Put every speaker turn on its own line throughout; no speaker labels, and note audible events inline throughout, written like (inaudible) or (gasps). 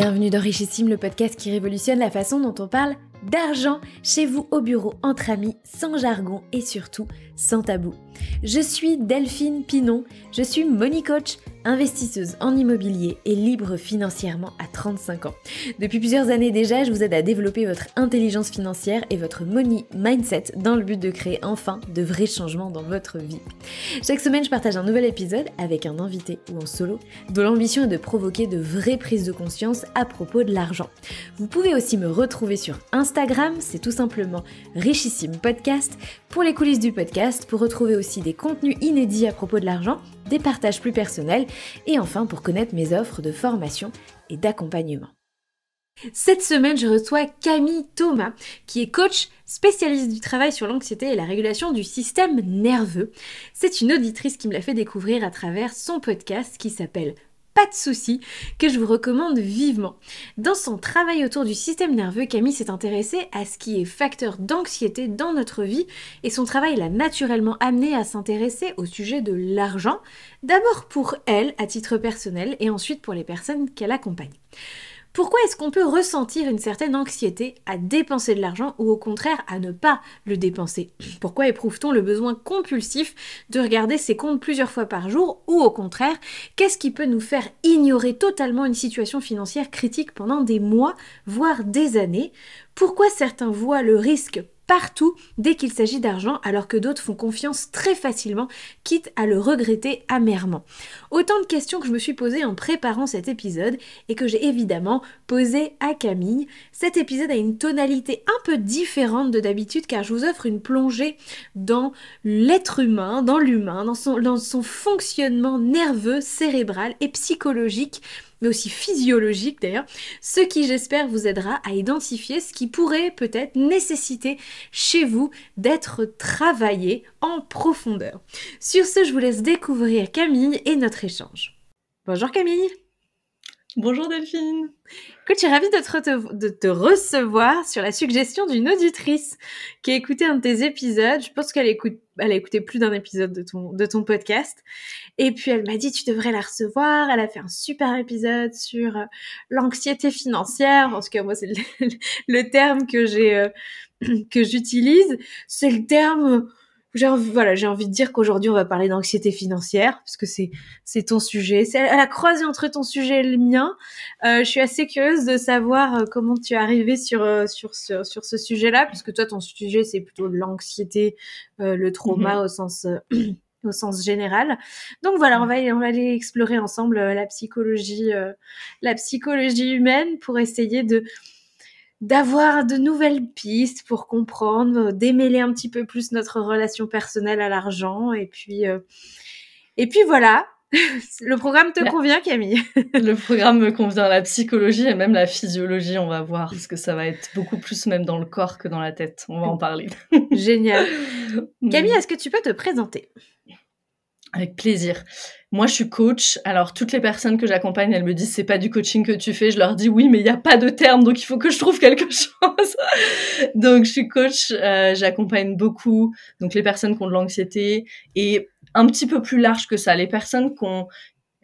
Bienvenue dans Richissime, le podcast qui révolutionne la façon dont on parle d'argent chez vous au bureau entre amis, sans jargon et surtout sans tabou. Je suis Delphine Pinon, je suis money coach, investisseuse en immobilier et libre financièrement à 35 ans. Depuis plusieurs années déjà, je vous aide à développer votre intelligence financière et votre money mindset dans le but de créer enfin de vrais changements dans votre vie. Chaque semaine, je partage un nouvel épisode avec un invité ou en solo dont l'ambition est de provoquer de vraies prises de conscience à propos de l'argent. Vous pouvez aussi me retrouver sur Instagram Instagram, c'est tout simplement Richissime Podcast. Pour les coulisses du podcast, pour retrouver aussi des contenus inédits à propos de l'argent, des partages plus personnels et enfin pour connaître mes offres de formation et d'accompagnement. Cette semaine, je reçois Camille Thomas, qui est coach spécialiste du travail sur l'anxiété et la régulation du système nerveux. C'est une auditrice qui me l'a fait découvrir à travers son podcast qui s'appelle pas de souci, que je vous recommande vivement. Dans son travail autour du système nerveux, Camille s'est intéressée à ce qui est facteur d'anxiété dans notre vie et son travail l'a naturellement amenée à s'intéresser au sujet de l'argent, d'abord pour elle à titre personnel et ensuite pour les personnes qu'elle accompagne. Pourquoi est-ce qu'on peut ressentir une certaine anxiété à dépenser de l'argent ou au contraire à ne pas le dépenser Pourquoi éprouve-t-on le besoin compulsif de regarder ses comptes plusieurs fois par jour ou au contraire, qu'est-ce qui peut nous faire ignorer totalement une situation financière critique pendant des mois, voire des années Pourquoi certains voient le risque partout dès qu'il s'agit d'argent, alors que d'autres font confiance très facilement, quitte à le regretter amèrement. Autant de questions que je me suis posées en préparant cet épisode et que j'ai évidemment posées à Camille. Cet épisode a une tonalité un peu différente de d'habitude car je vous offre une plongée dans l'être humain, dans l'humain, dans son, dans son fonctionnement nerveux, cérébral et psychologique mais aussi physiologique d'ailleurs, ce qui j'espère vous aidera à identifier ce qui pourrait peut-être nécessiter chez vous d'être travaillé en profondeur. Sur ce, je vous laisse découvrir Camille et notre échange. Bonjour Camille Bonjour Delphine. Écoute, je suis ravie de te, recevoir sur la suggestion d'une auditrice qui a écouté un de tes épisodes. Je pense qu'elle a écouté plus d'un épisode de ton, podcast. Et puis elle m'a dit, tu devrais la recevoir. Elle a fait un super épisode sur euh, l'anxiété financière. En tout cas, moi, c'est le, (laughs) terme que j'ai, euh, (clears throat) que j'utilise. C'est le terme j'ai envie, voilà, j'ai envie de dire qu'aujourd'hui on va parler d'anxiété financière parce que c'est c'est ton sujet, c'est à la croisée entre ton sujet et le mien. Euh, je suis assez curieuse de savoir euh, comment tu es arrivée sur euh, sur ce sur ce sujet-là parce que toi ton sujet c'est plutôt l'anxiété, euh, le trauma mm-hmm. au sens (clears throat) au sens général. Donc voilà, on va on va aller explorer ensemble la psychologie la psychologie humaine pour essayer de d'avoir de nouvelles pistes pour comprendre, euh, démêler un petit peu plus notre relation personnelle à l'argent. Et puis, euh, et puis voilà. (laughs) Le programme te bah, convient, Camille
(laughs) Le programme me convient, la psychologie et même la physiologie, on va voir, parce que ça va être beaucoup plus même dans le corps que dans la tête. On va mmh. en parler.
(laughs) Génial. Mmh. Camille,
est-ce que tu peux te présenter avec plaisir. Moi, je suis coach. Alors, toutes les personnes que j'accompagne, elles me disent c'est pas du coaching que tu fais. Je leur dis oui, mais il n'y a pas de terme, donc il faut que je trouve quelque (laughs) chose. donc, je suis coach. Euh, j'accompagne beaucoup. Donc, les personnes qui ont de l'anxiété et un petit peu plus large que ça, les personnes qui ont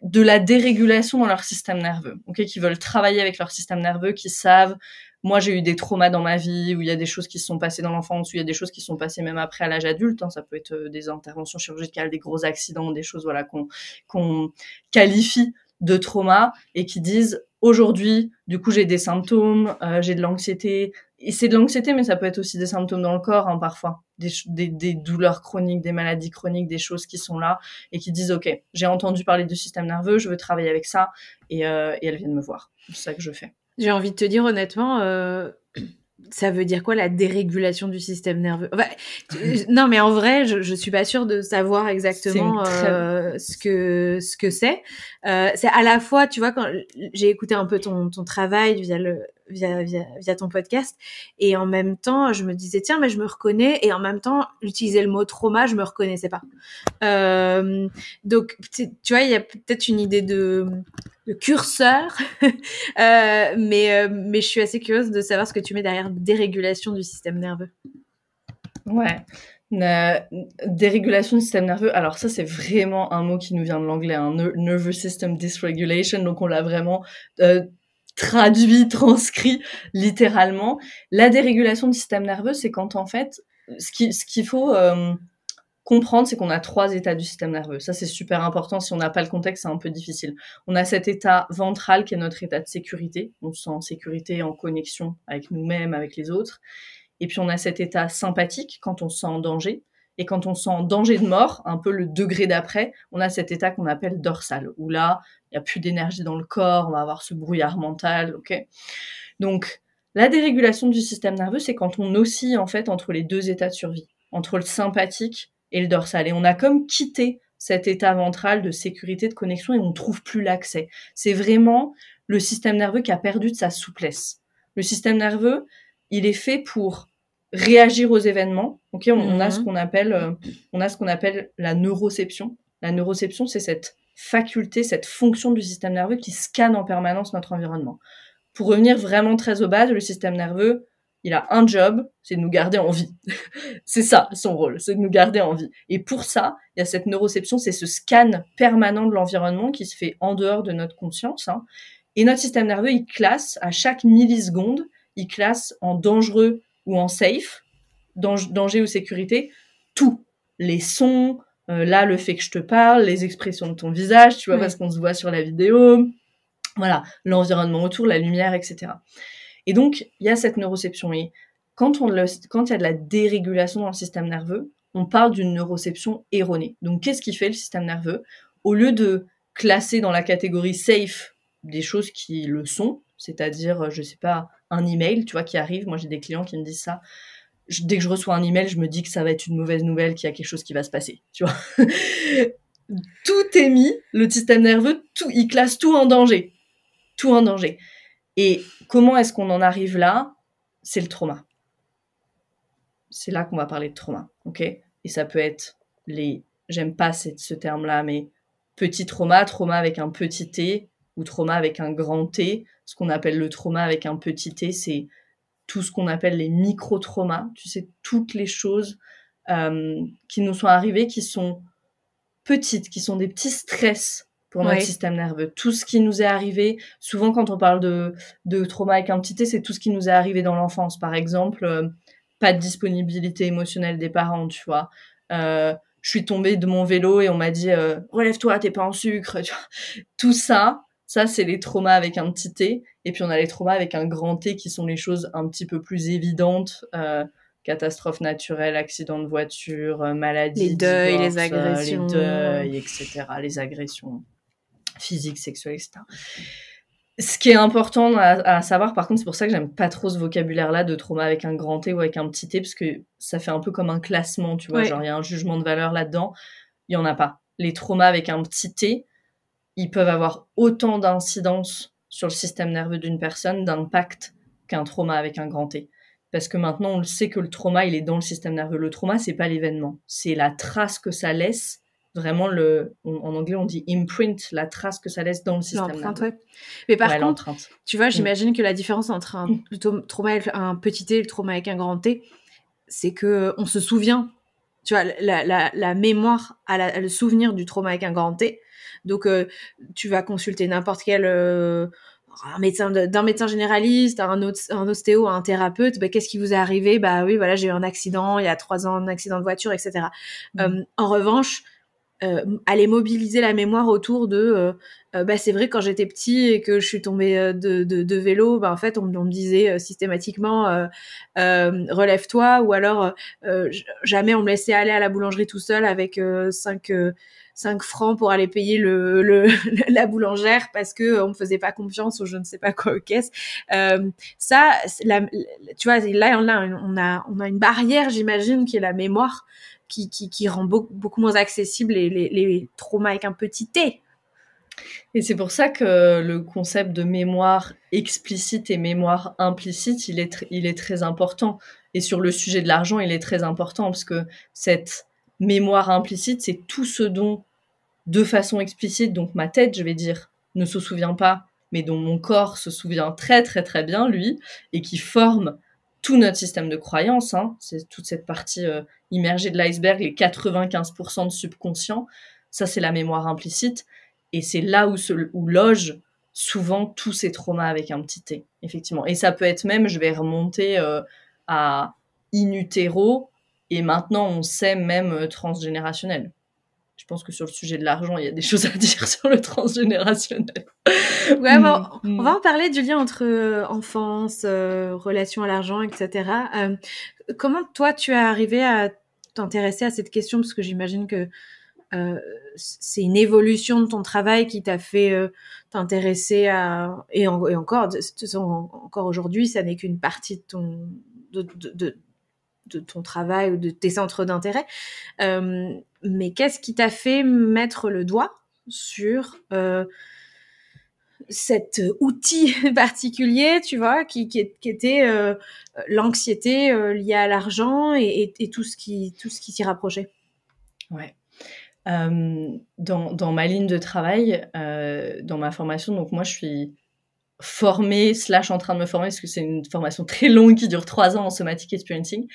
de la dérégulation dans leur système nerveux, ok, qui veulent travailler avec leur système nerveux, qui savent moi j'ai eu des traumas dans ma vie où il y a des choses qui se sont passées dans l'enfance, où il y a des choses qui se sont passées même après à l'âge adulte. Hein. ça peut être euh, des interventions chirurgicales, des gros accidents, des choses voilà qu'on qu'on qualifie de traumas et qui disent aujourd'hui du coup j'ai des symptômes, euh, j'ai de l'anxiété. Et c'est de l'anxiété, mais ça peut être aussi des symptômes dans le corps hein, parfois, des, des, douleurs chroniques, des maladies chroniques, des choses qui sont là et qui disent ok j'ai entendu parler du système nerveux, je veux travailler avec ça et, euh, et elles viennent me voir. C'est ça que je fais.
J'ai envie de te dire honnêtement, euh, (clears throat) ça veut dire quoi la dérégulation du système nerveux euh, Non, mais en vrai, je, je suis pas sûre de savoir exactement euh, ce que ce que c'est. c'est à la fois, tu vois, quand j'ai écouté un peu ton, ton travail via le, via, ton podcast. Et en même temps, je me disais, tiens, mais je me reconnais. Et en même temps, utiliser le mot trauma, je me reconnaissais pas. Euh, donc, tu vois, il y a peut-être une idée de, curseur, (laughs) euh, mais, euh, mais je suis assez curieuse de savoir ce que tu mets derrière dérégulation du système nerveux.
Ouais. dérégulation du système nerveux. Alors ça, c'est vraiment un mot qui nous vient de l'anglais, un hein. nervous system dysregulation. Donc on l'a vraiment traduit, (laughs) transcrit littéralement. La dérégulation du système nerveux, c'est quand en fait, ce qu'il ce qu'il faut euh, comprendre, c'est qu'on a trois états du système nerveux. Ça, c'est super important. Si on n'a pas le contexte, c'est un peu difficile. On a cet état ventral qui est notre état de sécurité. On se sent en sécurité, en connexion avec nous-mêmes, avec les autres. Et puis on a cet état sympathique quand on se sent en danger. Et quand on sent danger de mort, un peu le degré d'après, on a cet état qu'on appelle dorsal, où là, il n'y a plus d'énergie dans le corps, on va avoir ce brouillard mental, ok Donc, la dérégulation du système nerveux, c'est quand on oscille en fait entre les deux états de survie, entre le sympathique et le dorsal. Et on a comme quitté cet état ventral de sécurité, de connexion, et on ne trouve plus l'accès. C'est vraiment le système nerveux qui a perdu de sa souplesse. Le système nerveux, il est fait pour réagir aux événements. Ok, on, a mhm. ce qu'on appelle, euh, on a ce qu'on appelle la neuroception. La neuroception, c'est cette faculté, cette fonction du système nerveux qui scanne en permanence notre environnement. Pour revenir vraiment très aux bases, le système nerveux, il a un job, c'est de nous garder en vie. (laughs) c'est ça son rôle, c'est de nous garder en vie. Et pour ça, il y a cette neuroception, c'est ce scan permanent de l'environnement qui se fait en dehors de notre conscience. Hein. Et notre système nerveux, il classe à chaque milliseconde, il classe en dangereux ou en safe, danger ou sécurité, tout. Les sons, euh, là, le fait que je te parle, les expressions de ton visage, tu vois, parce qu'on se voit sur la vidéo, voilà, l'environnement autour, la lumière, etc. Et donc, il y a cette neuroception. Et quand il y a de la dérégulation dans le système nerveux, on parle d'une neuroception erronée. Donc, qu'est-ce qui fait le système nerveux Au lieu de classer dans la catégorie safe des choses qui le sont, c'est-à-dire, euh, je ne sais pas, un email, tu vois, qui arrive. Moi, j'ai des clients qui me disent ça. dès que je reçois un email, je me dis que ça va être une mauvaise nouvelle, qu'il y a quelque chose qui va se passer, tu vois. (laughs) tout est mis, le système nerveux, tout, il classe tout en danger. Tout en danger. Et comment est-ce qu'on en arrive là C'est le trauma. C'est là qu'on va parler de trauma, ok Et ça peut être les... J'aime pas ce terme-là, mais petit trauma, trauma avec un petit T ou trauma avec un grand T, ce qu'on appelle le trauma avec un petit t, c'est tout ce qu'on appelle les micro-traumas, tu sais, toutes les choses euh, qui nous sont arrivées, qui sont petites, qui sont des petits stress pour notre système nerveux. Tout ce qui nous est arrivé, souvent quand on parle de, de trauma avec un petit t, c'est tout ce qui nous est arrivé dans l'enfance. Par exemple, euh, pas de disponibilité émotionnelle des parents, tu vois. Euh, je suis tombée de mon vélo et on m'a dit relève-toi, t'es pas en sucre. Tu vois. Tout ça, ça, c'est les traumas avec un petit T. Et puis on a les traumas avec un grand T qui sont les choses un petit peu plus évidentes. Euh, catastrophes naturelles, accidents de voiture, euh, maladie les deuils, les euh, agressions, les deuils, etc., les agressions physiques, sexuelles, etc. Ce qui est important à, savoir, par contre, c'est pour ça que j'aime pas trop ce vocabulaire-là de trauma avec un grand T ou avec un petit T, parce que ça fait un peu comme un classement, tu vois, genre il y a un jugement de valeur là-dedans, il y en a pas. Les traumas avec un petit T, ils peuvent avoir autant d'incidence sur le système nerveux d'une personne, d'impact qu'un trauma avec un grand T. Parce que maintenant, on le sait que le trauma, il est dans le système nerveux. Le trauma, c'est pas l'événement, c'est la trace que ça laisse vraiment le, en anglais on dit imprint, la trace que ça laisse dans le système. nerveux. Mais par contre, tu vois, mm. j'imagine que la différence entre un, mm. trauma
un petit T et le trauma avec un grand T, c'est que on se souvient tu vois, la, la, mémoire à, le souvenir du trauma avec un grand T. Donc, euh, tu vas consulter n'importe quel euh, médecin d'un médecin généraliste, un, un ostéo, un thérapeute. Bah, qu'est-ce qui vous est arrivé Bah oui, voilà, j'ai eu un accident il y a trois ans, un accident de voiture, etc. Mmh. Euh, en revanche, euh, aller mobiliser la mémoire autour de euh, euh, bah c'est vrai quand j'étais petit et que je suis tombée de, de, de vélo bah en fait on, me disait systématiquement relève-toi ou alors jamais on me laissait aller à la boulangerie tout seul avec 5 5 francs pour aller payer le, (laughs) la boulangère parce que on me faisait pas confiance ou je ne sais pas quoi au caisse Euh, ça, tu vois, là on a, on a une barrière, j'imagine, qui est la mémoire qui,
rend beaucoup, moins accessible les, les, traumas avec un petit T. Et c'est pour ça que le concept de mémoire explicite et mémoire implicite, il est, très important. Et sur le sujet de l'argent, il est très important parce que cette mémoire implicite, c'est tout ce dont, de façon explicite, donc ma tête, je vais dire, ne se souvient pas, mais dont mon corps se souvient très très très bien, lui, et qui forme tout notre système de croyance, hein. c'est toute cette partie euh, immergé de l'iceberg, les 95% de subconscient, ça c'est la mémoire implicite, et c'est là où, se, loge souvent tous ces traumas avec un petit T, effectivement. Et ça peut être même, je vais remonter euh, à in utero, et maintenant on sait même euh, transgénérationnel pense que sur le sujet de l'argent, il y a des (laughs) choses à dire sur le transgénérationnel.
Ouais, bon, hmm, hmm. on va en parler du lien entre euh, enfance, euh, relation à l'argent, etc. Euh, comment toi, tu es arrivé à t'intéresser à cette question Parce que j'imagine que c'est une évolution de ton travail qui t'a fait t'intéresser à... Et, encore, encore aujourd'hui, ça n'est qu'une partie de ton... de, de ton travail ou de tes centres d'intérêt. Euh, mais qu'est-ce qui t'a fait mettre le doigt sur euh, cet euh, outil (laughs) particulier, tu vois, qui, était l'anxiété liée à l'argent et, tout ce qui, tout ce qui s'y rapprochait
Ouais. Dans, dans, ma ligne de travail, dans ma formation, donc moi je suis formé, slash en train de me former, parce que c'est une formation très longue qui dure trois ans en somatic experiencing.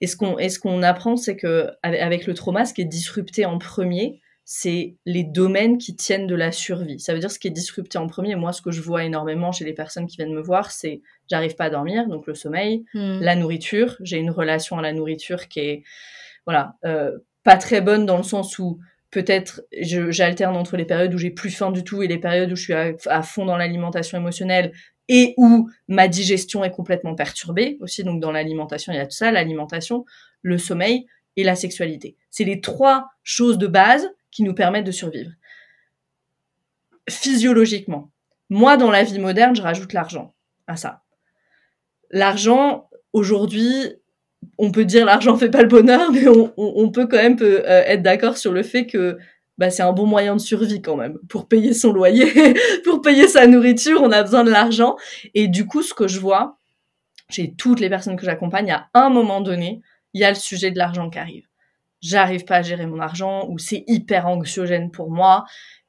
Et ce qu'on, et ce qu'on apprend, c'est que avec, le trauma, ce qui est disrupté en premier, c'est les domaines qui tiennent de la survie. Ça veut dire ce qui est disrupté en premier. Moi, ce que je vois énormément chez les personnes qui viennent me voir, c'est j'arrive pas à dormir, donc le sommeil, hmm. la nourriture. J'ai une relation à la nourriture qui est, voilà, euh, pas très bonne dans le sens où peut-être j'alterne entre les périodes où j'ai plus faim du tout et les périodes où je suis à, à fond dans l'alimentation émotionnelle et où ma digestion est complètement perturbée aussi. Donc dans l'alimentation, il y a tout ça, l'alimentation, le sommeil et la sexualité. C'est les trois choses de base qui nous permettent de survivre. Physiologiquement, moi dans la vie moderne, je rajoute l'argent à ça. L'argent, aujourd'hui, on peut dire l'argent fait pas le bonheur, mais on, peut quand même euh, euh, être d'accord sur le fait que bah, c'est un bon moyen de survie quand même. Pour payer son loyer, (laughs) pour payer sa nourriture, on a besoin de l'argent. Et du coup, ce que je vois chez toutes les personnes que j'accompagne, à un moment donné, il y a le sujet de l'argent qui arrive. J'arrive pas à gérer mon argent ou c'est hyper anxiogène pour moi.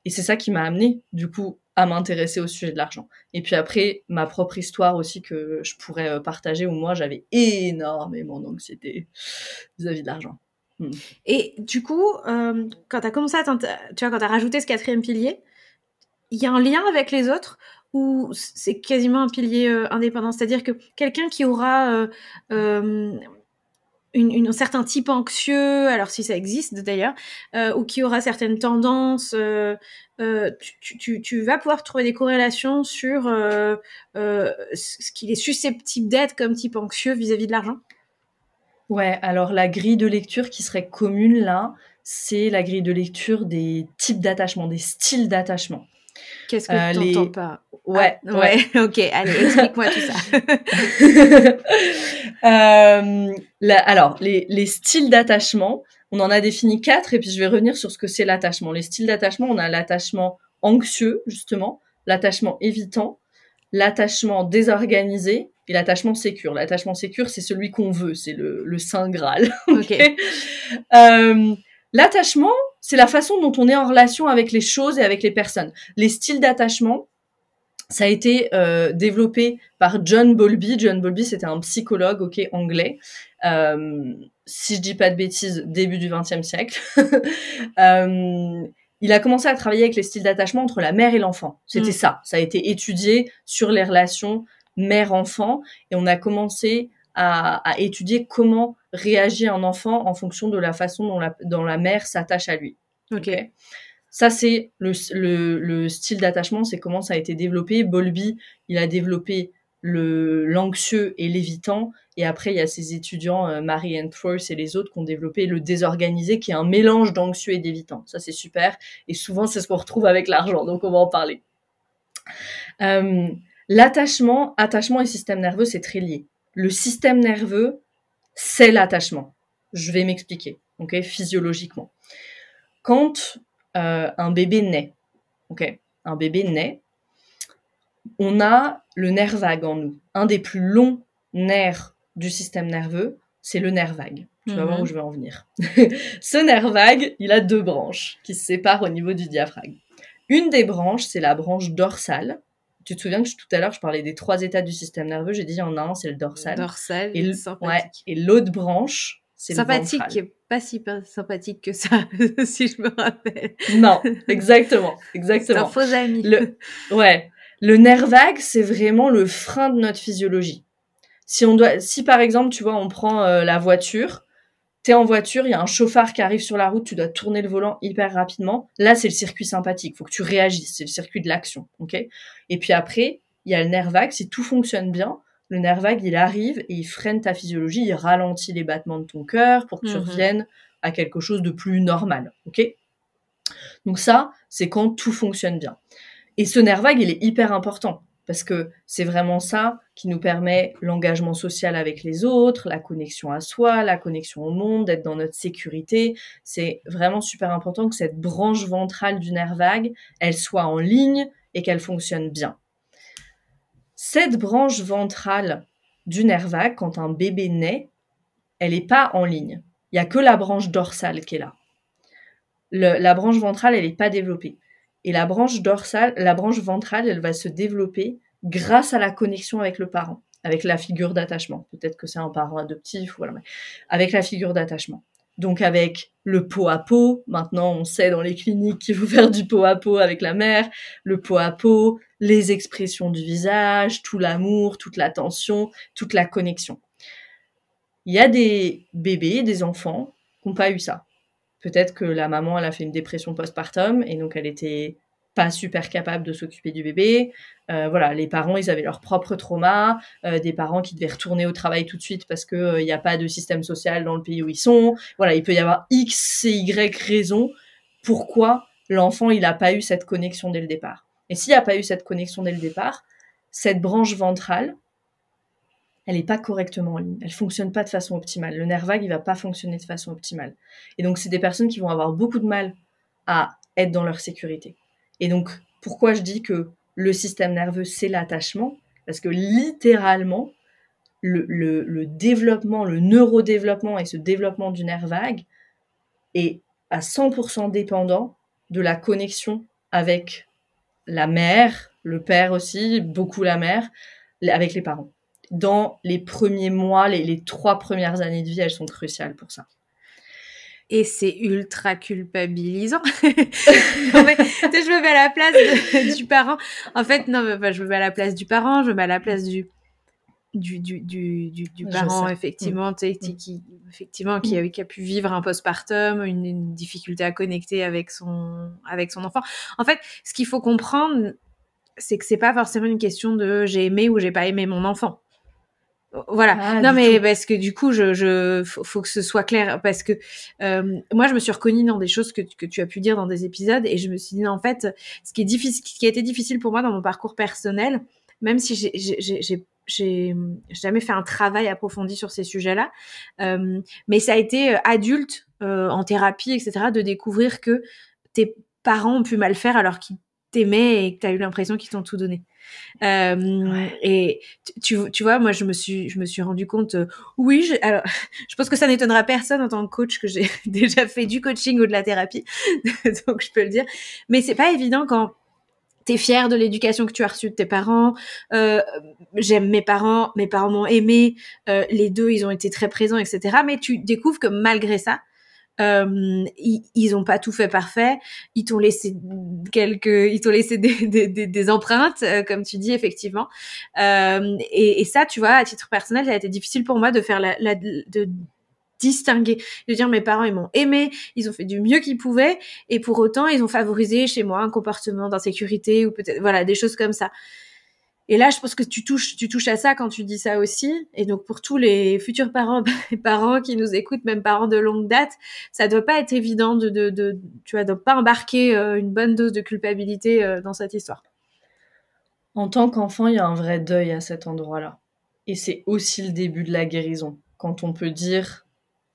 Et c'est ça qui m'a amené, du coup, à m'intéresser au sujet de l'argent. Et puis après, ma propre histoire aussi que je pourrais euh, partager, où moi j'avais énormément d'anxiété vis-à-vis de l'argent. Hmm. Et
du coup, euh, quand tu as commencé à tu vois, quand as rajouté ce quatrième pilier, il y a un lien avec les autres ou c'est quasiment un pilier euh, indépendant C'est-à-dire que quelqu'un qui aura un certain type anxieux, alors si ça existe d'ailleurs, euh, ou qui aura certaines tendances, euh, euh, tu, vas pouvoir trouver des corrélations sur ce qu'il est susceptible d'être comme type anxieux vis-à-vis -vis de l'argent
Ouais, alors la grille de lecture qui serait commune là, c'est la grille de lecture des types d'attachement, des styles d'attachement. Qu'est-ce que tu euh, n'entends pas ah, ouais, ouais, (laughs) ok, allez, explique-moi tout ça. (laughs) Euh, alors, les, styles d'attachement, on en a défini quatre, et puis je vais revenir sur ce que c'est l'attachement. Les styles d'attachement, on a l'attachement anxieux, justement, l'attachement évitant, l'attachement désorganisé et l'attachement sécure. L'attachement sécure, c'est celui qu'on veut, c'est le, le saint Graal. (laughs) Euh, l'attachement, c'est la façon dont on est en relation avec les choses et avec les personnes. Les styles d'attachement, ça a été euh, développé par John Bowlby. John Bowlby, c'était un psychologue ok, anglais, euh, si je dis pas de bêtises, début du XXe siècle. (laughs) Euh, il a commencé à travailler avec les styles d'attachement entre la mère et l'enfant. C'était mm. ça. Ça a été étudié sur les relations mère-enfant et on a commencé à, étudier comment réagit un enfant en fonction de la façon dont la, dont la mère s'attache à lui. Ok. Ça, c'est le, le, le, style d'attachement, c'est comment ça a été développé. Bolby, il a développé le l'anxieux et l'évitant. Et après, il y a ses étudiants, marianne euh, Marie et les autres, qui ont développé le désorganisé, qui est un mélange d'anxieux et d'évitant. Ça, c'est super. Et souvent, c'est ce qu'on retrouve avec l'argent. Donc, on va en parler. Euh, l'attachement, attachement et système nerveux, c'est très lié. Le système nerveux, c'est l'attachement. Je vais m'expliquer, ok, physiologiquement quand euh, un bébé naît, ok, un bébé naît, on a le nerf vague en nous. Un des plus longs nerfs du système nerveux, c'est le nerf vague. Tu vas voir mhm. où je vais en venir. (laughs) Ce nerf vague, il a deux branches qui se séparent au niveau du diaphragme. Une des branches, c'est la branche dorsale. Tu te souviens que tout à l'heure, je parlais des trois états du système nerveux. J'ai dit, en a un, c'est le dorsal. Le dorsal et l'autre branche, sympathique,
pas si sympathique
que ça, (laughs) si je me rappelle. Non, (laughs) exactement, exactement. faux Le, ouais, le nerf vague, c'est vraiment le frein de notre physiologie. Si on doit, si par exemple, tu vois, on prend euh, la voiture, t'es en voiture, il y a un chauffard qui arrive sur la route, tu dois tourner le volant hyper rapidement. Là, c'est le circuit sympathique, faut que tu réagisses, c'est le circuit de l'action, ok Et puis après, il y a le nerf vague, si tout fonctionne bien, le nerf vague, il arrive et il freine ta physiologie, il ralentit les battements de ton cœur pour que tu mhm. reviennes à quelque chose de plus normal. OK Donc ça, c'est quand tout fonctionne bien. Et ce nerf vague, il est hyper important parce que c'est vraiment ça qui nous permet l'engagement social avec les autres, la connexion à soi, la connexion au monde, d'être dans notre sécurité. C'est vraiment super important que cette branche ventrale du nerf vague, elle soit en ligne et qu'elle fonctionne bien cette branche ventrale du nerf vague, quand un bébé naît, elle n'est pas en ligne. Il n'y a que la branche dorsale qui est là. la branche ventrale, elle n'est pas développée. Et la branche dorsale, la branche ventrale, elle va se développer grâce à la connexion avec le parent, avec la figure d'attachement. Peut-être que c'est un parent adoptif, voilà, mais avec la figure d'attachement. Donc avec le pot à pot, maintenant on sait dans les cliniques qu'il faut faire du pot à pot avec la mère, le pot à pot, les expressions du visage, tout l'amour, toute l'attention, toute la connexion. Il y a des bébés, des enfants qui n'ont pas eu ça. Peut-être que la maman, elle a fait une dépression postpartum et donc elle était pas super capable de s'occuper du bébé. Euh, voilà, les parents, ils avaient leur propre trauma, euh, des parents qui devaient retourner au travail tout de suite parce qu'il euh, n'y a pas de système social dans le pays où ils sont. Voilà, il peut y avoir X et Y raisons pourquoi l'enfant, il n'a pas eu cette connexion dès le départ. Et s'il n'y a pas eu cette connexion dès le départ, cette branche ventrale, elle n'est pas correctement en ligne, elle fonctionne pas de façon optimale. Le nerf vague, il va pas fonctionner de façon optimale. Et donc, c'est des personnes qui vont avoir beaucoup de mal à être dans leur sécurité. Et donc, pourquoi je dis que le système nerveux, c'est l'attachement Parce que littéralement, le, le, développement, le neurodéveloppement et ce développement du nerf vague est à 100% dépendant de la connexion avec la mère, le père aussi, beaucoup la mère, avec les parents. Dans les premiers mois, les, trois premières années de vie, elles sont cruciales pour ça. Et c'est
ultra culpabilisant. (laughs) je me mets à la place du parent. En fait, non, je me mets à la place du parent, je me mets à la place du, du, du, du,
du, parent, effectivement,
mm. qui, effectivement qui, mm. a, qui a pu vivre un postpartum, une, une difficulté à connecter avec son, avec son enfant. En fait, ce qu'il faut comprendre, c'est que c'est pas forcément une question de j'ai aimé ou j'ai pas aimé mon enfant. Voilà. Ah, non mais parce que du coup, je, je faut, que ce soit clair parce que euh, moi je me suis reconnue dans des choses que, que, tu as pu dire dans des épisodes et je me suis dit en fait ce qui est difficile, ce qui a été difficile pour moi dans mon parcours personnel, même si j'ai j'ai jamais fait un travail approfondi sur ces sujets-là, euh, mais ça a été euh, adulte euh, en thérapie, etc., de découvrir que tes parents ont pu mal faire alors qu'ils t'aimaient et que tu as eu l'impression qu'ils t'ont tout donné. Et tu, tu, vois, moi, je me suis, je me suis rendu compte. oui, je, alors, je pense que ça n'étonnera personne en tant que coach que j'ai (laughs) déjà fait du coaching ou de la thérapie, (laughs) donc je peux le dire. Mais c'est pas évident quand t'es fier de l'éducation que tu as reçue de tes parents. Euh, J'aime mes parents, mes parents m'ont aimé, euh, les deux, ils ont été très présents, etc. Mais tu découvres que malgré ça, euh, ils, n'ont ont pas tout fait parfait. Ils t'ont laissé quelques, ils t'ont laissé des, des, des, empreintes, euh, comme tu dis effectivement. Euh, et, et, ça, tu vois, à titre personnel, ça a été difficile pour moi de faire la, la de, distinguer, de dire mes parents ils m'ont aimé, ils ont fait du mieux qu'ils pouvaient et pour autant ils ont favorisé chez moi un comportement d'insécurité ou peut-être voilà des choses comme ça. Et là, je pense que tu touches, tu touches à ça quand tu dis ça aussi. Et donc, pour tous les futurs parents, (laughs) parents qui nous écoutent, même parents de longue date, ça doit pas être évident de, de, tu de pas embarquer euh, une bonne dose de culpabilité euh, dans cette histoire.
En tant qu'enfant, il y a un vrai deuil à cet endroit-là. Et c'est aussi le début de la guérison. Quand on peut dire,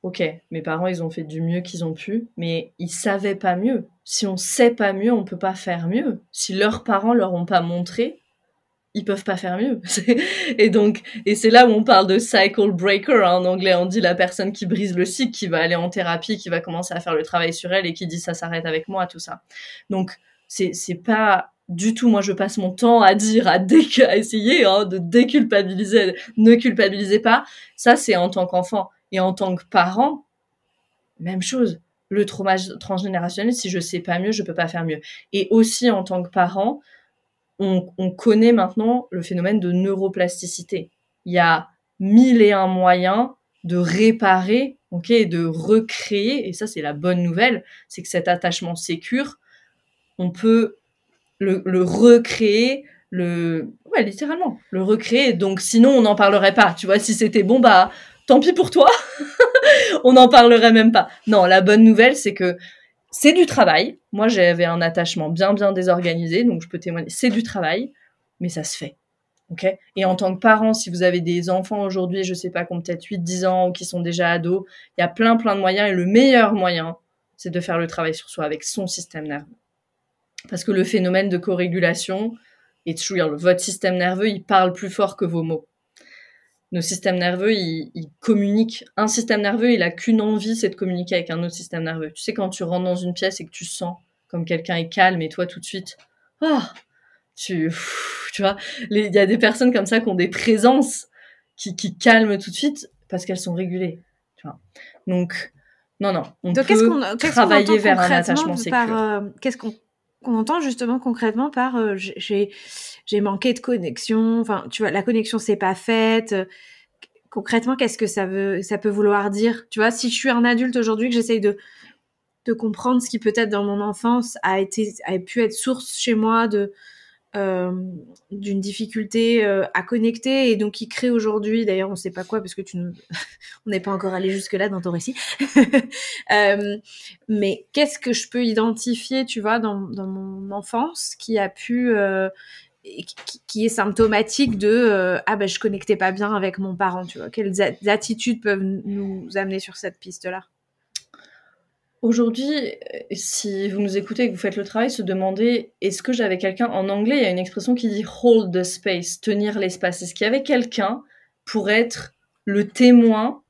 ok, mes parents, ils ont fait du mieux qu'ils ont pu, mais ils savaient pas mieux. Si on sait pas mieux, on peut pas faire mieux. Si leurs parents leur ont pas montré, ils peuvent pas faire mieux. (laughs) et donc, et c'est là où on parle de cycle breaker hein. en anglais. On dit la personne qui brise le cycle, qui va aller en thérapie, qui va commencer à faire le travail sur elle et qui dit ça s'arrête avec moi, tout ça. Donc, c'est c'est pas du tout, moi je passe mon temps à dire, à, essayer hein, de déculpabiliser, ne culpabilisez pas. Ça c'est en tant qu'enfant. Et en tant que parent, même chose. Le trauma transgénérationnel, si je sais pas mieux, je peux pas faire mieux. Et aussi en tant que parent, on, connaît maintenant le phénomène de neuroplasticité. Il y a mille et un moyens de réparer, ok, de recréer. Et ça, c'est la bonne nouvelle, c'est que cet attachement sécure, on peut le, le recréer, le ouais littéralement le recréer donc sinon on n'en parlerait pas tu vois si c'était bon bah tant pis pour toi, (laughs) on n'en parlerait même pas. Non, la bonne nouvelle, c'est que c'est du travail. Moi, j'avais un attachement bien, bien désorganisé, donc je peux témoigner. C'est du travail, mais ça se fait. ok et en tant que parent, si vous avez des enfants aujourd'hui, je ne sais pas, qui ont peut-être 8, 10 ans ou qui sont déjà ados, il y a plein, plein de moyens. Et le meilleur moyen, c'est de faire le travail sur soi avec son système nerveux. Parce que le phénomène de co-régulation et de votre système nerveux, il parle plus fort que vos mots nos systèmes nerveux, ils, communiquent. Un système nerveux, il a qu'une envie, c'est de communiquer avec un autre système nerveux. Tu sais, quand tu rentres dans une pièce et que tu sens comme quelqu'un est calme et toi tout de suite, oh, tu, tu vois, il y a des personnes comme ça qui ont des présences qui, qui calment tout de suite parce qu'elles sont régulées. Donc, non, non, on peut travailler vers un attachement euh,
qu'est-ce qu'on qu'on entend justement concrètement par euh, j'ai manqué de connexion. Enfin, tu vois, la connexion s'est pas faite. Euh, concrètement, qu'est-ce que ça veut, ça peut vouloir dire Tu vois, si je suis un adulte aujourd'hui que j'essaye de de comprendre ce qui peut-être dans mon enfance a été a pu être source chez moi de euh, d'une difficulté euh, à connecter et donc qui crée aujourd'hui, d'ailleurs on ne sait pas quoi parce que tu (laughs) on n'est pas encore allé jusque là dans ton récit, (laughs) euh, mais qu'est-ce que je peux identifier, tu vois, dans, mon enfance qui a pu qui, qui est symptomatique de ah ben je connectais pas bien avec mon parent, tu vois, quelles
attitudes peuvent nous amener sur cette piste là Aujourd'hui, euh, si vous nous écoutez et que vous faites le travail, se demander est-ce que j'avais quelqu'un en anglais Il y a une expression qui dit hold the space, tenir l'espace. Est-ce qu'il y avait quelqu'un pour être le témoin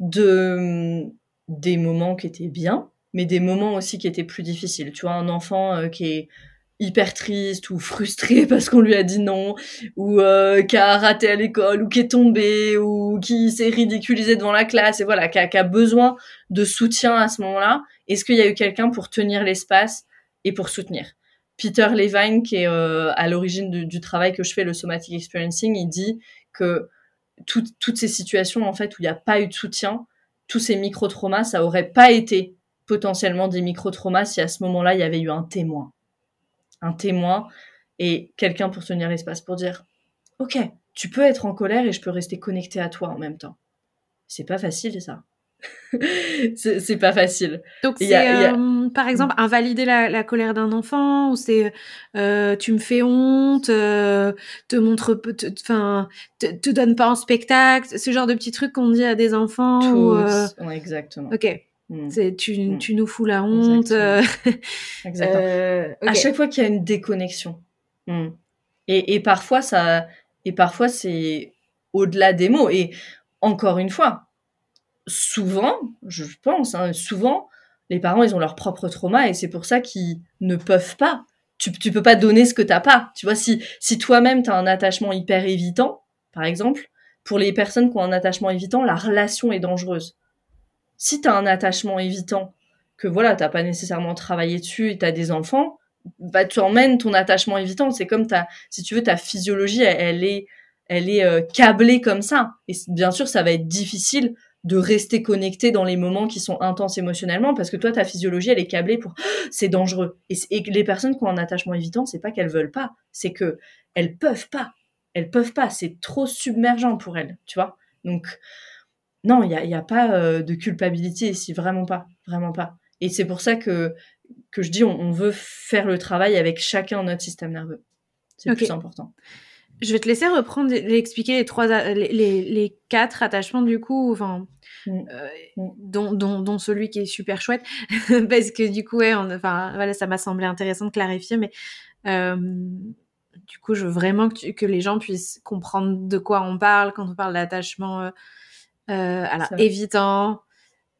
de hum, des moments qui étaient bien, mais des moments aussi qui étaient plus difficiles. Tu vois, un enfant euh, qui est hyper triste ou frustré (laughs) parce qu'on lui a dit non ou euh, qui a raté à l'école ou qui est tombé ou qui s'est ridiculisé devant la classe et voilà qui a, besoin de soutien à ce moment-là est-ce qu'il y a eu quelqu'un pour tenir l'espace et pour soutenir Peter Levine qui est euh, à l'origine du, travail que je fais le somatic experiencing il dit que toutes ces situations en fait où il n'y a pas eu de soutien tous ces micro traumas ça aurait pas été potentiellement des micro traumas si à ce moment-là il y avait eu un témoin un témoin et quelqu'un pour tenir l'espace, pour dire Ok, tu peux être en colère et je peux rester connecté à toi en même temps. C'est pas facile ça. (laughs) c'est pas facile. Donc c'est euh,
par exemple mm. invalider la, colère d'un enfant ou c'est euh, tu me fais honte, euh, te montre, enfin te, te, donne pas en spectacle, ce genre de petits trucs qu'on dit à des enfants. exactement. Ok. Mm. Mm. Tu, nous fous
la honte. Euh. (laughs) Euh, à chaque fois qu'il y a une déconnexion. Mm. Et, parfois, ça, et parfois c'est au-delà des mots. Et encore une fois, souvent, je pense, hein, souvent, les parents, ils ont leur propre trauma et c'est pour ça qu'ils ne peuvent pas. Tu, tu peux pas donner ce que t'as pas. Tu vois, si, si toi-même t'as un attachement hyper évitant, par exemple, pour les personnes qui ont un attachement évitant, la relation est dangereuse si tu un attachement évitant, que voilà, t'as pas nécessairement travaillé dessus et t'as des enfants, bah tu emmènes ton attachement évitant. C'est comme ta, si tu veux, ta physiologie, elle, est, elle est euh, câblée comme ça. Et bien sûr, ça va être difficile de rester connecté dans les moments qui sont intenses émotionnellement parce que toi, ta physiologie, elle est câblée pour oh, c'est dangereux. Et, et, les personnes qui ont un attachement évitant, c'est pas qu'elles veulent pas, c'est que elles peuvent pas. Elles peuvent pas. C'est trop submergent pour elles, tu vois. Donc, non, il n'y a, pas euh, de culpabilité ici, vraiment pas, vraiment pas. Et c'est pour ça que, que je dis, on, veut faire le travail avec chacun notre système nerveux.
C'est le plus important. Je vais te laisser reprendre, expliquer les trois, les, quatre attachements du coup, enfin, mm. Euh, mm. dont, celui qui est super chouette, (laughs) parce que du coup, voilà, ça m'a semblé intéressant de clarifier, mais euh, du coup, je veux vraiment que, que, les gens puissent comprendre de quoi on parle quand on parle d'attachement
euh, alors, évitant,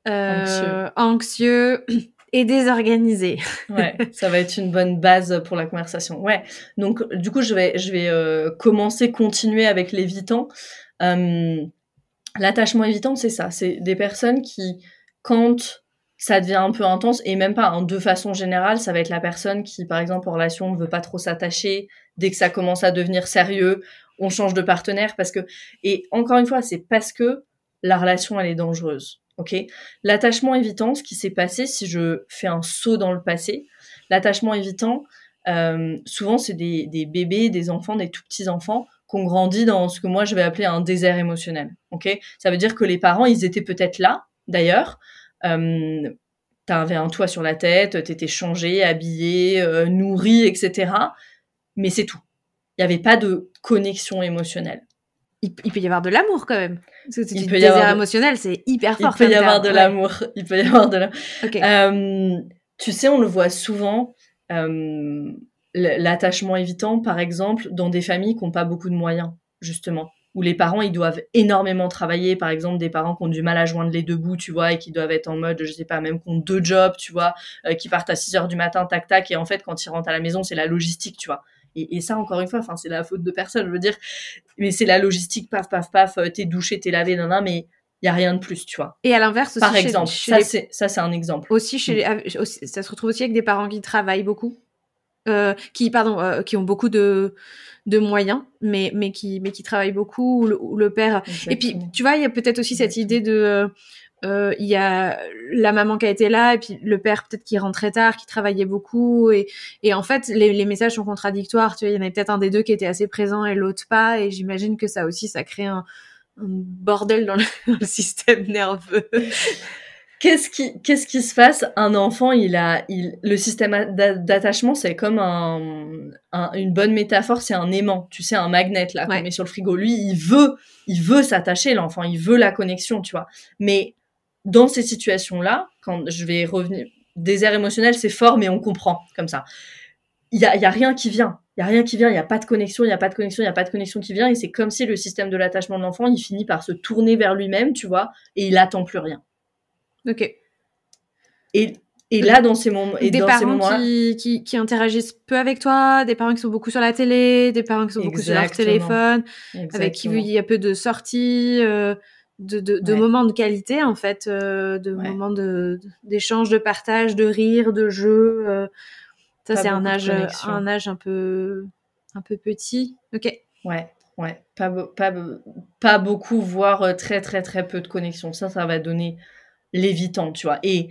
euh, anxieux. anxieux (clears throat) et désorganisé. (laughs) ouais, ça va être une bonne base pour la conversation. Ouais. Donc, du coup, je vais, je vais euh, commencer, continuer avec l'évitant. L'attachement évitant, c'est ça. C'est des personnes qui, quand ça devient un peu intense, et même pas en hein, de façon générale, ça va être la personne qui, par exemple, en relation, ne veut pas trop s'attacher. Dès que ça commence à devenir sérieux, on change de partenaire parce que. Et encore une fois, c'est parce que la relation, elle est dangereuse. OK L'attachement évitant, ce qui s'est passé, si je fais un saut dans le passé, l'attachement évitant, euh, souvent, c'est des, bébés, des enfants, des tout petits enfants qu'on grandit dans ce que moi je vais appeler un désert émotionnel. Ok Ça veut dire que les parents, ils étaient peut-être là, d'ailleurs. Euh, tu avais un toit sur la tête, tu étais changé, habillé, euh, nourri, etc. Mais c'est tout. Il n'y avait pas de connexion émotionnelle il, peut y avoir de l'amour quand même. c'est une il peut émotionnel, c'est hyper fort. Il peut y avoir de l'amour. Il peut y avoir de l'amour. Euh, tu sais, on le voit souvent. Euh, l'attachement évitant, par exemple, dans des familles qui n'ont pas beaucoup de moyens, justement, où les parents, ils doivent énormément travailler, par exemple, des parents qui ont du mal à joindre les deux bouts, tu vois, et qui doivent être en mode, je sais pas, même qui ont deux jobs, tu vois, euh, qui partent à 6 heures du matin, tac, tac, et en fait, quand ils rentrent à la maison, c'est la logistique, tu vois. Et, ça, encore une fois, enfin, c'est la faute de personne, je veux dire. Mais c'est la logistique, paf, paf, paf, euh, t'es douché, t'es lavé, nan, nan, mais il n'y a rien de plus, tu vois.
Et à l'inverse Par exemple, ça,
c'est un exemple. Aussi, chez
mm. ça se retrouve aussi avec des parents qui travaillent beaucoup.
Euh, qui pardon euh, qui ont beaucoup de
de moyens mais mais qui mais qui travaillent beaucoup ou le, père et puis tu vois il y a peut-être aussi cette idée de euh, il y a la maman qui a été là et puis le père peut-être qui rentrait tard, qui travaillait beaucoup et, et en fait les, les, messages sont contradictoires. Tu vois, il y en avait peut-être un des deux qui était assez présent et l'autre pas et j'imagine que ça aussi ça crée un, un bordel dans le, (laughs) système nerveux. (laughs)
Qu'est-ce qui qu'est-ce qui se passe Un enfant, il a il le système d'attachement, c'est comme un, une bonne métaphore, c'est un aimant, tu sais, un magnet là qu'on met sur le frigo. Lui, il veut il veut s'attacher l'enfant, il veut la connexion, tu vois. Mais dans ces situations-là, quand je vais revenir, désert émotionnel, c'est fort, mais on comprend comme ça. Il n'y a, a rien qui vient. Il n'y a rien qui vient, il n'y a pas de connexion, il n'y a pas de connexion, il n'y a pas de connexion qui vient. Et c'est comme si le système de l'attachement de l'enfant, il finit par se tourner vers lui-même, tu vois, et il attend plus rien. Ok. Et, là, dans ces, moments et des dans parents
qui, qui, interagissent peu avec toi, des parents qui sont beaucoup sur la télé, des parents qui sont beaucoup sur leur téléphone, avec qui il y a peu de sorties. Euh, de, moments de qualité en fait, euh, de moments d'échange, de, partage, de rire, de jeu. Euh. ça c'est un âge, euh, un âge un peu, un peu
petit. Ok. Ouais, ouais. Pas, beaucoup, voire très très très peu de connexion. Ça, ça va donner l'évitant, tu vois. Et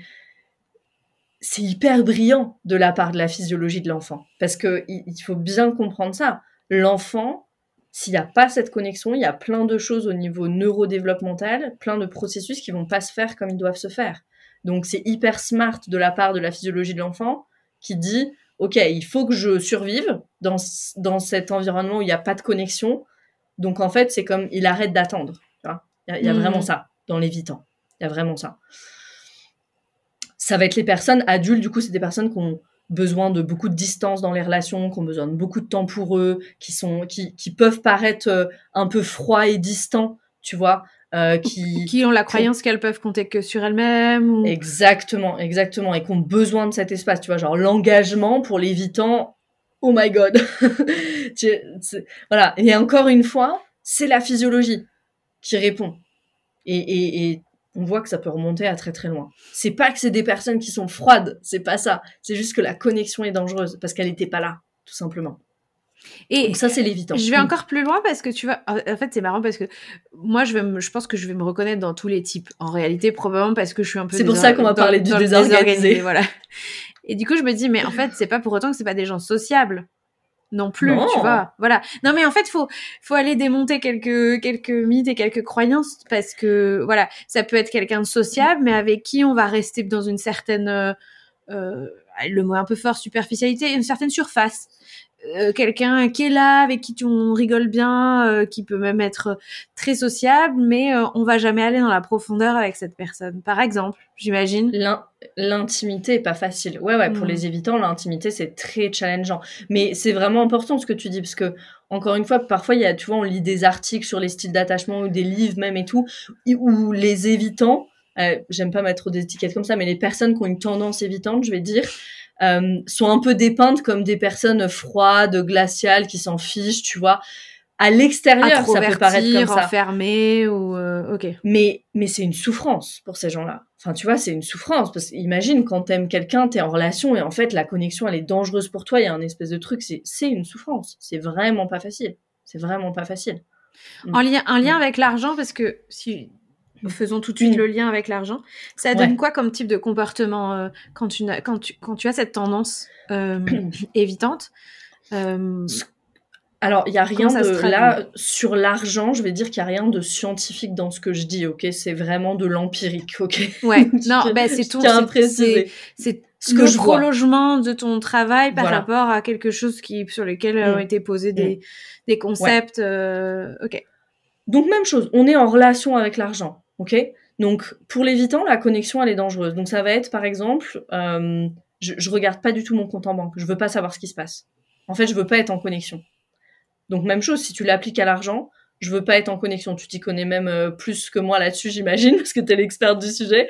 c'est hyper brillant de la part de la physiologie de l'enfant, parce que il faut bien comprendre ça. L'enfant, s'il n'y a pas cette connexion, il y a plein de choses au niveau neurodéveloppemental, plein de processus qui vont pas se faire comme ils doivent se faire. Donc c'est hyper smart de la part de la physiologie de l'enfant qui dit OK, il faut que je survive dans, dans cet environnement où il n'y a pas de connexion. Donc en fait, c'est comme il arrête d'attendre. Il y a, mm. vraiment ça dans les ans. Il y a vraiment ça. Ça va être les personnes adultes, du coup, c'est des personnes qui ont besoin de beaucoup de distance dans les relations, qui ont besoin de beaucoup de temps pour eux, qui sont qui, peuvent paraître euh, un peu froids et distants, tu vois, euh, qui ont la croyance qu'elles peuvent compter que sur elles-mêmes. Exactement, exactement, et qui ont besoin de cet espace, tu vois, genre l'engagement pour l'évitant. Oh my god, (laughs) voilà. Et encore une fois, c'est la physiologie qui répond. Et, et, et, on voit que ça peut remonter à très très loin. C'est pas que c'est des personnes qui sont froides, c'est pas ça. C'est juste que la connexion est dangereuse parce qu'elle n'était pas là, tout simplement. Et ça, c'est l'évitant. Je vais mm. encore
plus loin parce que tu vois, en fait, c'est marrant parce que moi, je, pense que je vais me reconnaître dans tous les types. En réalité, probablement parce que je suis un peu. C'est pour ça qu'on va parler du désorganisé. Voilà. Et du coup, je me dis, mais en fait, c'est pas pour autant que c'est pas des gens sociables non plus, tu vois. Voilà. Non, mais en fait, faut faut aller démonter quelques quelques mythes et quelques croyances parce que voilà, ça peut être quelqu'un de sociable, mais avec qui on va rester dans une certaine euh, euh, le mot un peu fort, superficialité, une certaine surface. Euh, quelqu'un qui est là, avec qui on rigole bien, euh, qui peut même être très sociable, mais euh, on va
jamais aller dans la profondeur avec cette personne, par exemple, j'imagine. L'intimité est pas facile. Ouais, ouais, pour mm. les évitants, l'intimité c'est très challengeant. Mais c'est vraiment important ce que tu dis, parce que encore une fois, parfois, il y a, tu on lit des articles sur les styles d'attachement ou des livres même et tout, où les évitants, j'aime pas mettre des étiquettes comme ça, mais les personnes qui ont une tendance évitante, je vais dire, euh, sont un peu dépeintes comme des personnes froides, glaciales, qui s'en fichent, tu vois. À l'extérieur, ça peut paraître comme ça. ou euh, ok. Mais mais c'est une souffrance pour ces gens-là. Enfin, tu vois, c'est une souffrance parce que imagine quand t'aimes quelqu'un, t'es en relation et en fait la connexion elle est dangereuse pour toi. Il y a un espèce de truc, c'est c'est une souffrance. C'est vraiment pas facile. C'est vraiment pas facile. En mm. lien, un lien mm. avec l'argent, parce que si
faisons tout de suite le lien avec l'argent. Ça donne quoi comme type de comportement euh, quand, tu,
quand, tu, quand tu as cette tendance euh, (clears throat) évitante euh, Alors, il n'y a rien de... Là, sur l'argent, je vais dire qu'il n'y a rien de scientifique dans ce que je dis, ok C'est vraiment de l'empirique, ok Ouais, (laughs) non, ben c'est tout. C'est ce que le je
prolongement de ton travail par rapport à quelque chose qui sur lequel mm. ont été posés mm. des,
des concepts. ok. Donc même chose, on est en relation avec l'argent. Ok Donc, pour l'évitant, la connexion, elle est dangereuse. Donc, ça va être, par exemple, euh, je, je regarde pas du tout mon compte en banque. Je veux pas savoir ce qui se passe. En fait, je veux pas être en connexion. Donc, même chose, si tu l'appliques à l'argent, je veux pas être en connexion. Tu t'y connais même euh, plus que moi là-dessus, (laughs) j'imagine, parce que tu es l'expert du sujet.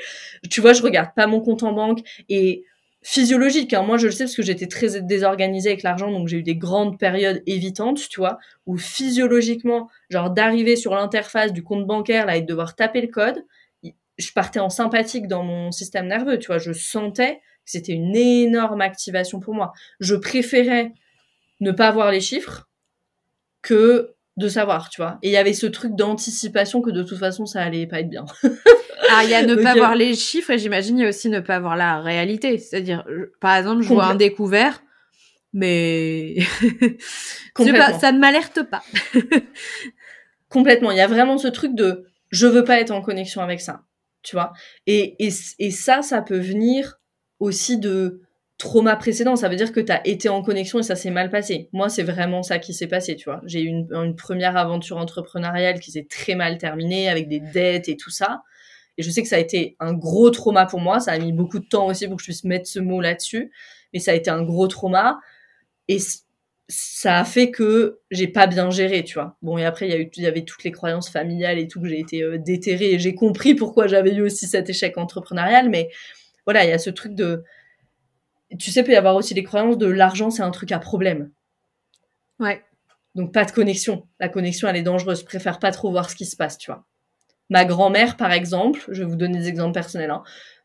Tu vois, je regarde pas mon compte en banque et physiologique. Hein. Moi, je le sais parce que j'étais très désorganisée avec l'argent, donc j'ai eu des grandes périodes évitantes, tu vois, où physiologiquement, genre d'arriver sur l'interface du compte bancaire là et de devoir taper le code, je partais en sympathique dans mon système nerveux, tu vois, je sentais que c'était une énorme activation pour moi. Je préférais ne pas voir les chiffres que de savoir, tu vois. Et il y avait ce truc d'anticipation que de toute façon, ça allait pas être bien. (laughs) ah il y a ne pas voir les chiffres et j'imagine, il y a aussi ne pas voir la réalité.
C'est-à-dire, par exemple, je vois un découvert, mais (laughs) ça ne m'alerte pas.
(laughs) Complètement. Il y a vraiment ce truc de je veux pas être en connexion avec ça, tu vois. et, et ça, ça peut venir aussi de trauma précédent. Ça veut dire que tu as été en connexion et ça s'est mal passé. Moi, c'est vraiment ça qui s'est passé, tu vois. J'ai eu une, première aventure entrepreneuriale qui s'est très mal terminée avec des dettes et tout ça. Et je sais que ça a été un gros trauma pour moi. Ça a mis beaucoup de temps aussi pour que je puisse mettre ce mot là-dessus. Mais ça a été un gros trauma. Et ça a fait que j'ai pas bien géré, tu vois. Bon, et après, il y, y avait toutes les croyances familiales et tout que j'ai été euh, déterré. Et j'ai compris pourquoi j'avais eu aussi cet échec entrepreneurial. Mais voilà, il y a ce truc de tu sais, peut y avoir aussi des croyances de l'argent, c'est un truc à problème. Ouais. Donc pas de connexion. La connexion, elle est dangereuse. Je préfère pas trop voir ce qui se passe, tu vois. Ma grand-mère, par exemple, je vais vous donner des exemples personnels. Hein.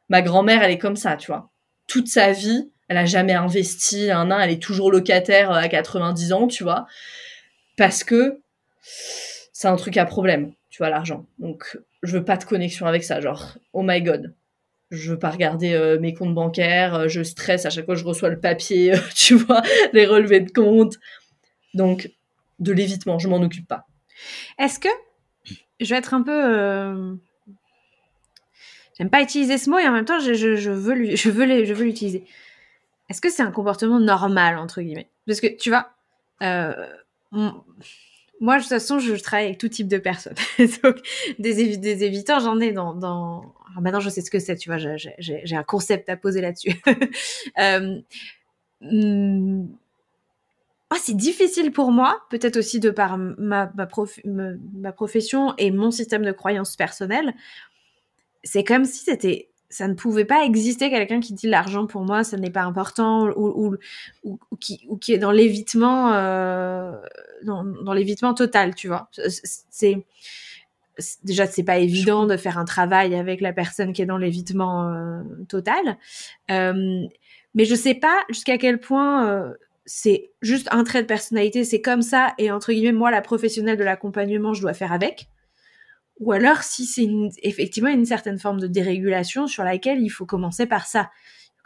Ma grand-mère, elle est comme ça, tu vois. Toute sa vie, elle a jamais investi, un an, elle est toujours locataire euh, à 90 ans, tu vois. Parce que c'est un truc à problème, tu vois, l'argent. Donc je veux pas de connexion avec ça, genre, oh my god je veux pas regarder euh, mes comptes bancaires, euh, je stresse à chaque fois que je reçois le papier, (laughs) euh, tu vois, les relevés de compte. Donc, de l'évitement, je m'en occupe pas.
Est-ce que je vais être un peu j'aime pas utiliser ce mot et en même temps je, veux je veux les, je veux l'utiliser. Est-ce que c'est un comportement normal entre guillemets Parce que tu vois, moi, de toute façon, je travaille avec tout type de personnes. (laughs) Donc, des, des évitants, j'en ai dans, maintenant, je sais ce que c'est, tu vois, j'ai un concept à poser là-dessus. (laughs) Euh, hmm. oh, c'est difficile pour moi, peut-être aussi de par ma, ma, profession et mon système de croyances personnelles. C'est comme si c'était, ça ne pouvait pas exister quelqu'un qui dit l'argent pour moi, ça n'est pas important, ou, ou, qui, est dans l'évitement. Euh, dans, l'évitement total, tu vois. C'est déjà c'est pas évident de faire un travail avec la personne qui est dans l'évitement euh, total euh, mais je sais pas jusqu'à quel point euh, c'est juste un trait de personnalité c'est comme ça et entre guillemets moi la professionnelle de l'accompagnement je dois faire avec ou alors si c'est effectivement une certaine forme de dérégulation sur laquelle il faut commencer par ça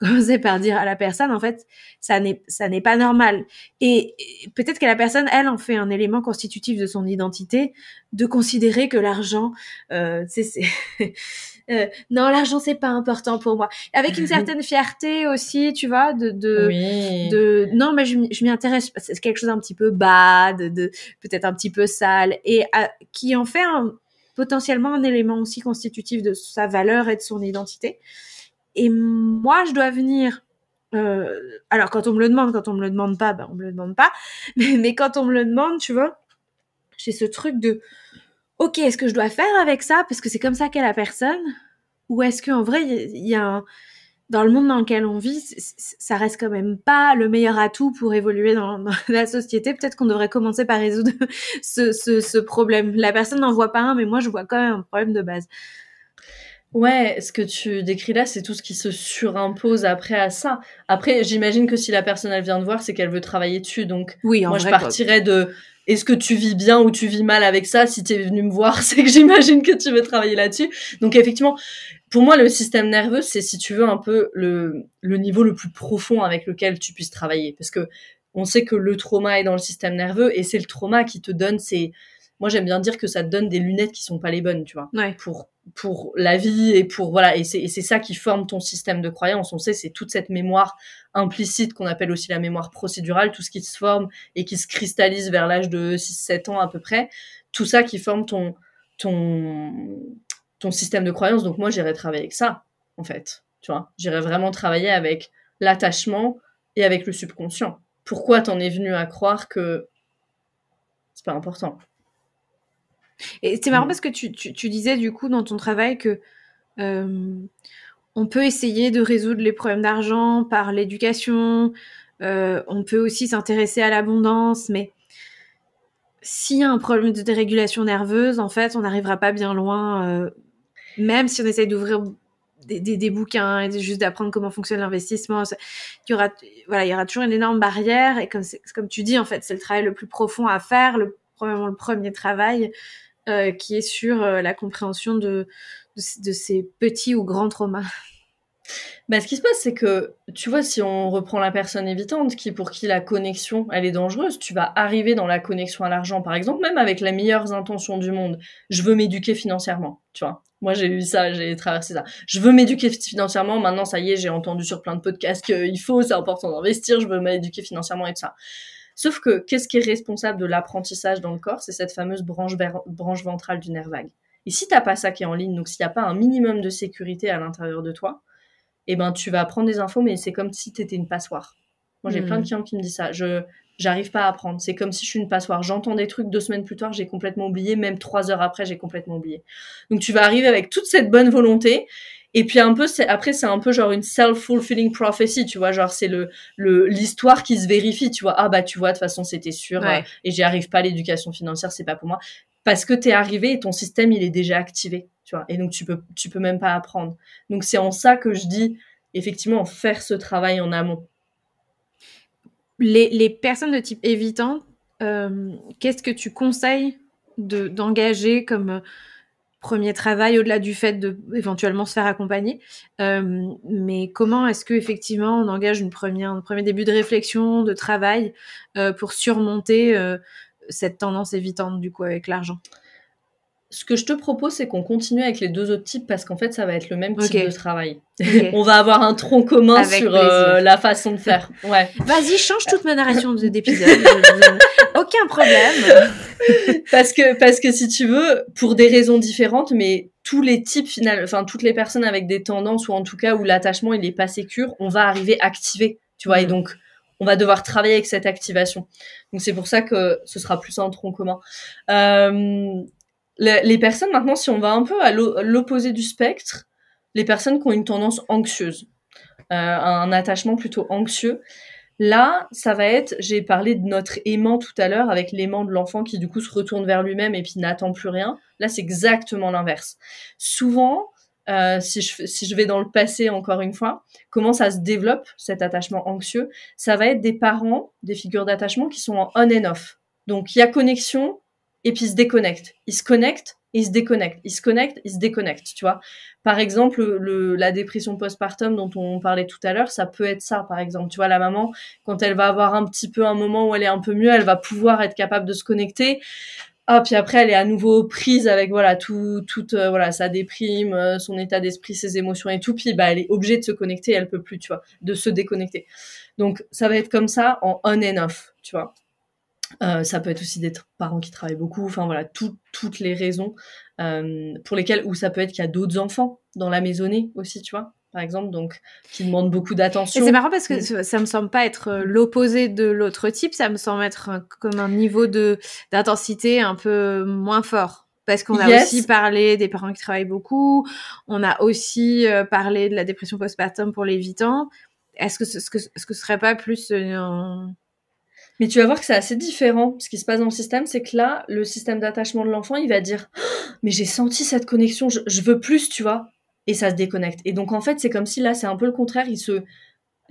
commencer par dire à la personne, en fait, ça n'est, ça n'est pas normal. Et, peut-être que la personne, elle, en fait un élément constitutif de son identité, de considérer que l'argent, euh, c'est, (laughs) euh, non, l'argent c'est pas important pour moi. Avec une (laughs) certaine fierté aussi, tu vois, de, de, non, mais je, m'y intéresse. C'est quelque chose un petit peu bad, de, peut-être un petit peu sale, et euh, qui en fait potentiellement un élément aussi constitutif de sa valeur et de son identité. Et moi, je dois venir. Euh, alors, quand on me le demande, quand on me le demande pas, ben, on me le demande pas. (laughs) Mais, quand on me le demande, tu vois, j'ai ce truc de ok, est-ce que je dois faire avec ça parce que c'est comme ça qu'est la personne Ou est-ce qu'en vrai, il y, a Dans le monde dans lequel on vit, ça reste quand même pas le meilleur atout pour évoluer dans, (laughs) la société. Peut-être qu'on devrait commencer par résoudre (laughs) ce, ce problème. La personne n'en voit pas un, mais moi, je vois quand même un problème de base.
Ouais, ce que tu décris là, c'est tout ce qui se surimpose après à ça. Après, j'imagine que si la personne elle vient de voir, c'est qu'elle veut travailler dessus. Donc, moi, je partirais de est-ce que tu vis bien ou tu vis mal avec ça Si tu es venu me voir, (laughs) c'est que j'imagine que tu veux travailler là-dessus. Donc, effectivement, pour moi, le système nerveux, c'est si tu veux un peu le, le niveau le plus profond avec lequel tu puisses travailler. Parce que on sait que le trauma est dans le système nerveux et c'est le trauma qui te donne ces. Moi, j'aime bien dire que ça te donne des lunettes qui sont pas les bonnes, tu vois. Ouais pour la vie et pour voilà et c'est ça qui forme ton système de croyance on sait c'est toute cette mémoire implicite qu'on appelle aussi la mémoire procédurale tout ce qui se forme et qui se cristallise vers l'âge de 6 7 ans à peu près tout ça qui forme ton système de croyance donc moi j'irai travailler avec ça en fait tu vois j'irai vraiment travailler avec l'attachement et avec le subconscient pourquoi t'en es venu à croire que c'est pas important et c'est marrant mm. parce que tu, disais du coup dans ton
travail que euh, on peut essayer de résoudre les problèmes d'argent par l'éducation, euh, on peut aussi s'intéresser à l'abondance, mais s'il y a un problème de dérégulation nerveuse, en fait, on n'arrivera pas bien loin, euh, même si on essaye d'ouvrir des, bouquins et juste d'apprendre comment fonctionne l'investissement. Il y aura, voilà, il y aura toujours une énorme barrière et comme, comme tu dis, en fait, c'est le travail le plus profond à faire, le probablement le premier travail euh, qui est sur euh, la compréhension de,
ces petits ou grands traumas. Bah, ce qui se passe, c'est que, tu vois, si on reprend la personne évitante, qui pour qui la connexion, elle est dangereuse, tu vas arriver dans la connexion à l'argent, par exemple, même avec les meilleures intentions du monde. Je veux m'éduquer financièrement, tu vois. Moi, j'ai eu ça, j'ai traversé ça. Je veux m'éduquer financièrement. Maintenant, ça y est, j'ai entendu sur plein de podcasts qu'il faut, c'est important d'investir, je veux m'éduquer financièrement et tout ça. Sauf que qu'est-ce qui est responsable de l'apprentissage dans le corps C'est cette fameuse branche, branche ventrale du nerf vague. Et si t'as pas ça qui est en ligne, donc s'il n'y a pas un minimum de sécurité à l'intérieur de toi, eh ben tu vas prendre des infos, mais c'est comme si tu étais une passoire. Moi j'ai plein de hmm. clients qui me disent ça. Je j'arrive pas à apprendre. C'est comme si je suis une passoire. J'entends des trucs deux semaines plus tard, j'ai complètement oublié. Même trois heures après, j'ai complètement oublié. Donc tu vas arriver avec toute cette bonne volonté et puis un peu, c'est après c'est un peu genre une self-fulfilling prophecy, tu vois, genre c'est le le l'histoire qui se vérifie, tu vois. Ah bah tu vois, de toute façon c'était sûr. Euh, et j'y arrive pas, l'éducation financière c'est pas pour moi. Parce que t'es arrivé et ton système il est déjà activé, tu vois. Et donc tu peux tu peux même pas apprendre. Donc c'est en ça que je dis effectivement faire ce travail en amont. Les, les personnes de type évitant, euh,
qu'est-ce que tu conseilles de d'engager comme premier travail, au-delà du fait de éventuellement se faire accompagner. Euh, mais comment est-ce que effectivement on engage une première, un premier début de réflexion, de travail euh, pour surmonter euh,
cette tendance évitante du coup avec l'argent ce que je te propose, c'est qu'on continue avec les deux autres types parce qu'en fait, ça va être le même type de travail. (laughs) On va avoir un tronc commun sur euh, la façon de faire. (laughs) Ouais. Vas-y, change toute ma narration d'épisode. (laughs) Aucun problème. parce que parce que si tu veux, pour des raisons différentes, mais tous les types final, enfin toutes les personnes avec des tendances ou en tout cas où l'attachement il est pas sécure, on va arriver activer. Tu vois et mm. donc on va devoir travailler avec cette activation. Donc c'est pour ça que ce sera plus un tronc commun. Euh, les personnes, maintenant, si on va un peu à l'opposé du spectre, les personnes qui ont une tendance anxieuse, euh, un attachement plutôt anxieux, Là, ça va être, j'ai parlé de notre aimant tout à l'heure avec l'aimant de l'enfant qui du coup se retourne vers lui-même et puis n'attend plus rien. Là, c'est exactement l'inverse. Souvent, euh, si, je, si je vais dans le passé encore une fois, comment ça se développe cet attachement anxieux Ça va être des parents, des figures d'attachement qui sont en on and off. Donc il y a connexion, et puis se déconnectent. il se connecte, il se déconnecte, il se connectent, il se déconnecte, tu vois. Par exemple, le, la dépression postpartum dont on parlait tout à l'heure, ça peut être ça, par exemple. Tu vois, la maman, quand elle va avoir un petit peu un moment où elle est un peu mieux, elle va pouvoir être capable de se connecter. Ah, puis après, elle est à nouveau prise avec voilà tout, toute euh, voilà sa déprime, euh, son état d'esprit, ses émotions et tout. Puis bah elle est obligée de se connecter, elle peut plus, tu vois, de se déconnecter. Donc ça va être comme ça en on and off, tu vois. Euh, ça peut être aussi des parents qui travaillent beaucoup, enfin voilà, toutes les raisons euh, pour lesquelles, ou ça peut être qu'il y a d'autres enfants dans la maisonnée aussi, tu vois, par exemple, donc qui demandent beaucoup d'attention. Et c'est marrant parce que
ça me semble pas être euh, l'opposé de l'autre type, ça me semble être
euh, comme un niveau de
d'intensité un peu moins fort parce qu'on a aussi parlé des parents qui travaillent beaucoup, on a aussi parlé de la dépression postpartum pour les 8 ans. Est-ce que ce,
ce ce serait pas plus mais tu vas voir que c'est assez différent. Ce qui se passe dans le système, c'est que là, le système d'attachement de l'enfant, il va dire (gasps) Mais j'ai senti cette connexion, je, veux plus, tu vois. Et ça se déconnecte. Et donc, en fait, c'est comme si là, c'est un peu le contraire. Il se.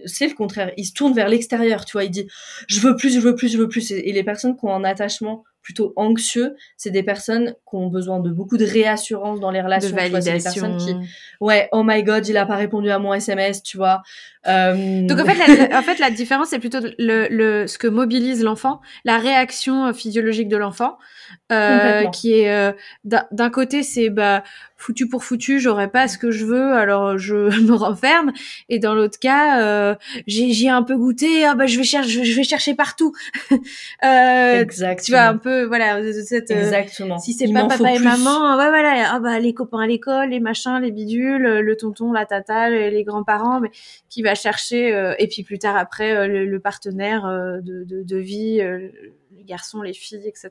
C'est le contraire. Il se tourne vers l'extérieur, tu vois. Il dit Je veux plus, je veux plus, je veux plus. Et, les personnes qui ont un attachement plutôt anxieux, c'est des personnes qui ont besoin de beaucoup de réassurance dans les relations. De validation. Tu des personnes qui, ouais, oh my god, il a pas répondu à mon SMS, tu vois. Euh, Donc
en fait, (laughs) la, en fait, la différence, c'est plutôt le, le, ce que mobilise l'enfant, la réaction euh, physiologique de l'enfant, euh, qui est euh, d'un côté, c'est bah foutu pour foutu, j'aurais pas ce que je veux, alors je (laughs) me renferme, et dans l'autre cas, j'ai un peu goûté, ah bah je vais chercher, je vais chercher partout. (laughs) Exactement. Tu vois un peu, voilà, cette, si c'est pas papa et maman, ah, bah, voilà, ah bah les copains à l'école, les machins, les bidules, le tonton, la tata, les, les grands-parents, mais qui va chercher euh, et puis plus tard après euh, le, partenaire euh, de, vie, les garçons, les filles, etc.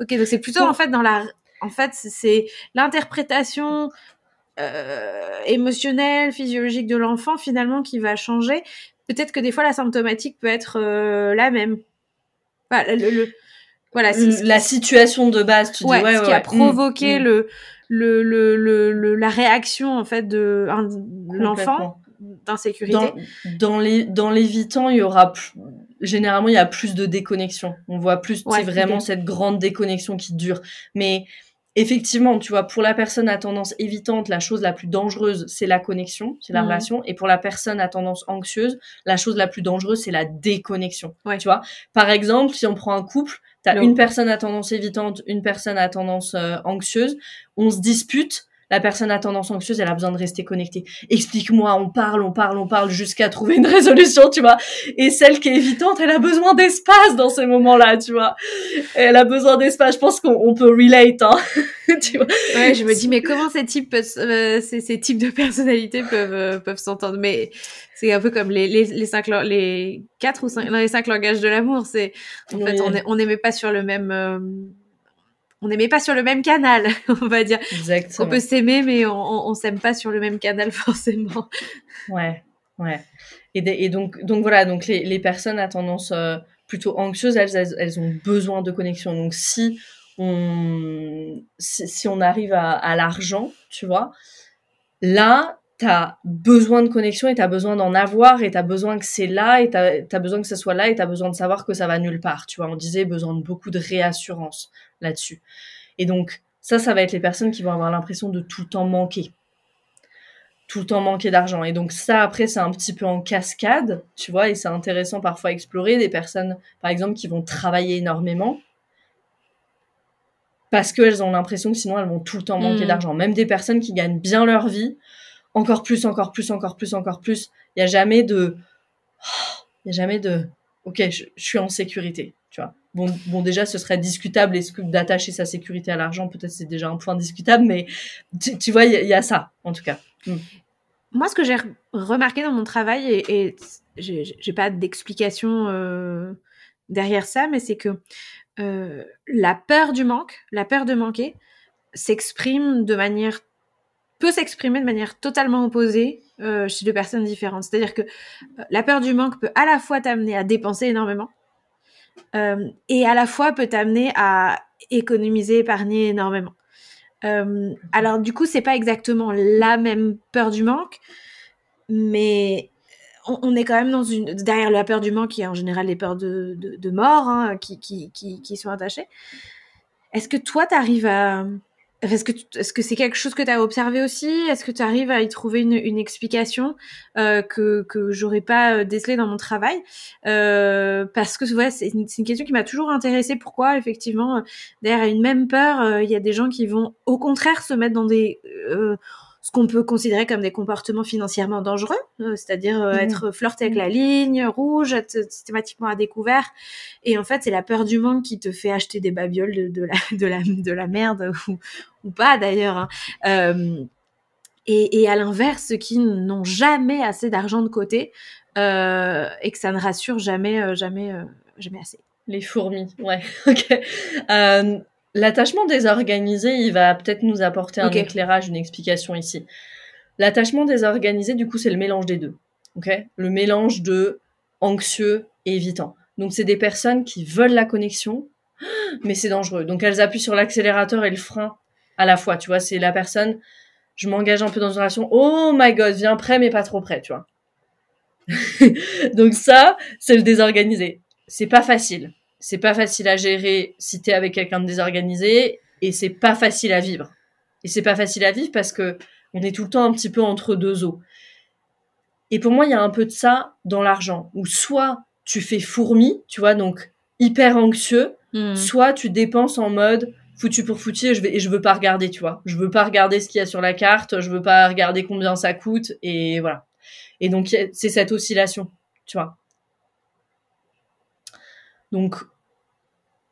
Ok, donc c'est plutôt en fait dans la, en fait c'est l'interprétation émotionnelle, physiologique de l'enfant finalement qui va changer. Peut-être que des fois la symptomatique peut être la même. voilà, mmh, la
situation de base, tu ce qui a provoqué
mmh, mmh. le, le, le, la réaction en fait de
l'enfant
d'insécurité
dans, dans l'évitant, il y aura généralement il y a plus de déconnexion. On voit plus c'est vraiment cette grande déconnexion qui dure. Mais effectivement, tu vois, pour la personne à tendance évitante, la chose la plus dangereuse, c'est la connexion, c'est la mhm. relation. Et pour la personne à tendance anxieuse, la chose la plus dangereuse, c'est la déconnexion. Tu vois, par exemple, si on prend un couple, t'as une personne à tendance évitante, une personne à tendance euh, anxieuse, on se dispute la personne à tendance anxieuse, elle a besoin de rester connectée. Explique-moi, on parle, on parle, on parle jusqu'à trouver une (laughs) résolution, tu vois. Et celle qui est évitante, elle a besoin d'espace dans ce moment là tu vois. Elle a besoin d'espace. Je pense qu'on peut relate, hein. (laughs) Ouais, je me dis, mais comment ces types,
euh, ces, types de personnalités peuvent, euh, peuvent s'entendre? Mais c'est un peu comme les, cinq, quatre ou cinq, les cinq langages de l'amour. C'est, en fait, on n'aimait on pas sur le même, euh, on n'aimait pas sur le même canal, (laughs) on va dire. Exactement. On peut s'aimer, mais
on, on, s'aime pas sur le même canal (laughs) forcément. Ouais, ouais. Et, donc, donc voilà, donc les, personnes à tendance euh, plutôt anxieuse, elles, ont besoin de connexion. Donc si on, on arrive à l'argent, tu vois, là, t'as besoin de connexion et tu as besoin d'en avoir et tu as besoin que c'est là et tu as, besoin que ça soit là et tu as besoin de savoir que ça va nulle part. Tu vois, on disait besoin de beaucoup de réassurance là-dessus. Et donc, ça, ça va être les personnes qui vont avoir l'impression de tout le temps manquer. Tout le temps manquer d'argent. Et donc, ça, après, c'est un petit peu en cascade, tu vois, et c'est intéressant parfois à explorer des personnes, par exemple, qui vont travailler énormément parce qu'elles ont l'impression que sinon elles vont tout le temps manquer mmh. d'argent. Même des personnes qui gagnent bien leur vie, encore plus, encore plus, encore plus, encore plus. Il n'y a jamais de. Il n'y a jamais de. Ok, je, suis en sécurité, tu vois. Bon, bon déjà, ce serait discutable d'attacher sa sécurité à l'argent, peut-être c'est déjà un point discutable, mais tu, vois, il y, a ça, en tout cas. Mm. Moi, ce que j'ai remarqué dans mon travail, et,
je n'ai pas d'explication euh, derrière ça, mais c'est que euh, la peur du manque, la peur de manquer, s'exprime de manière peut s'exprimer de manière totalement opposée euh, chez deux personnes différentes. C'est-à-dire que euh, la peur du manque peut à la fois t'amener à dépenser énormément euh, et à la fois peut t'amener à économiser, épargner énormément. alors du coup, c'est pas exactement la même peur du manque, mais on, est quand même dans une derrière la peur du manque y a en général les peurs de, mort hein, qui, qui, qui, sont attachées. Est-ce que toi, tu arrives à est-ce que ce que c'est quelque chose que tu as observé aussi Est-ce que tu arrives à y trouver une, explication euh, que que j'aurais pas euh, décelé dans mon travail euh, Parce que c'est une, question qui m'a toujours intéressée. Pourquoi effectivement derrière une même peur, il y a des gens qui vont au contraire se mettre dans des ce qu'on peut considérer comme des comportements financièrement dangereux, euh, c'est-à-dire euh, mhm. être flirté avec mhm. la ligne rouge, être systématiquement à découvert. Et en fait, c'est la peur du monde qui te fait acheter des babioles de, la, (laughs) de, la, de la, merde (laughs) ou, ou pas d'ailleurs. Hein. Euh, et, à l'inverse, ceux qui n'ont jamais assez d'argent de côté et
que ça ne rassure jamais, jamais, jamais assez. Les fourmis, ouais, (laughs) ok. L'attachement désorganisé, il va peut-être nous apporter un éclairage, une explication ici. L'attachement désorganisé, du coup, c'est le mélange des deux. le mélange de anxieux et évitant. Donc, c'est des personnes qui veulent la connexion, (gasps) mais c'est dangereux. Donc, elles appuient sur l'accélérateur et le frein à la fois. Tu vois, c'est la personne, je m'engage un peu dans une relation, oh my god, viens prêt, mais pas trop près, tu vois. (laughs) Donc, ça, c'est le désorganisé. C'est pas facile c'est pas facile à gérer si t'es avec quelqu'un de désorganisé et c'est pas facile à vivre. Et c'est pas facile à vivre parce que on est tout le temps un petit peu entre deux eaux. Et pour moi, il y a un peu de ça dans l'argent, où soit tu fais fourmi, tu vois, donc hyper anxieux, hmm. soit tu dépenses en mode foutu pour foutu et je, vais, et je veux pas regarder, tu vois. Je veux pas regarder ce qu'il y a sur la carte, je veux pas regarder combien ça coûte, et voilà. Et donc, c'est cette oscillation, tu vois. Donc,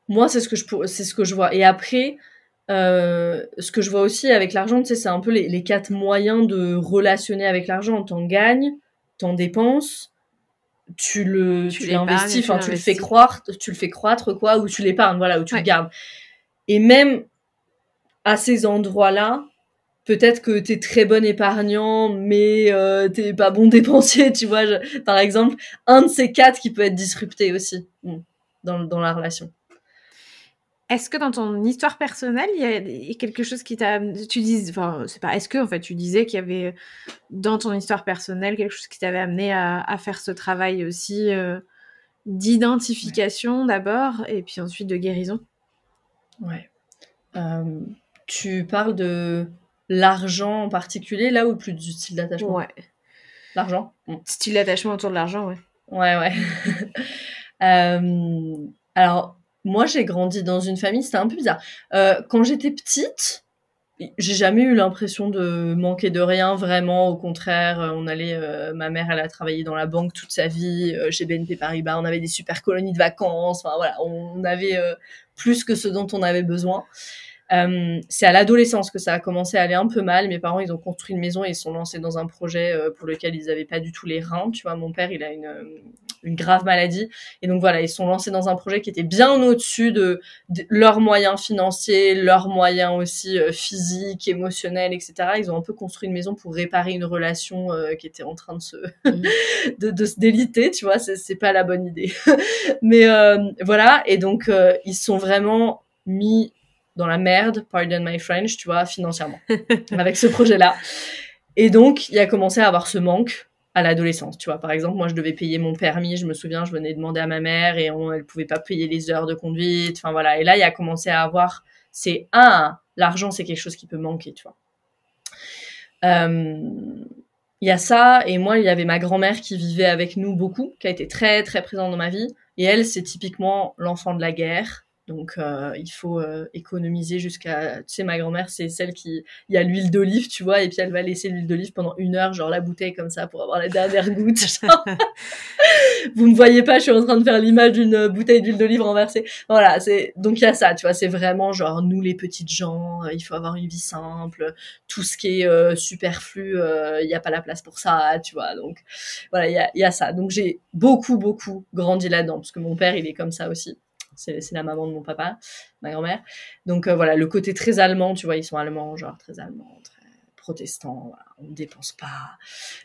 moi, c'est ce que je c'est ce que je vois. Et après, euh, ce que je vois aussi avec l'argent, c'est un peu les, les, quatre moyens de relationner avec l'argent. T'en gagnes, t'en dépenses, tu le, tu, l'investis, enfin tu, le fais croître, tu le fais croître quoi, ou tu l'épargnes, voilà, ou tu le gardes. Et même à ces endroits-là, peut-être que t'es très bon épargnant, mais euh, t'es pas bon (laughs) dépensier, tu vois. par exemple, un de ces quatre qui peut être disrupté aussi hmm, dans, dans la relation.
Est-ce que dans ton histoire personnelle, il y a quelque chose qui t'a. Tu Enfin, c'est pas. Est-ce que, en fait, tu disais qu'il y avait dans ton histoire personnelle quelque chose qui t'avait amené à, faire ce travail aussi euh, d'identification d'abord et puis ensuite de guérison
Ouais. Euh, tu parles de l'argent en particulier, là, ou plus du style d'attachement Ouais. L'argent Style d'attachement autour de l'argent, ouais. Ouais, ouais. (laughs) Euh, alors, moi, j'ai grandi dans une famille, c'était un peu bizarre. Euh, quand j'étais petite, j'ai jamais eu l'impression de manquer de rien, vraiment. Au contraire, euh, on allait, euh, ma mère, elle a travaillé dans la banque toute sa vie, chez BNP Paribas, on avait des super colonies de vacances, enfin voilà, on avait plus que ce dont on avait besoin. c'est à l'adolescence que ça a commencé à aller un peu mal. Mes parents, ils ont construit une maison et ils sont lancés dans un projet pour lequel ils n'avaient pas du tout les reins. Tu vois, mon père, il a une, une grave maladie. Et donc voilà, ils sont lancés dans un projet qui était bien au-dessus de, leurs moyens financiers, leurs moyens aussi euh, physiques, émotionnels, etc. Ils ont un peu construit une maison pour réparer une relation euh, qui était en train de se, mhm. (laughs) de, se déliter, tu vois, c'est pas la bonne idée. (laughs) Mais euh, voilà, et donc ils sont vraiment mis dans la merde, pardon my French, tu vois, financièrement, (laughs) avec ce projet-là. Et donc, il a commencé à avoir ce manque à l'adolescence, tu vois. Par exemple, moi, je devais payer mon permis. Je me souviens, je venais demander à ma mère et on, elle pouvait pas payer les heures de conduite. Enfin voilà. Et là, il a commencé à avoir. C'est un, l'argent, c'est quelque chose qui peut manquer, tu vois. Euh, il y a ça et moi, il y avait ma grand-mère qui vivait avec nous beaucoup, qui a été très très présente dans ma vie. Et elle, c'est typiquement l'enfant de la guerre. Donc, euh, il faut euh, économiser jusqu'à. Tu sais, ma grand-mère, c'est celle qui. Il y a l'huile d'olive, tu vois, et puis elle va laisser l'huile d'olive pendant une heure, genre la bouteille comme ça, pour avoir la dernière (laughs) goutte. Genre... Vous ne voyez pas, je suis en train de faire l'image d'une euh, bouteille d'huile d'olive renversée. Voilà, c'est. Donc, il y a ça, tu vois, c'est vraiment genre nous, les petites gens, il faut avoir une vie simple. Tout ce qui est superflu, il n'y a pas la place pour ça, tu vois. Donc, voilà, il y a, y a ça. Donc, j'ai beaucoup, beaucoup grandi là-dedans, parce que mon père, il est comme ça aussi c'est la maman de mon papa, ma grand-mère. Donc euh, voilà, le côté très allemand, tu vois, ils sont allemands, genre très allemands, très protestants, on ne dépense pas.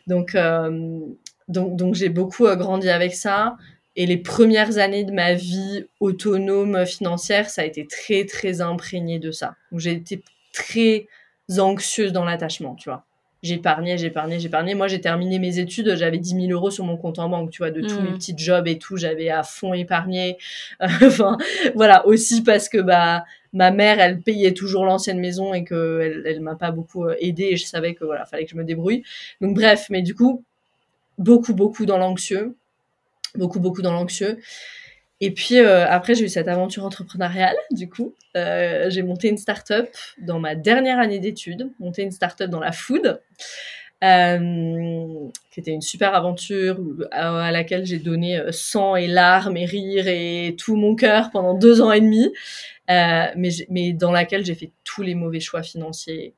Donc, euh, donc, donc j'ai beaucoup euh, grandi avec ça. Et les premières années de ma vie autonome financière, ça a été très, très imprégné de ça. J'ai été très anxieuse dans l'attachement, tu vois j'épargnais, j'épargnais, j'épargnais. Moi, j'ai terminé mes études, j'avais 10 000 euros sur mon compte en banque, tu vois, de tous mes mm. petits jobs et tout, j'avais à fond épargné. (laughs) enfin, voilà, aussi parce que bah ma mère, elle payait toujours l'ancienne maison et que elle, m'a pas beaucoup euh, aidé et je savais que voilà, fallait que je me débrouille. Donc bref, mais du coup, beaucoup, beaucoup dans l'anxieux, beaucoup, beaucoup dans l'anxieux. Et puis euh, après, j'ai eu cette aventure entrepreneuriale, du coup. Euh, j'ai monté une start-up dans ma dernière année d'études, monté une start-up dans la food, euh, qui était une super aventure euh, à, laquelle j'ai donné euh, sang et larmes et rire et tout mon cœur pendant deux ans et demi, mais, mais dans laquelle j'ai fait tous les mauvais choix financiers,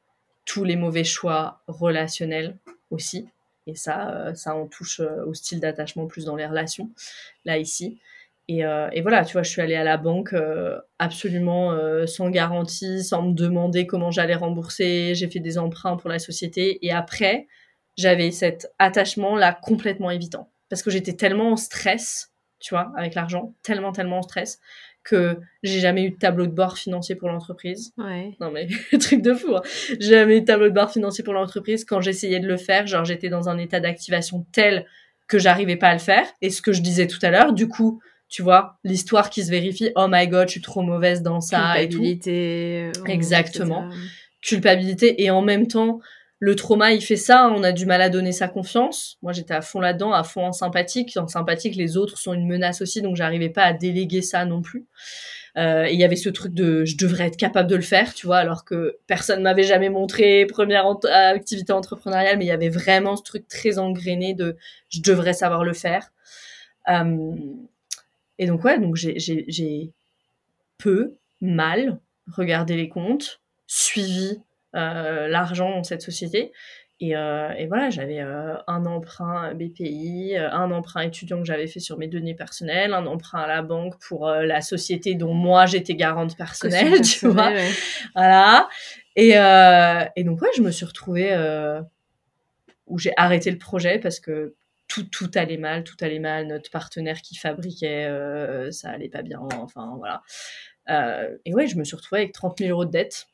tous les mauvais choix relationnels aussi. Et ça, ça en touche au style d'attachement plus dans les relations, là, ici. Euh, et, voilà, tu vois, je suis allée à la banque euh, absolument euh, sans garantie, sans me demander comment j'allais rembourser. J'ai fait des emprunts pour la société. Et après, j'avais cet attachement-là complètement évitant. Parce que j'étais tellement en stress, tu vois, avec l'argent, tellement, tellement en stress, que j'ai jamais eu de tableau de bord financier pour l'entreprise. Ouais. Non mais, (laughs) truc de fou. Hein. J'ai jamais eu de tableau de bord financier pour l'entreprise. Quand j'essayais de le faire, genre, j'étais dans un état d'activation tel que j'arrivais pas à le faire. Et ce que je disais tout à l'heure, du coup, tu vois, l'histoire qui se vérifie, oh my god, je suis trop mauvaise dans ça et tout. Euh, Exactement. Culpabilité et en même temps, le trauma, il fait ça, hein, on a du mal à donner sa confiance. Moi, j'étais à fond là-dedans, à fond en sympathique. En sympathique, les autres sont une menace aussi, donc j'arrivais pas à déléguer ça non plus. Euh, il y avait ce truc de je devrais être capable de le faire, tu vois, alors que personne m'avait jamais montré première activité entrepreneuriale, mais il y avait vraiment ce truc très engrainé de je devrais savoir le faire. Euh, et donc, ouais, donc j'ai peu, mal regardé les comptes, suivi euh, l'argent dans cette société. Et, euh, voilà, j'avais euh, un emprunt BPI, un emprunt étudiant que j'avais fait sur mes données personnelles, un emprunt à la banque pour la société dont moi j'étais garante personnelle, (laughs) tu vois. Voilà. Et, et, donc, ouais, je me suis retrouvée où j'ai arrêté le projet parce que tout, allait mal, tout allait mal. Notre partenaire qui fabriquait, euh, ça allait pas bien. Enfin, voilà. Euh, et ouais, je me suis retrouvée avec 30 000 euros de dette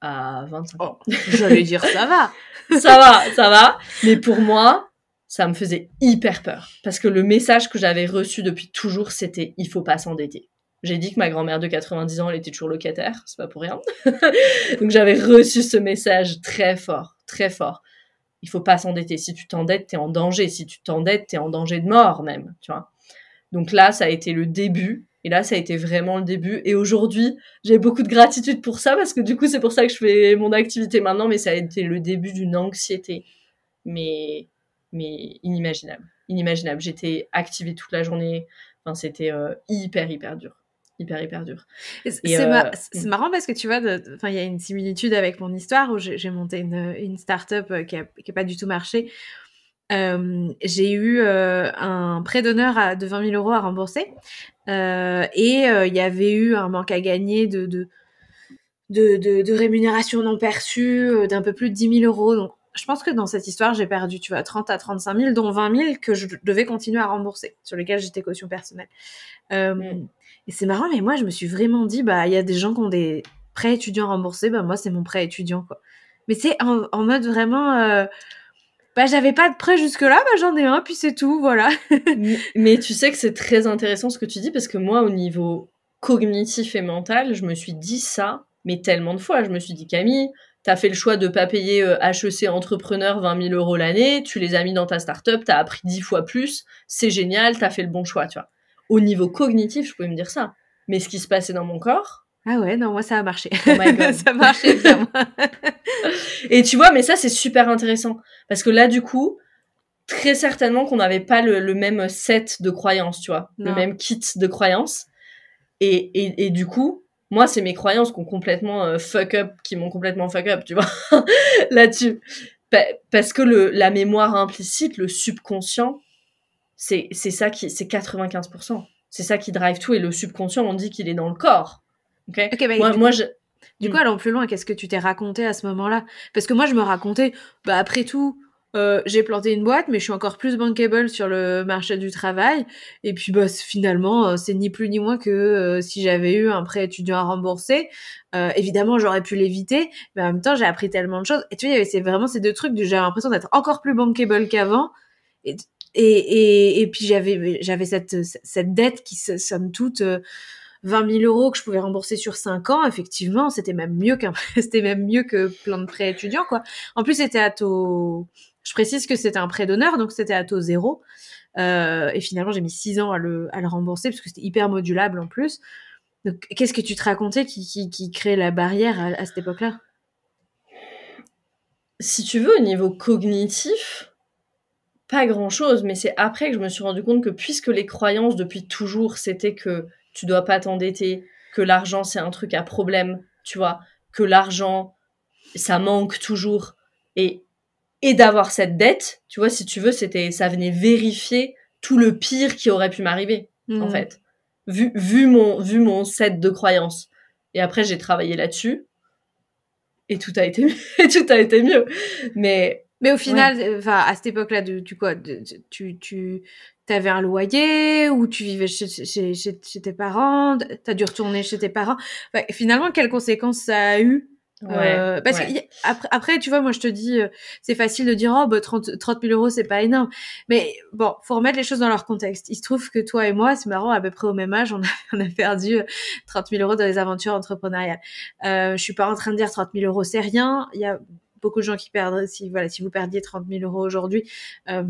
à 25 ans. Oh, J'allais dire, ça va. (laughs) ça va, ça va. Mais pour moi, ça me faisait hyper peur. Parce que le message que j'avais reçu depuis toujours, c'était il faut pas s'endetter. J'ai dit que ma grand-mère de 90 ans, elle était toujours locataire, c'est pas pour rien. (laughs) Donc j'avais reçu ce message très fort, très fort il faut pas s'endetter. Si tu t'endettes, tu es en danger. Si tu t'endettes, tu es en danger de mort même, tu vois. Donc là, ça a été le début. Et là, ça a été vraiment le début. Et aujourd'hui, j'ai beaucoup de gratitude pour ça parce que du coup, c'est pour ça que je fais mon activité maintenant. Mais ça a été le début d'une anxiété, mais mais inimaginable, inimaginable. J'étais activée toute la journée. Enfin, c'était euh, hyper hyper dur hyper hyper dur. C'est euh, mm.
marrant parce que tu vois, enfin il y a une similitude avec mon histoire où j'ai monté une, start-up euh, qui n'a pas du tout marché. Euh, j'ai eu un prêt d'honneur de 20 000 euros à rembourser et il y avait eu un manque à gagner de de, de, rémunération non perçue d'un peu plus de 10 000 euros. Donc je pense que dans cette histoire, j'ai perdu, tu vois, 30 à 35 000, dont 20 000 que je devais continuer à rembourser, sur lesquels j'étais caution personnelle. Euh, mm. Et c'est marrant, mais moi, je me suis vraiment dit, bah, il y a des gens qui ont des prêts étudiants remboursés, bah, moi, c'est mon prêt étudiant, quoi. Mais c'est en, mode vraiment,
euh, bah, j'avais pas de prêt jusque-là, bah, j'en ai un, puis c'est tout, voilà. (laughs) mais, tu sais que c'est très intéressant ce que tu dis, parce que moi, au niveau cognitif et mental, je me suis dit ça, mais tellement de fois. Je me suis dit, Camille, t'as fait le choix de pas payer HEC euh, entrepreneur 20 000 euros l'année, tu les as mis dans ta start-up, t'as appris 10 fois plus, c'est génial, t'as fait le bon choix, tu vois au niveau cognitif, je pouvais me dire ça. Mais ce qui se passait dans mon corps. Ah ouais, non, moi ça a marché. Oh my (laughs) ça marchait (laughs) moi. Et tu vois, mais ça c'est super intéressant. Parce que là, du coup, très certainement qu'on n'avait pas le, même set de croyances, tu vois, le même kit de croyances. Et, du coup, moi, c'est mes croyances qui complètement euh, fuck up, qui m'ont complètement fuck up, tu vois, (laughs) là-dessus. parce que le, la mémoire implicite, le subconscient, c'est ça qui, c'est 95%. C'est ça qui drive tout. Et le subconscient, on dit qu'il est dans le corps. Ok. moi, moi je. Du hmm. coup, allons plus loin. Qu'est-ce que tu t'es raconté à ce moment-là Parce que moi, je me racontais,
bah après tout, euh, j'ai planté une boîte, mais je suis encore plus bankable sur le marché du travail. Et puis, bah, finalement, euh, c'est ni plus ni moins que euh, si j'avais eu un prêt étudiant à rembourser. évidemment, j'aurais pu l'éviter, mais en même temps, j'ai appris tellement de choses. Et tu vois, c'est vraiment ces deux trucs du j'ai l'impression d'être encore plus bankable qu'avant. Et et, et, et puis j'avais j'avais cette, cette dette qui somme toute 20 euh, 000 euros que je pouvais rembourser sur 5 ans, effectivement, c'était même mieux qu'un, (laughs) c'était même mieux que plein de prêts étudiants, quoi. En plus, c'était à taux, je précise que c'était un prêt d'honneur, donc c'était à taux zéro. Euh, et finalement, j'ai mis 6 ans à le, à le rembourser parce que c'était hyper modulable en plus. Donc, qu'est-ce que tu te racontais qui,
qui, qui crée la barrière à, à cette époque-là Si tu veux, au niveau cognitif, pas grand-chose, mais c'est après que je me suis rendu compte que puisque les croyances depuis toujours, c'était que tu dois pas t'endetter, que l'argent c'est un truc à problème, tu vois, que l'argent ça manque toujours et et d'avoir cette dette, tu vois, si tu veux, c'était ça venait vérifier tout le pire qui aurait pu m'arriver en mmh. fait. Vu vu mon vu mon set de croyances. Et après j'ai travaillé là-dessus et tout a été (laughs) tout a été mieux.
Mais mais au final, euh, enfin, à cette époque-là, tu quoi, tu, tu avais un loyer ou tu vivais chez, chez, tes parents, tu as dû retourner chez tes parents. finalement, quelles conséquences ça a eu euh, parce qu'après, que après, tu vois, moi je te dis, euh, c'est facile de dire, oh, 30, bah, 000 euros, c'est pas énorme. Mais bon, faut remettre les choses dans leur contexte. Il se trouve que toi et moi, c'est marrant, à peu près au même âge, on a, (laughs) on a perdu 30 000 euros dans les aventures entrepreneuriales. Euh, je suis pas en train de dire 30 000 euros, c'est rien. Il y a beaucoup de gens qui perdraient, si, voilà, si vous perdiez 30 000 euros aujourd'hui, euh,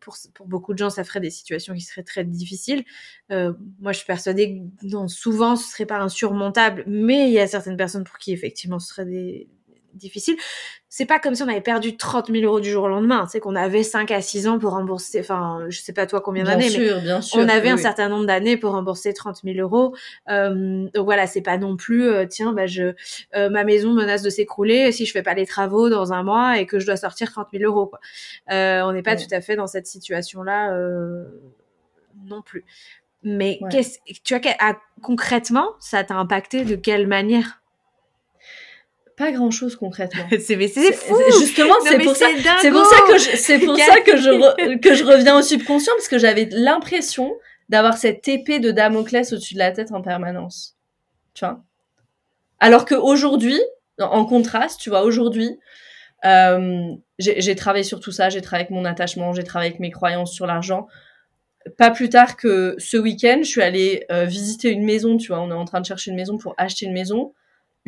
pour, beaucoup de gens, ça ferait des situations qui seraient très difficiles. Euh, moi, je suis persuadée que non, souvent, ce serait pas insurmontable, mais il y a certaines personnes pour qui, effectivement, ce serait des, difficile. C'est pas comme si on avait perdu 30 000 euros du jour au lendemain. C'est qu'on avait 5 à 6 ans pour rembourser. Enfin, je sais pas toi combien d'années, mais bien sûr, on avait un certain nombre d'années pour rembourser 30 000 euros. Euh, donc voilà, c'est pas non plus euh, tiens, bah je, euh, ma maison menace de s'écrouler si je fais pas les travaux dans un mois et que je dois sortir 30 000 euros. on n'est pas tout à fait dans cette situation là non plus. Mais qu'est-ce, tu vois, ah, concrètement, ça t'a impacté de
quelle manière pas grand chose concrètement. (laughs) c'est fou. Justement, c'est pour ça, que c'est pour ça que je (laughs) que je reviens au subconscient parce que j'avais l'impression d'avoir cette épée de Damoclès au-dessus de la tête en permanence. Tu vois. Alors que aujourd'hui, en contraste, tu vois, aujourd'hui, euh, j'ai travaillé sur tout ça, j'ai travaillé avec mon attachement, j'ai travaillé avec mes croyances sur l'argent. Pas plus tard que ce week-end, je suis allée euh, visiter une maison, tu vois, on est en train de chercher une maison pour acheter une maison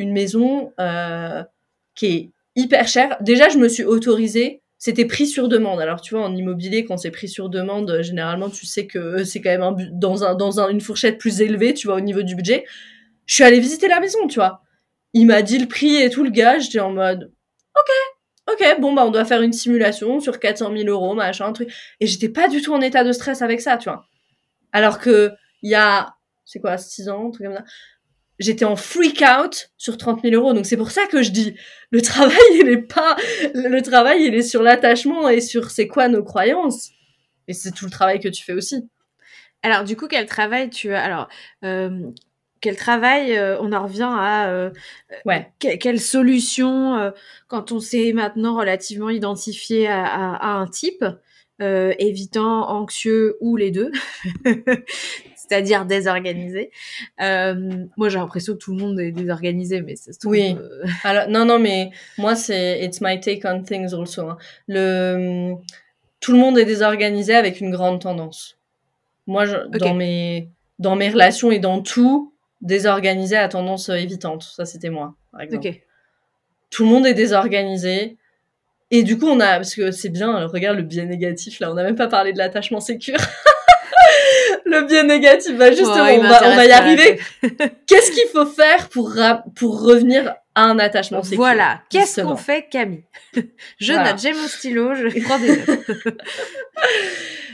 une maison euh, qui est hyper chère. Déjà, je me suis autorisée. C'était pris sur demande. Alors, tu vois, en immobilier, quand c'est pris sur demande, généralement, tu sais que (laughs) c'est quand même dans, un, dans une fourchette plus élevée, tu vois, au niveau du budget. Je suis allée visiter la maison, tu vois. Il m'a dit le prix et tout, le gars. J'étais en mode, OK, ok, bon, bah, on doit faire une simulation sur 400 000 euros, machin, truc. Et j'étais pas du tout en état de stress avec ça, tu vois. Alors que, il y a, c'est quoi, 6 ans, truc comme ça j'étais en freak out sur 30 000 euros. Donc c'est pour ça que je dis, le travail, (laughs) il est pas, le travail, il est sur l'attachement et sur c'est quoi nos croyances. Et c'est tout le travail que tu fais aussi.
Alors du coup, quel travail tu as Alors, euh, quel travail euh, On en revient à euh, quelle solution quand on s'est maintenant relativement identifié à, à un type. évitant anxieux ou les deux
(laughs) c'est-à-dire désorganisé. Euh, moi, j'ai l'impression que tout le monde est désorganisé, mais c'est Oui. Euh, Alors, non, non, mais moi, c'est it's my take on things also. Hein. Le tout le monde est désorganisé avec une grande tendance. Moi, dans mes dans mes relations et dans tout, désorganisé à tendance euh, évitante. Ça, c'était moi, par exemple. Tout le monde est désorganisé. Et du coup, on a, parce que c'est bien, regarde le bien négatif, là, on n'a même pas parlé de l'attachement sécure. (laughs) le biais négatif. Bah justement, on, va, y arriver. (laughs) Qu'est-ce qu'il faut faire pour pour revenir à un attachement Voilà. Qu'est-ce qu'on fait, Camille (laughs) Je note. J'ai mon stylo. Je (laughs) prends des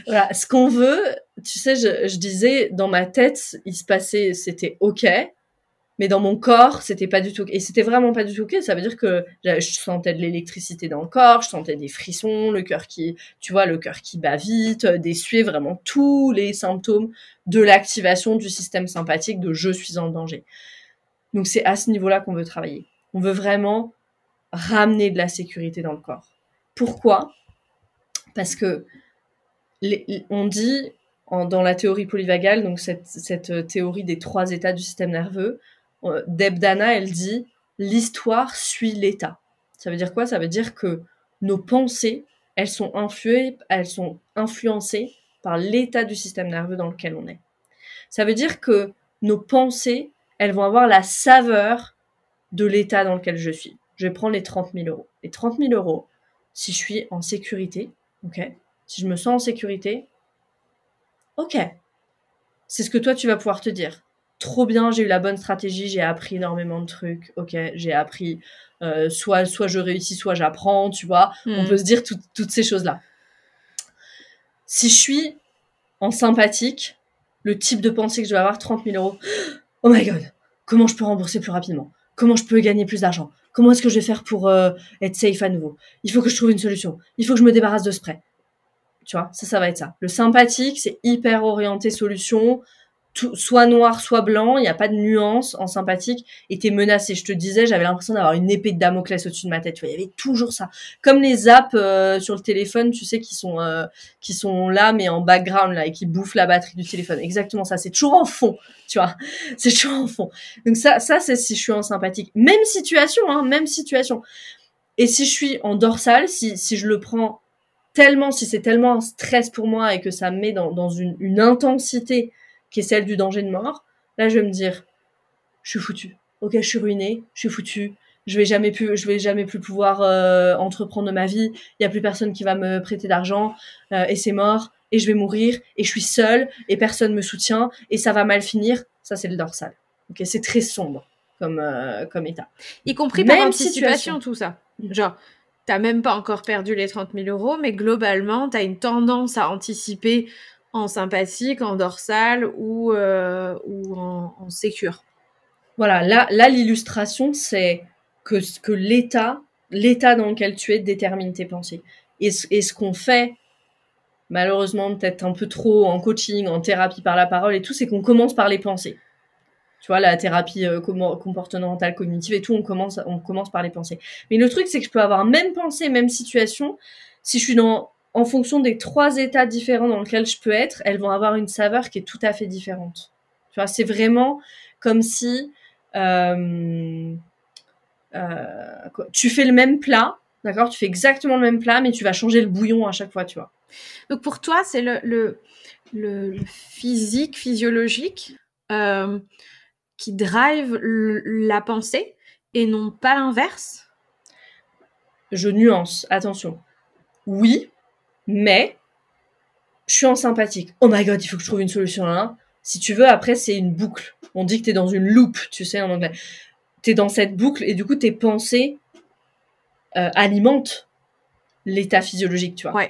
voilà. Ce qu'on veut, tu sais, je, je disais dans ma tête, il se passait, c'était ok mais dans mon corps, c'était pas du tout et c'était vraiment pas du tout ok. Ça veut dire que je sentais de l'électricité dans le corps, je sentais des frissons, le cœur qui, tu vois, le cœur qui bat vite, euh, des vraiment tous les symptômes de l'activation du système sympathique de je suis en danger. Donc c'est à ce niveau-là qu'on veut travailler. On veut vraiment ramener de la sécurité dans le corps. Pourquoi Parce que on dit dans la théorie polyvagale, donc cette, euh, théorie des trois états du système nerveux, euh, debdana elle dit l'histoire suit l'État. Ça veut dire quoi Ça veut dire que nos pensées, elles sont, influées, elles sont influencées par l'état du système nerveux dans lequel on est. Ça veut dire que nos pensées, elles vont avoir la saveur de l'état dans lequel je suis. Je vais prendre les 30 000 euros. Les 30 000 euros, si je suis en sécurité, ok Si je me sens en sécurité, ok. C'est ce que toi, tu vas pouvoir te dire trop bien, j'ai eu la bonne stratégie, j'ai appris énormément de trucs, ok, j'ai appris, euh, soit, soit je réussis, soit j'apprends, tu vois, on hmm. peut se dire toutes ces choses-là. Si je suis en sympathique, le type de pensée que je vais avoir, 30 000 euros, (gasps) oh my god, comment je peux rembourser plus rapidement Comment je peux gagner plus d'argent Comment est-ce que je vais faire pour euh, être safe à nouveau Il faut que je trouve une solution. Il faut que je me débarrasse de ce prêt. Tu vois, ça, ça va être ça. Le sympathique, c'est hyper orienté solution soit noir, soit blanc, il n'y a pas de nuance en sympathique, et t'es menacé. Je te disais, j'avais l'impression d'avoir une épée de Damoclès au-dessus de ma tête. il y avait toujours ça. Comme les apps euh, sur le téléphone, tu sais, qui sont, euh, qui sont là, mais en background, là, et qui bouffent la batterie du téléphone. Exactement ça. C'est toujours en fond, tu vois. (laughs) C'est toujours en fond. Donc ça, ça, c'est si je suis en sympathique. Même situation, hein, même situation. Et si je suis en dorsale, si, si je le prends tellement, si c'est tellement un stress pour moi et que ça me met dans, dans une, une intensité qui est celle du danger de mort, là je vais me dire, je suis foutu. Ok, je suis ruiné, je suis foutu. Je vais jamais plus, je vais jamais plus pouvoir euh, entreprendre ma vie. Il y a plus personne qui va me prêter d'argent euh, et c'est mort. Et je vais mourir et je suis seule et personne me soutient et ça va mal finir. Ça c'est le dorsal. Ok, c'est très sombre comme euh, comme état. Y compris par Même situation. tout
ça. Genre, t'as même pas encore perdu les 30 000 euros, mais globalement, tu as une tendance à anticiper en sympathique,
en dorsale ou, euh, ou en, sécure. Voilà, là, l'illustration, c'est que, que l'état, l'état dans lequel tu es détermine tes pensées. Et, ce qu'on fait, malheureusement, peut-être un peu trop en coaching, en thérapie par la parole et tout, c'est qu'on commence par les pensées. Tu vois, la thérapie euh, comportementale, cognitive et tout, on commence, on commence par les pensées. Mais le truc, c'est que je peux avoir même pensée, même situation, si je suis dans en fonction des trois états différents dans lesquels je peux être, elles vont avoir une saveur qui est tout à fait différente. Tu vois, c'est vraiment comme si euh, euh, tu fais le même plat, d'accord Tu fais exactement le même plat, mais tu vas changer le bouillon à chaque fois, tu vois. Donc pour toi, c'est le,
physique, physiologique euh, qui drive la pensée et non pas l'inverse
Je nuance, attention. Oui, mais je suis en sympathique. Oh my god, il faut que je trouve une solution là. Si tu veux, après, c'est une boucle. On dit que tu es dans une loupe, tu sais, en anglais. Tu es dans cette boucle et du coup, tes pensées euh, alimentent l'état physiologique, tu vois.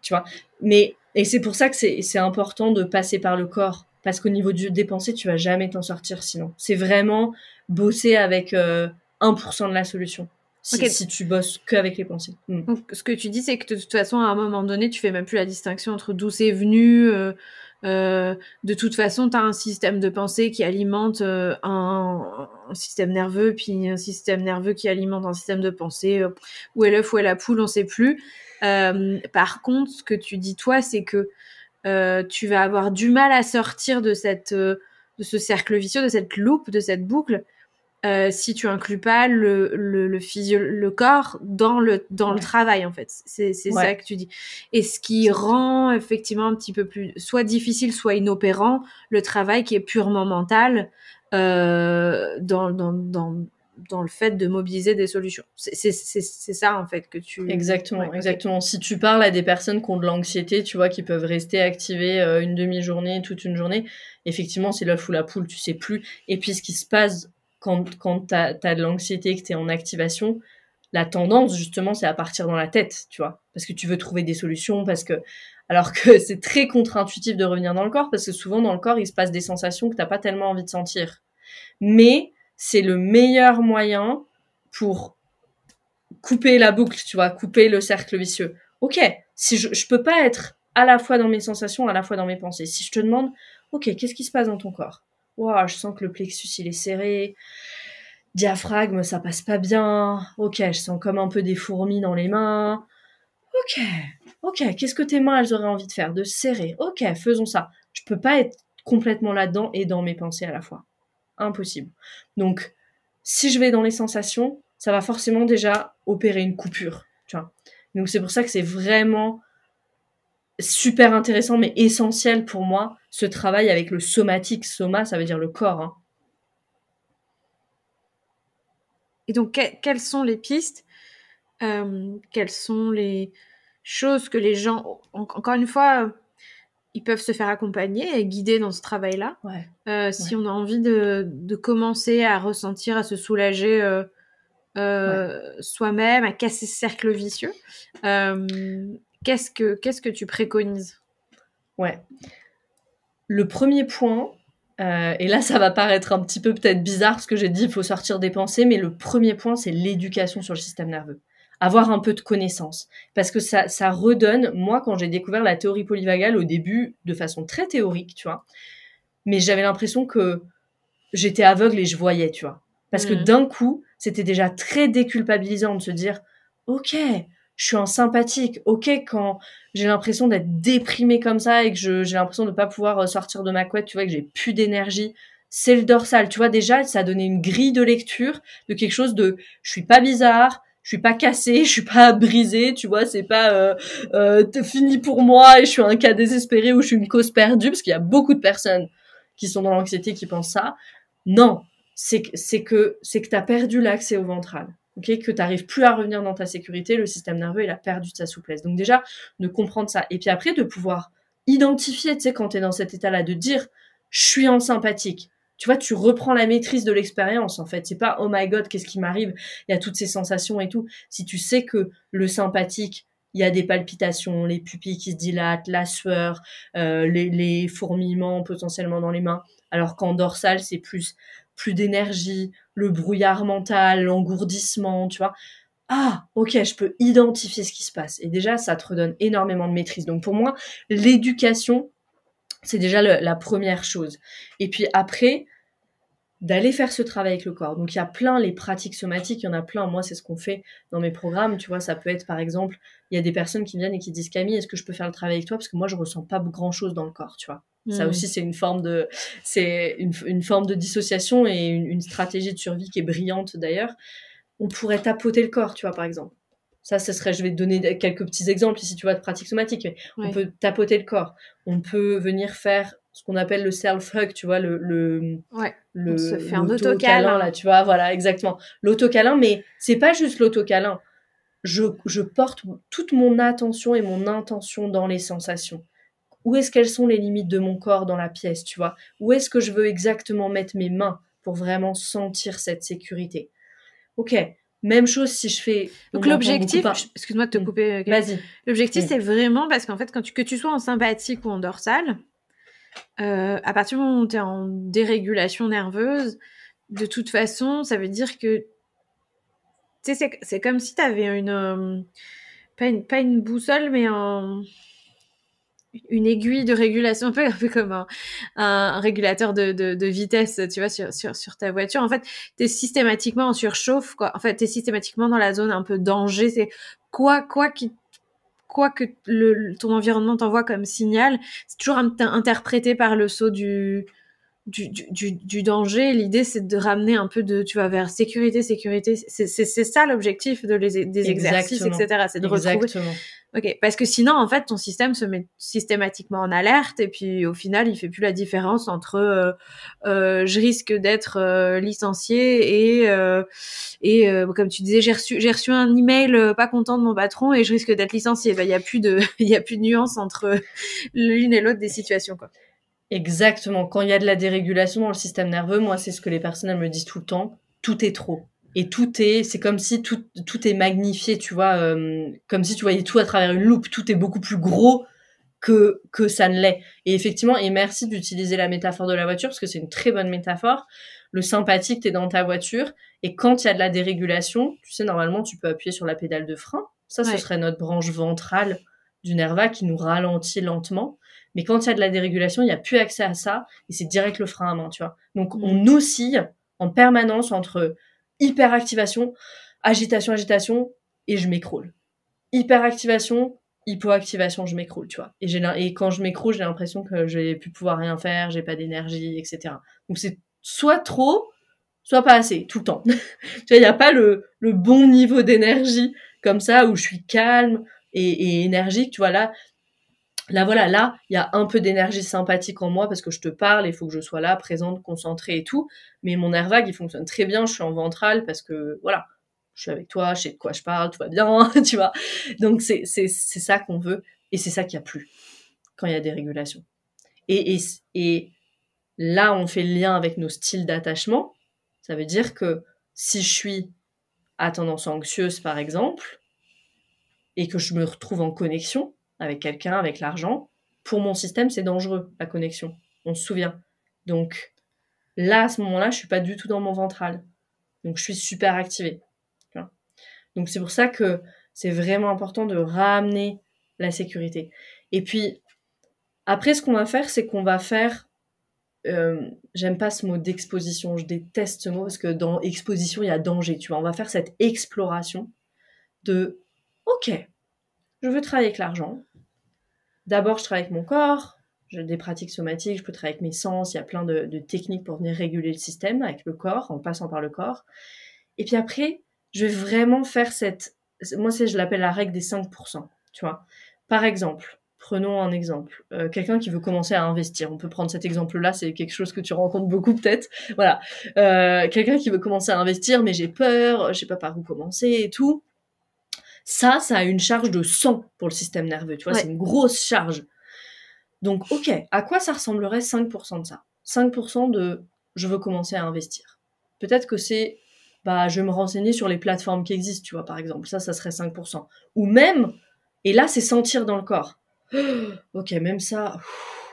Tu vois. Mais, et c'est pour ça que c'est important de passer par le corps. Parce qu'au niveau des pensées, tu vas jamais t'en sortir sinon. C'est vraiment bosser avec 1% euh, de la solution. Si, tu bosses qu'avec les pensées. Hmm.
ce que tu dis, c'est que de toute façon, à un moment donné, tu fais même plus la distinction entre d'où c'est venu. Euh, euh, de toute façon, tu as un système de pensée qui alimente euh, un, système nerveux, puis un système nerveux qui alimente un système de pensée. où est l'œuf, où est la poule, on sait plus. par contre, ce que tu dis, toi, c'est que tu vas avoir du mal à sortir de, cette, de ce cercle vicieux, de cette loupe, de cette boucle euh, si tu inclus pas le, le, le, physio le corps dans le, dans le travail, en fait. C'est c'est ça que tu dis. Et ce qui rend effectivement un petit peu plus, soit difficile, soit inopérant, le travail qui est purement mental euh, dans,
dans, dans,
dans, le fait de mobiliser des solutions. C'est ça, en fait, que tu. Exactement,
exactement. Si tu parles à des personnes qui ont de l'anxiété, tu vois, qui peuvent rester activées euh, une demi-journée, toute une journée, effectivement, c'est l'œuf ou la poule, tu sais plus. Et puis, ce qui se passe quand, tu as, de l'anxiété, que tu es en activation, la tendance, justement, c'est à partir dans la tête, tu vois. Parce que tu veux trouver des solutions, parce que. Alors que (laughs) c'est très contre-intuitif de revenir dans le corps, parce que souvent dans le corps, il se passe des sensations que tu n'as pas tellement envie de sentir. Mais c'est le meilleur moyen pour couper la boucle, tu vois, couper le cercle vicieux. Ok, si je, je peux pas être à la fois dans mes sensations, à la fois dans mes pensées. Si je te demande, ok, qu'est-ce qui se passe dans ton corps je sens que le plexus il est serré, diaphragme ça passe pas bien, ok, je sens comme un peu des fourmis dans les mains. Ok, ok, qu'est-ce que tes mains elles auraient envie de faire De serrer. Ok, faisons ça. Je peux pas être complètement là-dedans et dans mes pensées à la fois. Impossible. Donc, si je vais dans les sensations, ça va forcément déjà opérer une coupure. Tu vois. Donc c'est pour ça que c'est vraiment super intéressant, mais essentiel pour moi, ce travail avec le somatique. Soma, ça veut dire le corps. Hein. Et donc, quelles sont les pistes euh, Quelles
sont les choses que les gens... encore une fois, ils peuvent se faire accompagner et guider dans ce travail-là. Euh, si on a envie de, commencer à ressentir, à se soulager euh, soi-même, à casser ce cercle vicieux, Qu'est-ce que, quest que tu préconises Ouais.
Le premier point, euh, et là ça va paraître un petit peu peut-être bizarre ce que j'ai dit il faut sortir des pensées, mais le premier point c'est l'éducation sur le système nerveux. Avoir un peu de connaissance. Parce que ça, ça redonne, moi quand j'ai découvert la théorie polyvagale au début de façon très théorique, tu vois, mais j'avais l'impression que j'étais aveugle et je voyais, tu vois. Parce que mm. d'un coup, c'était déjà très déculpabilisant de se dire, ok, je suis en sympathique. Ok, quand j'ai l'impression d'être déprimé comme ça et que j'ai l'impression de ne pas pouvoir euh, sortir de ma couette, tu vois, que j'ai plus d'énergie, c'est le dorsal. Tu vois, déjà, ça a donné une grille de lecture de quelque chose de je suis pas bizarre, je suis pas cassé, je suis pas brisé, tu vois, c'est pas euh, euh, fini pour moi et je suis un cas désespéré ou je suis une cause perdue, parce qu'il y a beaucoup de personnes qui sont dans l'anxiété qui pensent ça. Non, c'est que c'est que c'est que perdu l'accès au ventral que tu n'arrives plus à revenir dans ta sécurité, le système nerveux, il a perdu de sa souplesse. Donc déjà, de comprendre ça. Et puis après, de pouvoir identifier, tu sais, quand tu es dans cet état-là, de dire, je suis en sympathique. Tu vois, tu reprends la maîtrise de l'expérience, en fait. C'est pas, oh my god, qu'est-ce qui m'arrive? Il y a toutes ces sensations et tout. Si tu sais que le sympathique, il y a des palpitations, les pupilles qui se dilatent, la sueur, euh, les, fourmillements potentiellement dans les mains. Alors qu'en dorsal, c'est plus, plus d'énergie, le brouillard mental, l'engourdissement, tu vois. Ah, ok, je peux identifier ce qui se passe. Et déjà, ça te redonne énormément de maîtrise. Donc pour moi, l'éducation, c'est déjà la première chose. Et puis après, d'aller faire ce travail avec le corps. Donc il y a plein les pratiques somatiques, il y en a plein. Moi, c'est ce qu'on fait dans mes programmes. Tu vois, ça peut être par exemple, il y a des personnes qui viennent et qui disent Camille, est-ce que je peux faire le travail avec toi parce que moi je ressens pas grand chose dans le corps, tu vois. Ça mmh. aussi, c'est une forme de, c'est une, forme de dissociation et une, stratégie de survie qui est brillante d'ailleurs. On pourrait tapoter le corps, tu vois, par exemple. Ça, ce serait, je vais te donner quelques petits exemples ici, tu vois, de pratiques somatiques. On peut tapoter le corps. On peut venir faire ce qu'on appelle le self-hug, tu vois, le, le, ouais, le se faire un là, tu vois, voilà, exactement. L'autocalin, mais c'est pas juste l'autocalin. Je, je porte toute mon attention et mon intention dans les sensations où est-ce qu'elles sont les limites de mon corps dans la pièce, tu vois Où est-ce que je veux exactement mettre mes mains pour vraiment sentir cette sécurité Ok, même chose si je fais. Donc l'objectif,
excuse-moi de te couper. Euh, Vas-y. L'objectif, c'est vraiment parce qu'en fait, quand tu, que tu sois en sympathique ou en dorsale, euh, à partir du moment où tu es en dérégulation nerveuse, de toute façon, ça veut dire que. Tu sais, c'est comme si tu avais une. Euh, une pas une boussole, mais un une aiguille de régulation, (laughs) un peu, comme un, régulateur de, de, vitesse, tu vois, sur, sur, ta voiture. En fait, tu es systématiquement en surchauffe, quoi. En fait, tu es systématiquement dans la zone un peu danger. C'est quoi, quoi qui quoi que le, ton environnement t'envoie comme signal, c'est toujours interprété par le saut du, du, danger. L'idée, c'est de ramener un peu de, tu vois, vers sécurité, sécurité. C'est ça l'objectif de les, des exercices, etc. C'est de retrouver. Ok, parce que sinon, en fait, ton système se met systématiquement en alerte et puis au final, il fait plus la différence entre euh, euh, je risque d'être euh, licencié et et comme tu disais, j'ai reçu j'ai reçu un email pas content de mon patron et je risque d'être licencié. Ben, il y a plus de (laughs) il y a plus de nuance entre l'une et l'autre des situations quoi.
Exactement. Quand il y a de la dérégulation dans le système nerveux, moi, c'est ce que les personnes me disent tout le temps. Tout est trop. Et tout est, c'est comme si tout, tout est magnifié, tu vois, euh, comme si tu voyais tout à travers une loupe. Tout est beaucoup plus gros que, que ça ne l'est. Et effectivement, et merci d'utiliser la métaphore de la voiture parce que c'est une très bonne métaphore. Le sympathique, t'es dans ta voiture et quand il y a de la dérégulation, tu sais, normalement, tu peux appuyer sur la pédale de frein. Ça, ce serait notre branche ventrale du nerva qui nous ralentit lentement. Mais quand il y a de la dérégulation, il n'y a plus accès à ça et c'est direct le frein à main, tu vois. Donc on mm. oscille en permanence entre hyperactivation, agitation, agitation et je m'écroule. Hyperactivation, hypoactivation, je m'écroule, tu vois. Et, quand je m'écroule, j'ai l'impression que je n'ai plus pouvoir rien faire, j'ai pas d'énergie, etc. Donc c'est soit trop, soit pas assez, tout le temps. (laughs) il n'y a pas le, bon niveau d'énergie comme ça où je suis calme et, et énergique, tu vois. Là, là voilà, là, il y a un peu d'énergie sympathique en moi parce que je te parle, il faut que je sois là, présente, concentrée et tout. Mais mon air vague, il fonctionne très bien, je suis en ventrale parce que voilà, je suis avec toi, je sais de quoi je parle, tout va bien, (laughs) tu vois. Donc c'est ça qu'on veut et c'est ça qui a plus quand il y a des régulations. Et, et, et là, on fait le lien avec nos styles d'attachement. Ça veut dire que si je suis à tendance anxieuse, par exemple, et que je me retrouve en connexion, avec quelqu'un, avec l'argent, pour mon système, c'est dangereux, la connexion. On se souvient. Donc là, à ce moment-là, je suis pas du tout dans mon ventral. Donc je suis super activée. Donc c'est pour ça que c'est vraiment important de ramener la sécurité. Et puis, après, ce qu'on va faire, c'est qu'on va faire... Euh, j'aime pas ce mot d'exposition, je déteste ce mot parce que dans exposition, il y a danger, tu vois. On va faire cette exploration de, ok, je veux travailler avec l'argent, D'abord, je travaille avec mon corps, j'ai des pratiques somatiques, je peux travailler avec mes sens, il y a plein de, techniques pour venir réguler le système avec le corps, en passant par le corps. Et puis après, je vais vraiment faire cette... Moi, c'est, je l'appelle la règle des 5%, tu vois. Par exemple, prenons un exemple. Euh, quelqu'un qui veut commencer à investir. On peut prendre cet exemple-là, c'est quelque chose que tu rencontres beaucoup peut-être. Voilà. Euh, quelqu'un qui veut commencer à investir, mais j'ai peur, je sais pas par où commencer et tout. Ça, ça a une charge de 100 pour le système nerveux, tu vois, c'est une grosse charge. Donc, ok, à quoi ça ressemblerait 5% de ça 5% de je veux commencer à investir. Peut-être que c'est bah, je vais me renseigner sur les plateformes qui existent, tu vois, par exemple. Ça, ça serait 5%. Ou même, et là, c'est sentir dans le corps. (gasps) ok, même ça,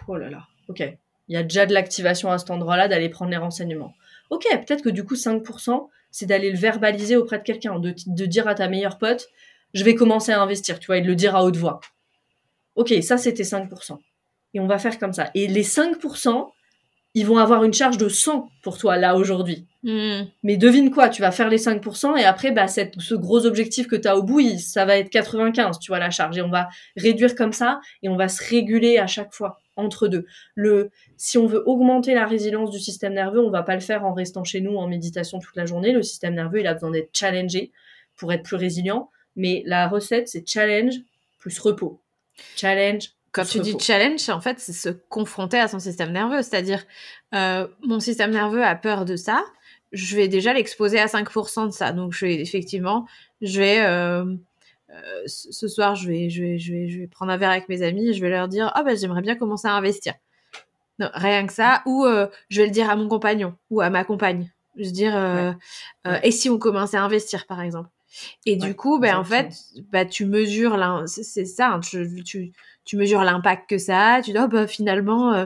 oh là là, ok. Il y a déjà de l'activation à cet endroit-là d'aller prendre les renseignements. Ok, peut-être que du coup, 5%, c'est d'aller le verbaliser auprès de quelqu'un, de dire à ta meilleure pote, je vais commencer à investir, tu vois, et de le dire à haute voix. Ok, ça c'était 5%. Et on va faire comme ça. Et les 5%, ils vont avoir une charge de 100 pour toi là aujourd'hui. Hmm. Mais devine quoi, tu vas faire les 5% et après, bah, cette, ce gros objectif que tu as au bout, ça va être 95, tu vois, la charge. Et on va réduire comme ça et on va se réguler à chaque fois entre deux. Le, si on veut augmenter la résilience du système nerveux, on va pas le faire en restant chez nous en méditation toute la journée. Le système nerveux, il a besoin d'être challengé pour être plus résilient. Mais la recette, c'est challenge plus repos. Challenge. Quand tu dis challenge, en fait, c'est se confronter
à son système nerveux. C'est-à-dire, euh, mon système nerveux a peur de ça. Je vais déjà l'exposer à 5% de ça. Donc, je vais effectivement, je vais. Euh, euh, ce soir, je vais, je, vais, je, vais, prendre un verre avec mes amis et je vais leur dire Ah, ben, j'aimerais bien commencer à investir. rien que ça. Ou je vais le dire à mon compagnon ou à ma compagne. Je vais dire, et si on commençait à investir, par exemple et du coup, ben, en fait, bah, tu mesures, c'est ça, hein, tu, tu, mesures l'impact que ça a, tu dis, oh, bah, finalement, euh,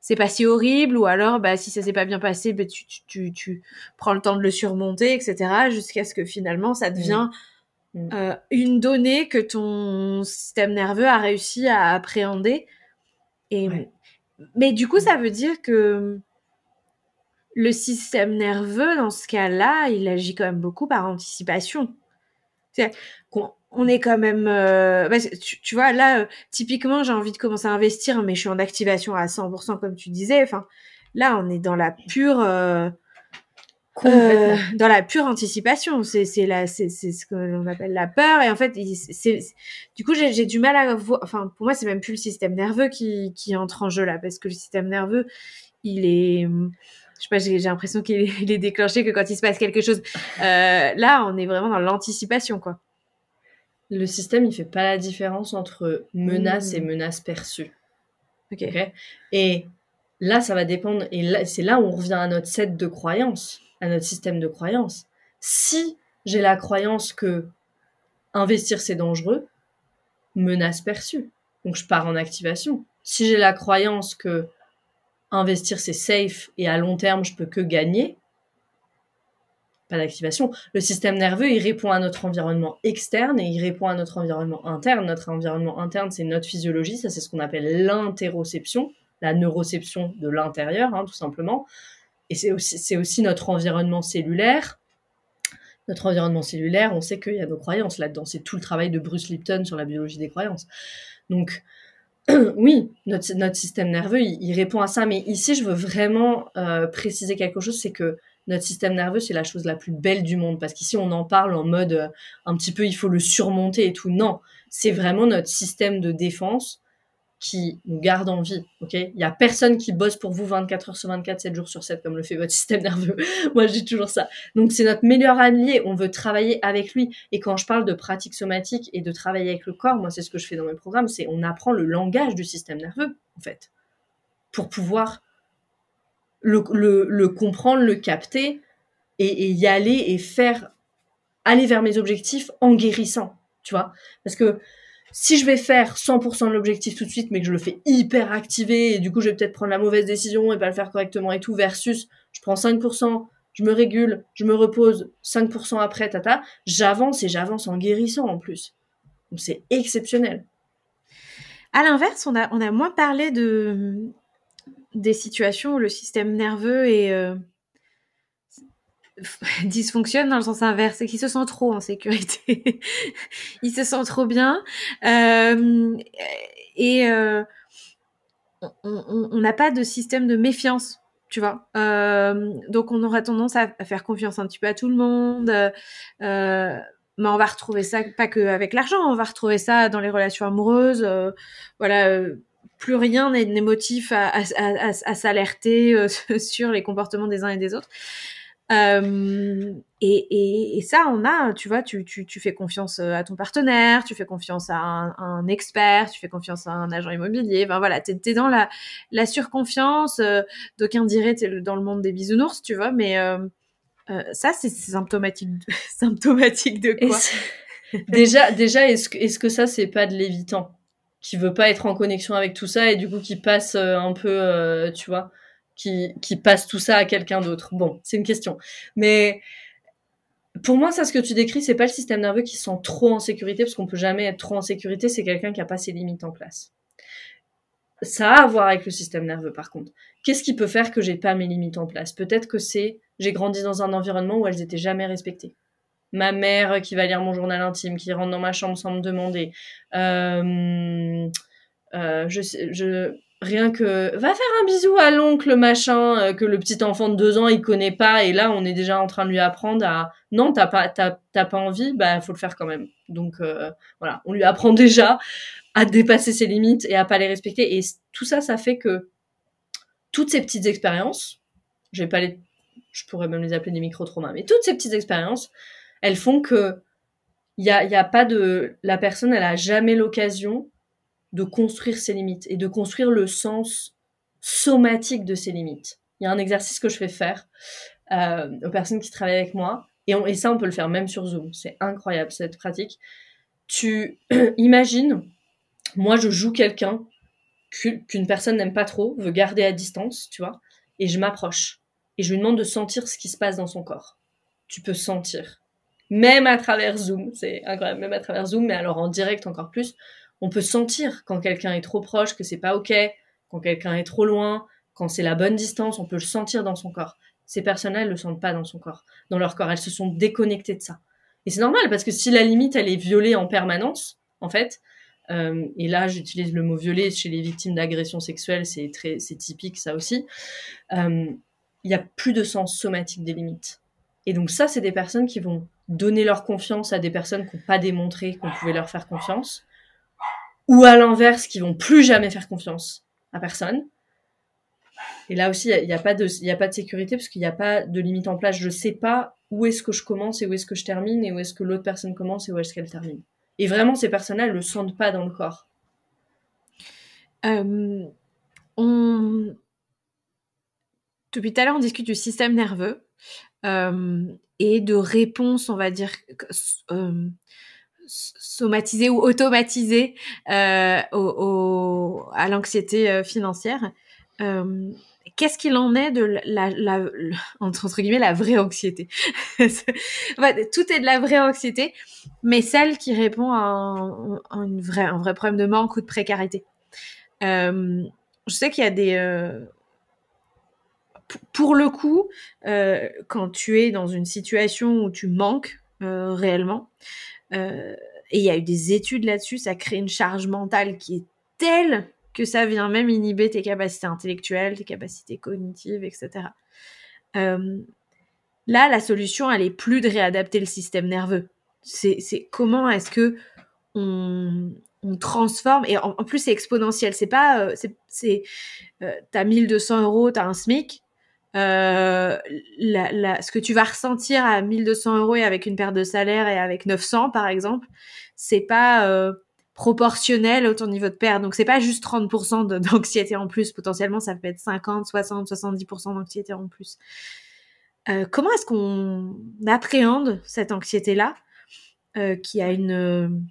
c'est pas si horrible, ou alors, bah, si ça s'est pas bien passé, bah, tu, tu, tu, prends le temps de le surmonter, etc., jusqu'à ce que finalement, ça mmh. devient mmh. Euh, une donnée que ton système nerveux a réussi à appréhender. Et, Mais du coup, ça veut dire que le système nerveux, dans ce cas-là, il agit quand même beaucoup par anticipation. on est quand même... Euh, tu, vois, là, euh, typiquement, j'ai envie de commencer à investir, mais je suis en activation à 100%, comme tu disais. Enfin, là, on est dans la pure... Euh, dans la pure anticipation, c'est c'est ce que l'on appelle la peur et en fait c'est du coup j'ai du mal à Enfin pour moi c'est même plus le système nerveux qui qui entre en jeu là parce que le système nerveux il est je j'ai l'impression qu'il est, déclenché que quand il se passe
quelque chose. Euh, là, on est vraiment dans l'anticipation, quoi. Le système, il fait pas la différence entre menace hmm. et menace perçue. Et là, ça va dépendre. Et c'est là où on revient à notre set de croyances, à notre système de croyances. Si j'ai la croyance que investir c'est dangereux, menace perçue. Donc je pars en activation. Si j'ai la croyance que investir c'est safe et à long terme je peux que gagner, pas d'activation. Le système nerveux, il répond à notre environnement externe et il répond à notre environnement interne. Notre environnement interne, c'est notre physiologie, ça c'est ce qu'on appelle l'interoception, la neuroception de l'intérieur, hein, tout simplement. Et c'est aussi, aussi notre environnement cellulaire, notre environnement cellulaire, on sait qu'il y a nos croyances là-dedans. C'est tout le travail de Bruce Lipton sur la biologie des croyances. Donc, (clears throat) oui, notre, système nerveux, il, répond à ça. Mais ici, je veux vraiment euh, préciser quelque chose, c'est que notre système nerveux, c'est la chose la plus belle du monde. Parce qu'ici, on en parle en mode euh, un petit peu, il faut le surmonter et tout. Non, c'est vraiment notre système de défense qui nous garde en vie. Ok, il n'y a personne qui bosse pour vous 24 heures sur 24, 7 jours sur 7, comme le fait votre système nerveux. (laughs) Moi, je dis toujours ça. Donc, c'est notre meilleur allié. On veut travailler avec lui. Et quand je parle de pratique somatique et de travailler avec le corps, moi, c'est ce que je fais dans mes programmes. C'est on apprend le langage du système nerveux, en fait, pour pouvoir le, comprendre, le capter et, et y aller et faire aller vers mes objectifs en guérissant. Tu vois, parce que si je vais faire 100% de l'objectif tout de suite, mais que je le fais hyper activé, et du coup, je vais peut-être prendre la mauvaise décision et pas le faire correctement et tout, versus je prends 5%, je me régule, je me repose 5% après, tata, j'avance et j'avance en guérissant en plus. Donc, c'est exceptionnel. À l'inverse, on a, on a moins parlé de,
des situations où le système nerveux est. Euh, (laughs) dysfonctionnent dans le sens inverse, c'est qu'ils se sentent trop en sécurité. (laughs) Ils se sentent trop bien. Euh, et euh, on n'a pas de système de méfiance, tu vois. Euh, donc on aura tendance à, faire confiance un petit peu à tout le monde. mais on va retrouver ça pas que avec l'argent, on va retrouver ça dans les relations amoureuses. voilà plus rien n'est motif à, s'alerter (laughs) sur les comportements des uns et des autres. Euh, et, et, ça, on a, tu vois, tu, tu, tu, fais confiance euh, à ton partenaire, tu fais confiance à un, expert, tu fais confiance à un agent immobilier. Enfin voilà, t'es es dans la, la surconfiance. Euh, d'aucuns diraient t'es dans le monde des bisounours, tu vois, mais ça,
c'est symptomatique, (laughs) symptomatique de quoi Déjà, déjà est-ce que, est que ça, c'est pas de l'évitant qui veut pas être en connexion avec tout ça et du coup qui passe un peu, tu vois qui, passe tout ça à quelqu'un d'autre Bon, c'est une question. Mais pour moi, ça, ce que tu décris, c'est pas le système nerveux qui se sent trop en sécurité, parce qu'on peut jamais être trop en sécurité, c'est quelqu'un qui a pas ses limites en place. Ça a à voir avec le système nerveux, par contre. Qu'est-ce qui peut faire que j'ai pas mes limites en place Peut-être que c'est j'ai grandi dans un environnement où elles étaient jamais respectées. Ma mère euh, qui va lire mon journal intime, qui rentre dans ma chambre sans me demander. Euh, euh, je, rien que va faire un bisou à l'oncle machin euh, que le petit enfant de deux ans il connaît pas et là on est déjà en train de lui apprendre à non t'as pas t'as pas envie bah faut le faire quand même donc euh, voilà on lui apprend (laughs) déjà à dépasser ses limites et à pas les respecter et tout ça ça fait que toutes ces petites expériences vais pas les je pourrais même les appeler des micro traumas mais toutes ces petites expériences elles font que il y a, y a pas de la personne elle a jamais l'occasion de construire ses limites et de construire le sens somatique de ses limites. Il y a un exercice que je fais faire euh, aux personnes qui travaillent avec moi, et, et ça on peut le faire même sur Zoom, c'est incroyable cette pratique. Tu (clears throat) imagines, moi je joue quelqu'un qu'une personne n'aime pas trop, veut garder à distance, tu vois, et je m'approche, et je lui demande de sentir ce qui se passe dans son corps. Tu peux sentir, même à travers Zoom, c'est incroyable, même à travers Zoom, mais alors en direct encore plus, on peut sentir quand quelqu'un est trop proche, que c'est pas ok, quand quelqu'un est trop loin, quand c'est la bonne distance, on peut le sentir dans son corps. Ces personnes-là, elles le sentent pas dans son corps, dans leur corps. Elles se sont déconnectées de ça. Et c'est normal parce que si la limite elle est violée en permanence, en fait, euh, et là j'utilise le mot violé chez les victimes d'agressions sexuelles, c'est très, typique ça aussi. Euh, il y n'y a plus de sens somatique des limites. Et donc ça, c'est des personnes qui vont donner leur confiance à des personnes qui n'ont pas démontré qu'on pouvait leur faire confiance ou à l'inverse, qui vont plus jamais faire confiance à personne. Et là aussi, il n'y a, pas de, sécurité parce qu'il n'y a pas de limite en place. Je ne sais pas où est-ce que je commence et où est-ce que je termine et où est-ce que l'autre personne commence et où est-ce qu'elle termine. Et vraiment, ces personnes-là, elles le sentent pas dans le corps. Euh, on...
Depuis tout à l'heure, on discute du système nerveux euh, et de réponses, on va dire, euh, somatisé ou automatisé euh, à l'anxiété euh, financière. Euh, qu'est-ce qu'il en est de la, entre, guillemets la vraie anxiété (laughs) Tout est de la vraie anxiété, mais celle qui répond à un, un vrai problème de manque ou de précarité. je sais qu'il y a des pour le coup, quand tu es dans une situation où tu manques réellement, euh, et il y a eu des études là-dessus, ça crée une charge mentale qui est telle que ça vient même inhiber tes capacités intellectuelles, tes capacités cognitives, etc. Euh, là, la solution, elle est plus de réadapter le système nerveux. C'est comment est-ce que on, transforme et en, plus c'est exponentiel. C'est pas, euh, c'est, t'as 1200 euros, t'as un SMIC, euh, la, la, ce que tu vas ressentir à 1200 euros et avec une perte de salaire et avec 900 par exemple, c'est pas euh, proportionnel au ton niveau de perte. Donc c'est pas juste 30% (laughs) d'anxiété en plus. Potentiellement ça peut être 50, 60, 70% d'anxiété en plus. Euh, comment est-ce qu'on appréhende cette anxiété là euh, qui a une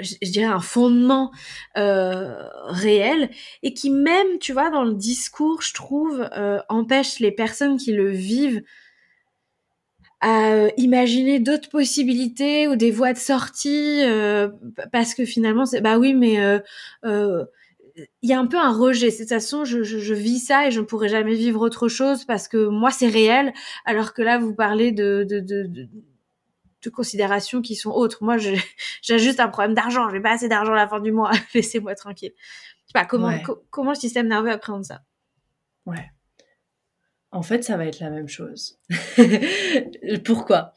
je, dirais un fondement euh, réel et qui même, tu vois, dans le discours, je trouve, euh, empêche les personnes qui le vivent à euh, imaginer d'autres possibilités ou des voies de sortie euh, parce que finalement c'est bah oui mais euh, il euh, y a un peu un rejet de toute façon je, je, vis ça et je ne pourrai jamais vivre autre chose parce que moi c'est réel alors que là vous parlez de, de, de de considérations qui sont autres. Moi, (laughs) j'ai juste un problème d'argent, j'ai pas assez d'argent à la fin du mois, (laughs) laissez-moi tranquille. pas, comment, comment le système nerveux appréhende ça
Ouais. En fait, ça va être la même chose. (laughs) Pourquoi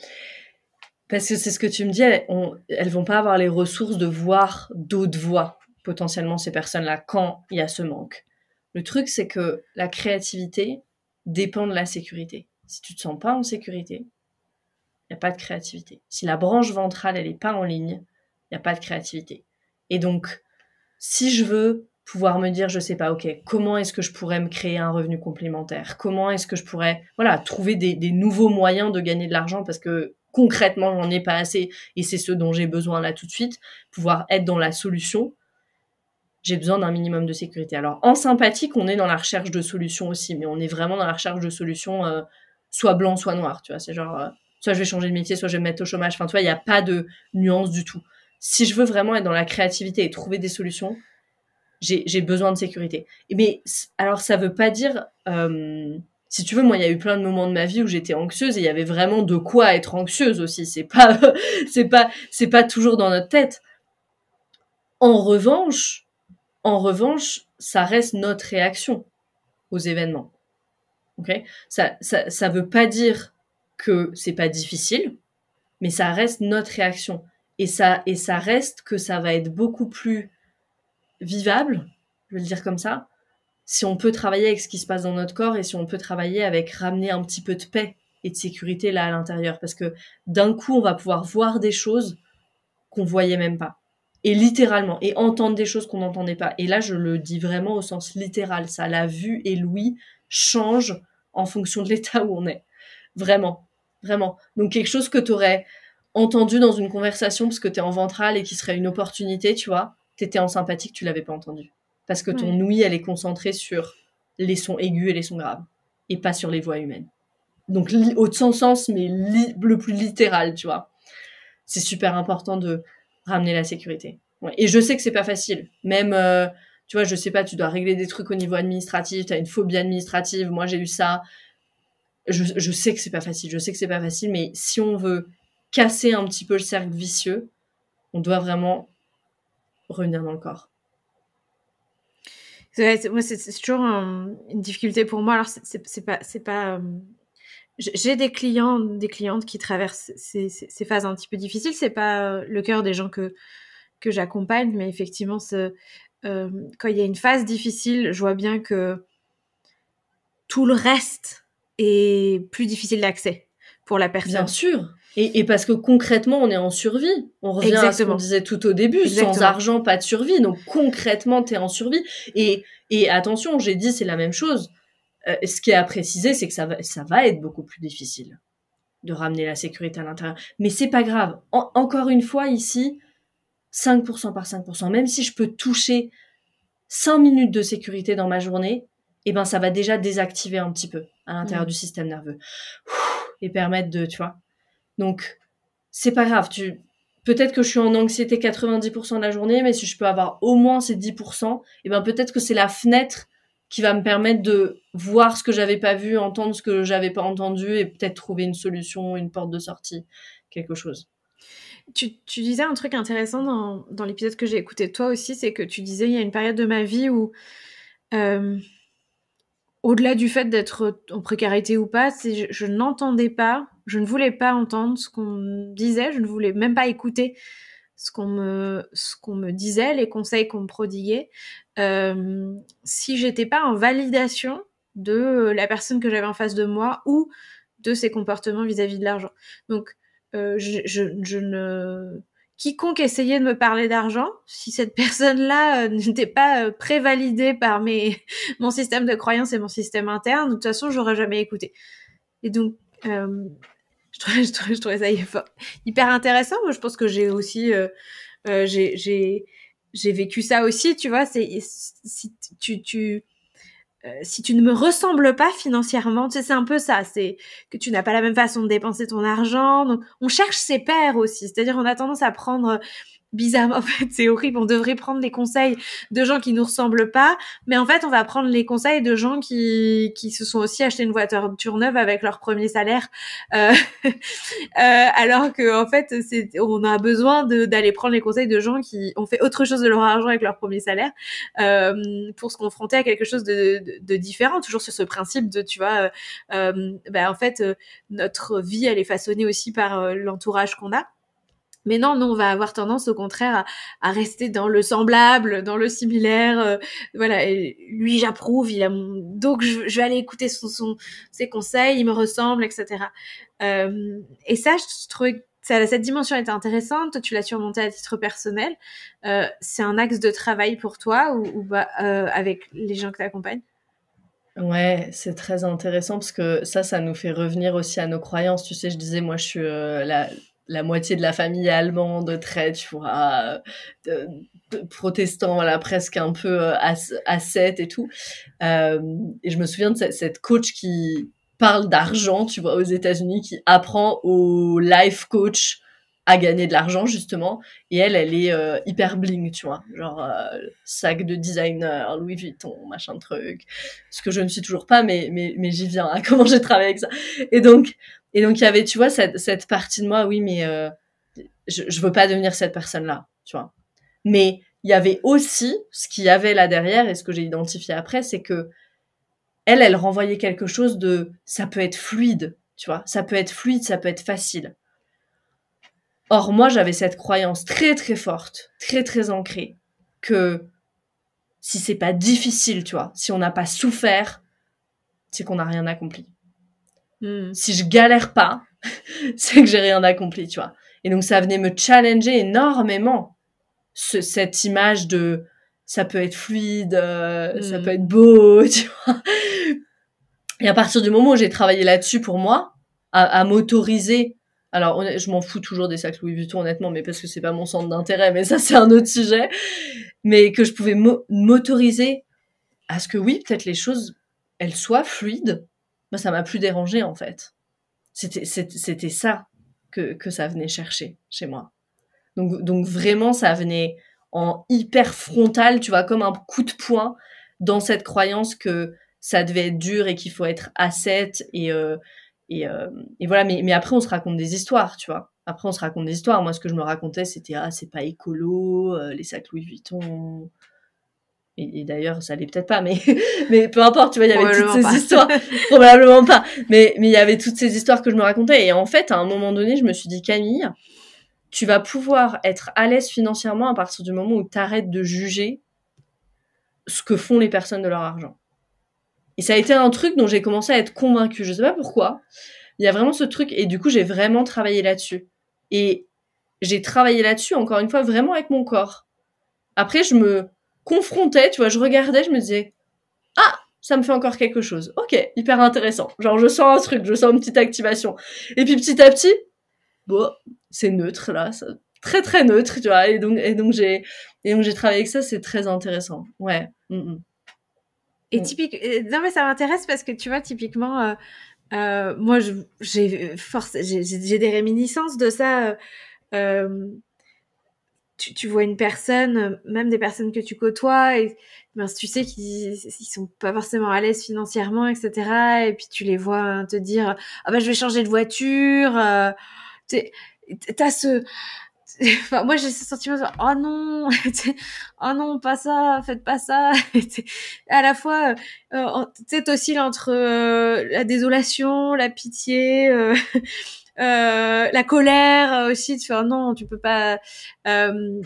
Parce que c'est ce que tu me dis, elles, on, elles vont pas avoir les ressources de voir d'autres voies, potentiellement, ces personnes-là, quand il y a ce manque. Le truc, c'est que la créativité dépend de la sécurité. Si tu te sens pas en sécurité, il n'y a pas de créativité. Si la branche ventrale, elle n'est pas en ligne, il n'y a pas de créativité. Et donc, si je veux pouvoir me dire, je ne sais pas, ok, comment est-ce que je pourrais me créer un revenu complémentaire Comment est-ce que je pourrais, voilà, trouver des, nouveaux moyens de gagner de l'argent parce que concrètement, j'en ai pas assez et c'est ce dont j'ai besoin là tout de suite, pouvoir être dans la solution. J'ai besoin d'un minimum de sécurité. Alors, en sympathique, on est dans la recherche de solutions aussi, mais on est vraiment dans la recherche de solutions euh, soit blanc, soit noir, tu vois. C'est genre, euh, soit je vais changer de métier, soit je vais me mettre au chômage. Enfin, tu vois, il n'y a pas de nuance du tout. Si je veux vraiment être dans la créativité et trouver des solutions, j'ai besoin de sécurité. Mais alors, ça ne veut pas dire. Euh, si tu veux, moi, il y a eu plein de moments de ma vie où j'étais anxieuse et il y avait vraiment de quoi être anxieuse aussi. C'est pas, (laughs) c'est pas, c'est pas toujours dans notre tête. En revanche, en revanche, ça reste notre réaction aux événements. Ok Ça, ça, veut pas dire que c'est pas difficile, mais ça reste notre réaction. Et ça, et ça reste que ça va être beaucoup plus vivable, je vais le dire comme ça, si on peut travailler avec ce qui se passe dans notre corps et si on peut travailler avec ramener un petit peu de paix et de sécurité là à l'intérieur. Parce que d'un coup, on va pouvoir voir des choses qu'on voyait même pas. Et littéralement, et entendre des choses qu'on n'entendait pas. Et là, je le dis vraiment au sens littéral, ça, la vue et l'ouïe changent en fonction de l'état où on est. Vraiment. Vraiment. Donc quelque chose que tu aurais entendu dans une conversation parce que tu es en ventrale et qui serait une opportunité, tu vois, tu étais en sympathique, tu l'avais pas entendu. Parce que ton oui, ouïe, elle est concentrée sur les sons aigus et les sons graves et pas sur les voix humaines. Donc, au sens, mais le plus littéral, tu vois. C'est super important de ramener la sécurité. Et je sais que c'est pas facile. Même, euh, tu vois, je sais pas, tu dois régler des trucs au niveau administratif, tu as une phobie administrative, moi j'ai eu ça, je, sais que c'est pas facile, je sais que c'est pas facile, mais si on veut casser un petit peu le cercle vicieux, on doit vraiment revenir dans le corps. C'est, c'est, toujours
une difficulté pour moi. Alors, c'est, c'est pas, c'est pas. Euh, j'ai des clients, des clientes qui traversent ces, phases un petit peu difficiles. C'est pas euh, le cœur des gens que que j'accompagne, mais effectivement, euh, quand il y a une phase difficile, je vois bien que
tout le reste et plus difficile d'accès pour la personne. Bien sûr. Et, parce que concrètement, on est en survie. On revient à ce qu'on disait tout au début. Sans argent, pas de survie. Donc concrètement, tu es en survie. Et, attention, j'ai dit, c'est la même chose. Euh, ce qui est à préciser, c'est que ça va, être beaucoup plus difficile de ramener la sécurité à l'intérieur. Mais c'est pas grave. encore une fois, ici, 5% par 5%. Même si je peux toucher 5 minutes de sécurité dans ma journée, ben ça va déjà désactiver un petit peu à l'intérieur mm. du système nerveux et permettre de, tu vois. Donc c'est pas grave, tu peut-être que je suis en anxiété 90% de la journée, mais si je peux avoir au moins ces 10%, ben peut-être que c'est la fenêtre qui va me permettre de voir ce que j'avais pas vu, entendre ce que j'avais pas entendu et peut-être trouver une solution, une porte de sortie, quelque chose. Tu, disais un truc intéressant
dans, l'épisode que j'ai écouté toi aussi, c'est que tu disais il y a une période de ma vie où euh, au-delà du fait d'être en précarité ou pas, je, n'entendais pas, je ne voulais pas entendre ce qu'on me disait, je ne voulais même pas écouter ce qu'on me, disait, les conseils qu'on me prodiguait. Euh, si j'étais pas en validation de la personne que j'avais en face de moi ou de ses comportements vis-à-vis de l'argent. Donc, euh, je, ne quiconque essayait de me parler d'argent, si cette personne-là euh, (laughs) n'était pas euh, prévalidée par mes (laughs) mon système de croyance et mon système interne, de toute façon, j'aurais jamais écouté. Et donc, euh, (laughs) je, trouvais, je, ça hyper intéressant. Moi, je pense que j'ai aussi j'ai vécu ça aussi, tu vois. C'est si tu, tu euh, si tu ne me ressembles pas financièrement, tu sais, c'est un peu ça, c'est que tu n'as pas la même façon de dépenser ton argent. Donc, on cherche ses pairs aussi, c'est-à-dire on a tendance à prendre bizarrement, en fait, c'est horrible. On devrait prendre les conseils de gens qui nous ressemblent pas, mais en fait, on va prendre les conseils de gens qui qui se sont aussi achetés une voiture neuve avec leur premier salaire, euh, (laughs) euh, alors que en fait, c'est on a besoin d'aller prendre les conseils de gens qui ont fait autre chose de leur argent avec leur premier salaire euh, pour se confronter à quelque chose de, différent. Toujours sur ce principe de, tu vois, ben, en fait, notre vie, elle est façonnée aussi par l'entourage qu'on a. Mais non, non, on va avoir tendance, au contraire, à, rester dans le semblable, dans le similaire. Euh, voilà, lui, j'approuve, il a donc je, vais aller écouter son, ses conseils, il me ressemble, etc. Euh, et ça, je trouvais que cette dimension était intéressante. tu l'as surmontée à titre personnel. Euh, c'est un axe de travail pour toi ou, avec les gens que tu accompagnes
Ouais, c'est très intéressant parce que ça, ça nous fait revenir aussi à nos croyances. Tu sais, je disais, moi, je suis là la, la moitié de la famille allemande, très, tu vois, euh, protestant, voilà, presque un peu à euh, ascète et tout. Euh, et je me souviens de cette, coach qui parle d'argent, tu vois, aux États-Unis, qui apprend au life coach à gagner de l'argent, justement. Et elle, elle est hyper bling, tu vois, genre sac de designer, Louis Vuitton, machin truc. Ce que je ne suis toujours pas, mais, mais, mais j'y viens, à hein, (laughs) comment j'ai travaillé avec ça. Et donc, et donc, il y avait, tu vois, cette, partie de moi, oui, mais euh, je, je veux pas devenir cette personne-là, tu vois. Mais il y avait aussi ce qu'il y avait là derrière et ce que j'ai identifié après, c'est que elle, elle renvoyait quelque chose de ça peut être fluide, tu vois, ça peut être fluide, ça peut être facile. Or, moi, j'avais cette croyance très très forte, très très ancrée, que si c'est pas difficile, tu vois, si on n'a pas souffert, c'est qu'on n'a rien accompli. Hmm. Si je galère pas, (laughs) c'est que j'ai rien accompli, tu vois. Et donc ça venait me challenger énormément cette image de ça peut être fluide, euh, ça hmm. peut être beau, (laughs) tu vois. Et à partir du moment où j'ai travaillé là-dessus pour moi, à, à m'autoriser alors, je m'en fous toujours des sacs Louis Vuitton, honnêtement, mais parce que c'est pas mon centre d'intérêt, mais ça, (laughs) c'est un autre sujet. Mais que je pouvais m'autoriser à ce que, oui, peut-être les choses, elles soient fluides, moi, ça m'a plus dérangé en fait. C'était ça que, que ça venait chercher chez moi. Donc, donc vraiment, ça venait en hyper frontal, tu vois, comme un coup de poing dans cette croyance que ça devait être dur et qu'il faut être à 7 et, euh, et, euh, et, voilà. Mais, mais après, on se raconte des histoires, tu vois. Après, on se raconte des histoires. Moi, ce que je me racontais, c'était ah, c'est pas écolo, euh, les sacs Louis Vuitton, et, d'ailleurs ça l'est peut-être pas mais (laughs) mais peu importe tu vois il y avait toutes ces histoires (laughs) probablement pas mais mais il y avait toutes ces histoires que je me racontais et en fait à un moment donné je me suis dit Camille tu vas pouvoir être à l'aise financièrement à partir du moment où tu arrêtes de juger ce que font les personnes de leur argent et ça a été un truc dont j'ai commencé à être convaincue je sais pas pourquoi il y a vraiment ce truc et du coup j'ai vraiment travaillé là-dessus et j'ai travaillé là-dessus encore une fois vraiment avec mon corps après je me confrontais, tu vois, je regardais, je me disais, ah, ça me fait encore quelque chose. Ok, hyper intéressant. Genre, je sens un truc, je sens une petite activation. Et puis petit à petit, bon, c'est neutre là, très très neutre, tu vois. Et donc, et donc j'ai, et donc j'ai travaillé avec ça, c'est très intéressant. Ouais. Mm, mm. Et mm. typique,
non mais ça m'intéresse parce que tu vois typiquement, euh, euh, moi j'ai force, j'ai des réminiscences de ça. Euh, euh tu, vois une personne, euh, même des personnes que tu côtoies, et ben, tu sais qu'ils ils sont pas forcément à l'aise financièrement, etc. Et puis tu les vois hein, te dire ah ben je vais changer de voiture. Euh, T'as ce (laughs) Enfin, moi j'ai ce sentiment de oh non (laughs) oh non pas ça faites pas ça (laughs) à la fois euh, tu sais entre euh, la désolation la pitié euh, euh, la colère euh, aussi, tu vois, non, tu peux pas. Euh,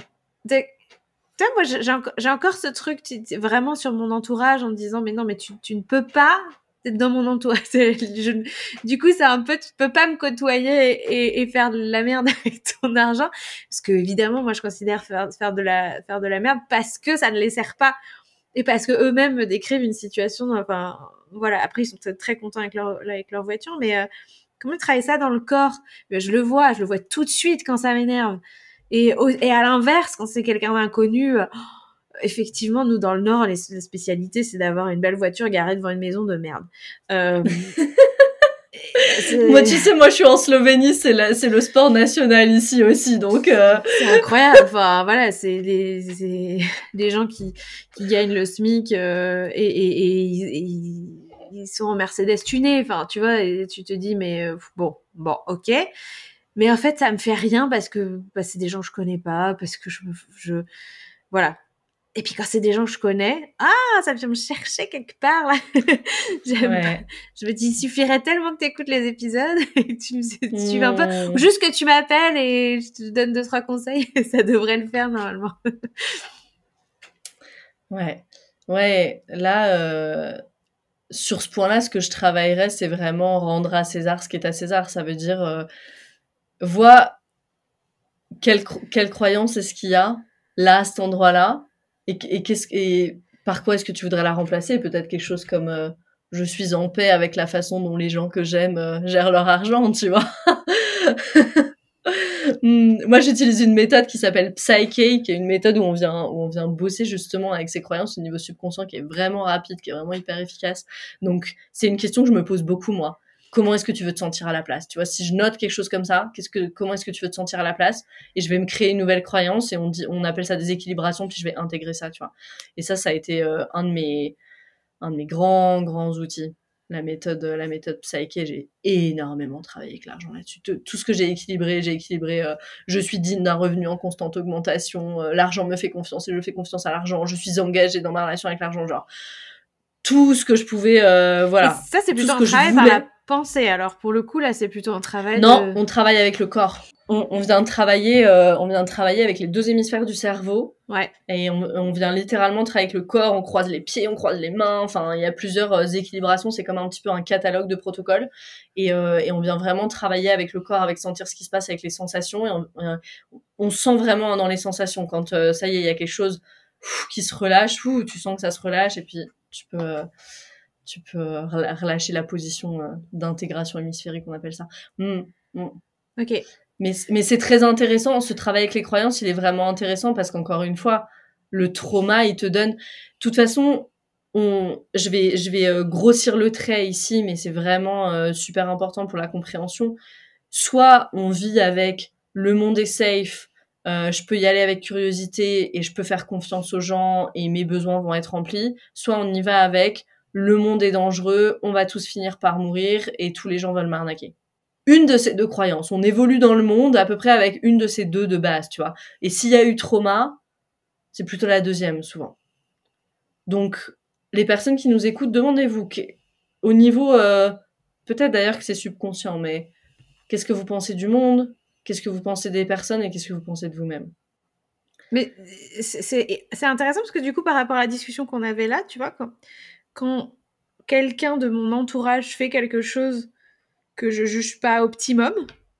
moi, j'ai encore ce truc vraiment sur mon entourage en me disant, mais non, mais tu, tu ne peux pas être dans mon entourage. (laughs) Je, du coup, c'est un peu, tu peux pas me côtoyer et, faire de la merde (laughs) avec ton argent. Parce que, évidemment, moi, je considère faire, faire, de la, faire de la merde parce que ça ne les sert pas. Et parce que eux-mêmes me décrivent une situation, enfin, voilà. Après, ils sont peut-être très contents avec leur, avec leur voiture, mais, euh, comment travailler ça dans le corps ben, Je le vois, je le vois tout de suite quand ça m'énerve. Et, et à l'inverse, quand c'est quelqu'un d'inconnu, euh, oh, effectivement, nous dans le Nord, les, la spécialité, c'est d'avoir une belle voiture garée devant une maison de merde. Euh, (laughs) moi, tu sais, moi, je suis en Slovénie, c'est le sport national ici aussi, donc. Euh, c'est incroyable. Enfin, voilà, c'est des gens qui, qui gagnent le SMIC et, et, ils sont en Mercedes tunée, enfin, tu vois, et tu te dis, mais euh, bon, bon, ok. Mais en fait, ça me fait rien parce que bah, c'est des gens que je connais pas, parce que je, voilà. Et puis quand c'est des gens que je connais, ah, ça vient me chercher quelque part. (laughs) Je me dis, il suffirait tellement que tu écoutes les épisodes (laughs) et tu me suives un peu. Mmh. Ou juste que tu m'appelles et je te donne deux, trois conseils. (laughs) ça devrait le faire normalement.
ouais. Ouais, là, euh, sur ce point-là, ce que je travaillerais, c'est vraiment rendre à César ce qui est à César. Ça veut dire, euh, vois quelle, croyance est-ce qu'il y a là, à cet endroit-là, et, qu'est-ce, et par quoi est-ce que tu voudrais la remplacer Peut-être quelque chose comme euh, je suis en paix avec la façon dont les gens que j'aime euh, gèrent leur argent, tu vois (laughs) Mm, moi, j'utilise une méthode qui s'appelle Psyche, qui est une méthode où on vient, où on vient bosser justement avec ses croyances au niveau subconscient, qui est vraiment rapide, qui est vraiment hyper efficace. Donc, c'est une question que je me pose beaucoup moi. Comment est-ce que tu veux te sentir à la place Tu vois, si je note quelque chose comme ça, qu'est-ce que, comment est-ce que tu veux te sentir à la place Et je vais me créer une nouvelle croyance et on dit, on appelle ça déséquilibration, puis je vais intégrer ça, tu vois. Et ça, ça a été euh, un de mes, un de mes grands, grands outils la méthode, euh, la méthode psyché, j'ai énormément travaillé avec l'argent là-dessus. Tout ce que j'ai équilibré, j'ai équilibré. Euh, je suis digne d'un revenu en constante augmentation. Euh, l'argent me fait confiance et je fais confiance à l'argent. Je suis engagée dans ma relation avec l'argent, genre tout ce que je pouvais, voilà. ça, c'est plutôt un la pensée. Alors pour le coup, là, c'est plutôt un travail. Non, on travaille avec le corps. On, vient travailler, euh, on vient travailler avec les deux hémisphères du cerveau. Ouais. Et on, vient littéralement travailler avec le corps. On croise les pieds, on croise les mains. Enfin, il y a plusieurs euh, équilibrations. C'est comme un petit peu un catalogue de protocoles. Euh, et, on vient vraiment travailler avec le corps, avec sentir ce qui se passe, avec les sensations. Et on, sent vraiment dans les sensations quand ça y est, il y a quelque chose qui se relâche. tu sens que ça se relâche. Et puis tu peux tu peux euh, relâcher la position euh, d'intégration hémisphérique, on appelle ça. Mmh, mmh. Ok. Mais, mais c'est très intéressant, ce travail avec les croyances, il est vraiment intéressant parce qu'encore une fois, le trauma, il te donne... De toute façon, on, je vais, je vais euh, grossir le trait ici, mais c'est vraiment super important pour la compréhension. Soit on vit avec le monde est safe, je peux y aller avec curiosité et je peux faire confiance aux gens et mes besoins vont être remplis. Soit on y va avec le monde est dangereux, on va tous finir par mourir et tous les gens veulent m'arnaquer. Une de ces deux croyances, on évolue dans le monde à peu près avec une de ces deux de base, tu vois. Et s'il y a eu trauma, c'est plutôt la deuxième souvent. Donc, les personnes qui nous écoutent, demandez-vous au niveau, euh, peut-être d'ailleurs que c'est subconscient, mais qu'est-ce que vous pensez du monde, qu'est-ce que vous pensez des personnes et qu'est-ce que vous pensez de vous-même. Mais
c'est intéressant parce que du coup, par rapport à la discussion qu'on avait là, tu vois, quand, quand quelqu'un de mon entourage fait quelque chose que je juge pas optimum,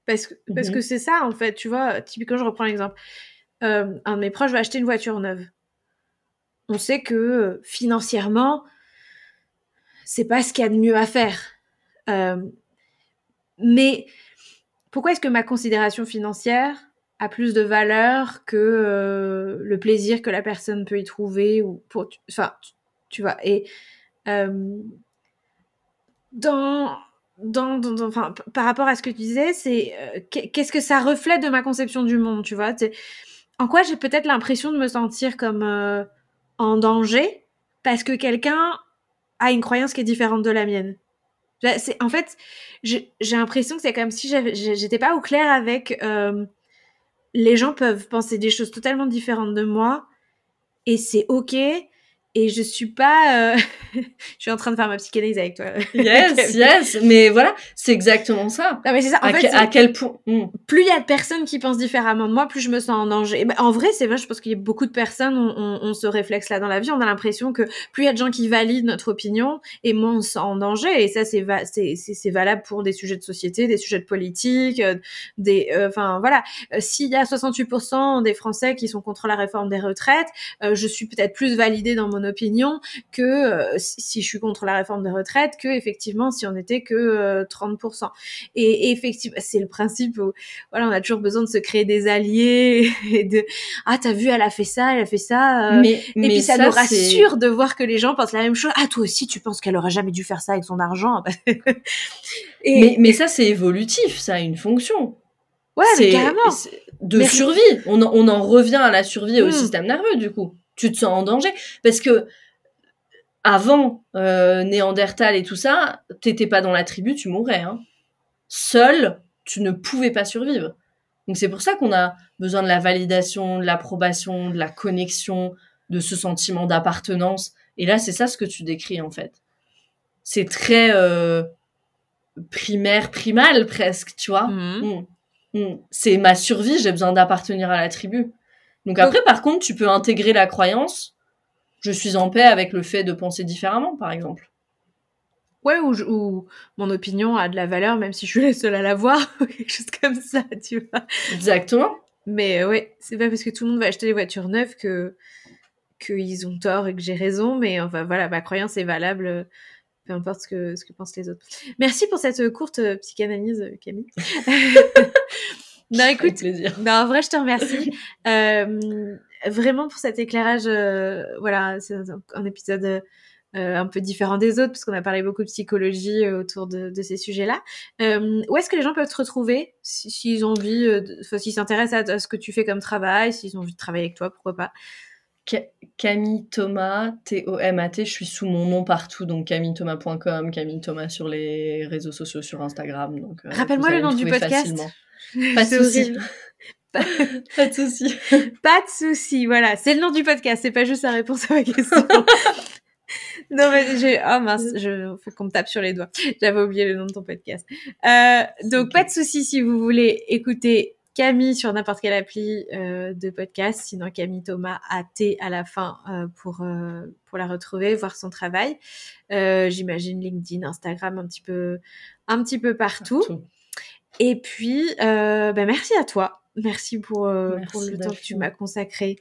parce que, parce mhm. que c'est ça, en fait, tu vois, typiquement, je reprends l'exemple. Euh, un de mes proches va acheter une voiture neuve. On sait que financièrement, c'est pas ce qu'il y a de mieux à faire. Euh, mais pourquoi est-ce que ma considération financière a plus de valeur que euh, le plaisir que la personne peut y trouver ou pour, enfin, tu, tu vois. Et euh, dans, dans, enfin, par rapport à ce que tu disais, c'est euh, qu'est-ce que ça reflète de ma conception du monde, tu vois En quoi j'ai peut-être l'impression de me sentir comme euh, en danger parce que quelqu'un a une croyance qui est différente de la mienne. C'est, en fait, j'ai l'impression que c'est comme si j'étais pas au clair avec les gens peuvent penser des choses totalement différentes de moi et c'est ok et je suis pas. Euh, (laughs) je suis en train de faire ma psychanalyse avec toi. yes, (laughs) yes. Mais voilà, c'est exactement ça. Non, mais c'est ça. En à, fait, quel point. Hmm. Plus il y a de personnes qui pensent différemment de moi, plus je me sens en danger. Ben, en vrai, c'est vrai, je pense qu'il y a beaucoup de personnes, on, se réflexe là dans la vie, on a l'impression que plus il y a de gens qui valident notre opinion, et moins on se sent en danger. Et ça, c'est, c'est, valable pour des sujets de société, des sujets de politique, euh, des. Euh, enfin, voilà. s'il y a 68% des Français qui sont contre la réforme des retraites, je suis peut-être plus validée dans mon opinion que euh, si je suis contre la réforme des retraites, que effectivement, si on n'était que 30%. Euh, et, effectivement, c'est le principe où, voilà, on a toujours besoin de se créer des alliés (laughs) et de, ah, t'as vu, elle a fait ça, elle a fait ça. Euh. Mais, et mais puis ça, nous rassure de voir que les gens pensent la même chose. Ah, toi aussi, tu penses qu'elle aurait
jamais dû faire ça avec son argent. (laughs) et... mais, mais ça, c'est évolutif, ça a une fonction. Ouais, carrément. De survie. On en, on en, revient à la survie et au mmh. système nerveux, du coup tu te sens en danger. Parce que avant euh, Néandertal et tout ça, t'étais pas dans la tribu, tu mourrais. Hein. Seul, tu ne pouvais pas survivre. Donc c'est pour ça qu'on a besoin de la validation, de l'approbation, de la connexion, de ce sentiment d'appartenance. Et là, c'est ça ce que tu décris en fait. C'est très euh, primaire, primal presque, tu vois. Mm-hmm. Mm. Mm. C'est ma survie, j'ai besoin d'appartenir à la tribu. Donc après, par contre, tu peux intégrer la croyance. Je suis en paix avec le fait de penser différemment, par exemple. Ouais, ou, mon opinion a de la valeur, même si je suis la seule à la voir, (laughs) ou quelque
chose comme ça, tu vois. Exactement. Mais ouais, c'est pas parce que tout le monde va acheter des voitures neuves que qu'ils ont tort et que j'ai raison, mais enfin voilà, ma croyance est valable, euh, peu importe ce que, ce que pensent les autres. Merci pour cette euh, courte euh, psychanalyse, Camille. (laughs) Non, (laughs) écoute, Non, en vrai, je te remercie. (laughs) Euh, vraiment pour cet éclairage, euh, voilà, c'est un épisode. Euh, un peu différent des autres, parce qu'on a parlé beaucoup de psychologie autour de, ces sujets-là. où est-ce que les gens peuvent te retrouver
s'ils ont envie, s'ils s'intéressent à, ce que tu fais comme travail, s'ils ont envie de travailler avec toi, pourquoi pas Camille Thomas, T-O-M-A-T, je suis sous mon nom partout, donc camillethomas.com, Camille Thomas sur les réseaux sociaux, sur Instagram. Rappelle-moi le nom du podcast. Facilement.
(laughs) (laughs) Pas de souci. Pas... de souci. pas de souci. Voilà, c'est le nom du podcast. C'est pas juste la réponse à ma question. (laughs) non mais j'ai oh mince, je faut qu'on me tape sur les doigts. J'avais oublié le nom de ton podcast. Euh, donc pas de souci si vous voulez écouter Camille sur n'importe quelle appli euh, de podcast, sinon Camille Thomas a T à la fin euh, pour pour la retrouver, voir son travail. J'imagine LinkedIn, Instagram, un petit peu un petit peu partout. Et puis, euh, bah, merci à toi. Merci pour, euh, merci pour le bah, temps que tu m'as consacré.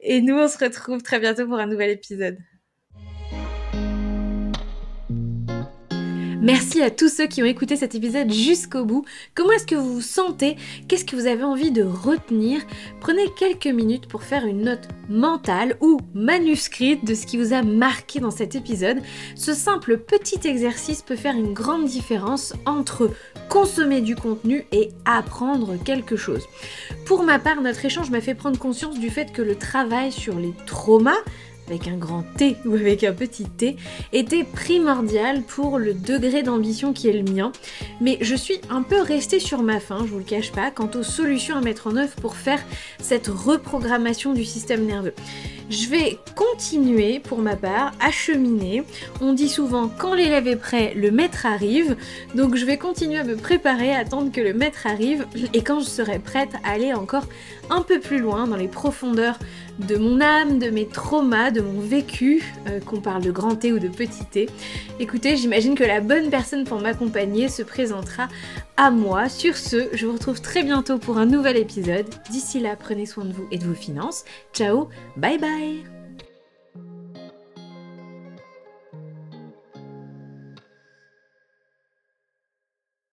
Et nous, on se retrouve très bientôt pour un nouvel épisode. Merci à tous ceux qui ont écouté cet épisode jusqu'au bout. Comment est-ce que vous vous sentez Qu'est-ce que vous avez envie de retenir Prenez quelques minutes pour faire une note mentale ou manuscrite de ce qui vous a marqué dans cet épisode. Ce simple petit exercice peut faire une grande différence entre consommer du contenu et apprendre quelque chose. Pour ma part, notre échange m'a fait prendre conscience du fait que le travail sur les traumas avec un grand T ou avec un petit T, était primordial pour le degré d'ambition qui est le mien. Mais je suis un peu restée sur ma faim, je vous le cache pas, quant aux solutions à mettre en œuvre pour faire cette reprogrammation du système nerveux. Je vais continuer pour ma part à cheminer. On dit souvent quand l'élève est prêt, le maître arrive. Donc je vais continuer à me préparer, à attendre que le maître arrive et quand je serai prête, à aller encore un peu plus loin dans les profondeurs de mon âme, de mes traumas, de mon vécu, euh, qu'on parle de grand T ou de petit T. Écoutez, j'imagine que la bonne personne pour m'accompagner se présentera à moi. Sur ce, je vous retrouve très bientôt pour un nouvel épisode. D'ici là, prenez soin de vous et de vos finances. Ciao, bye bye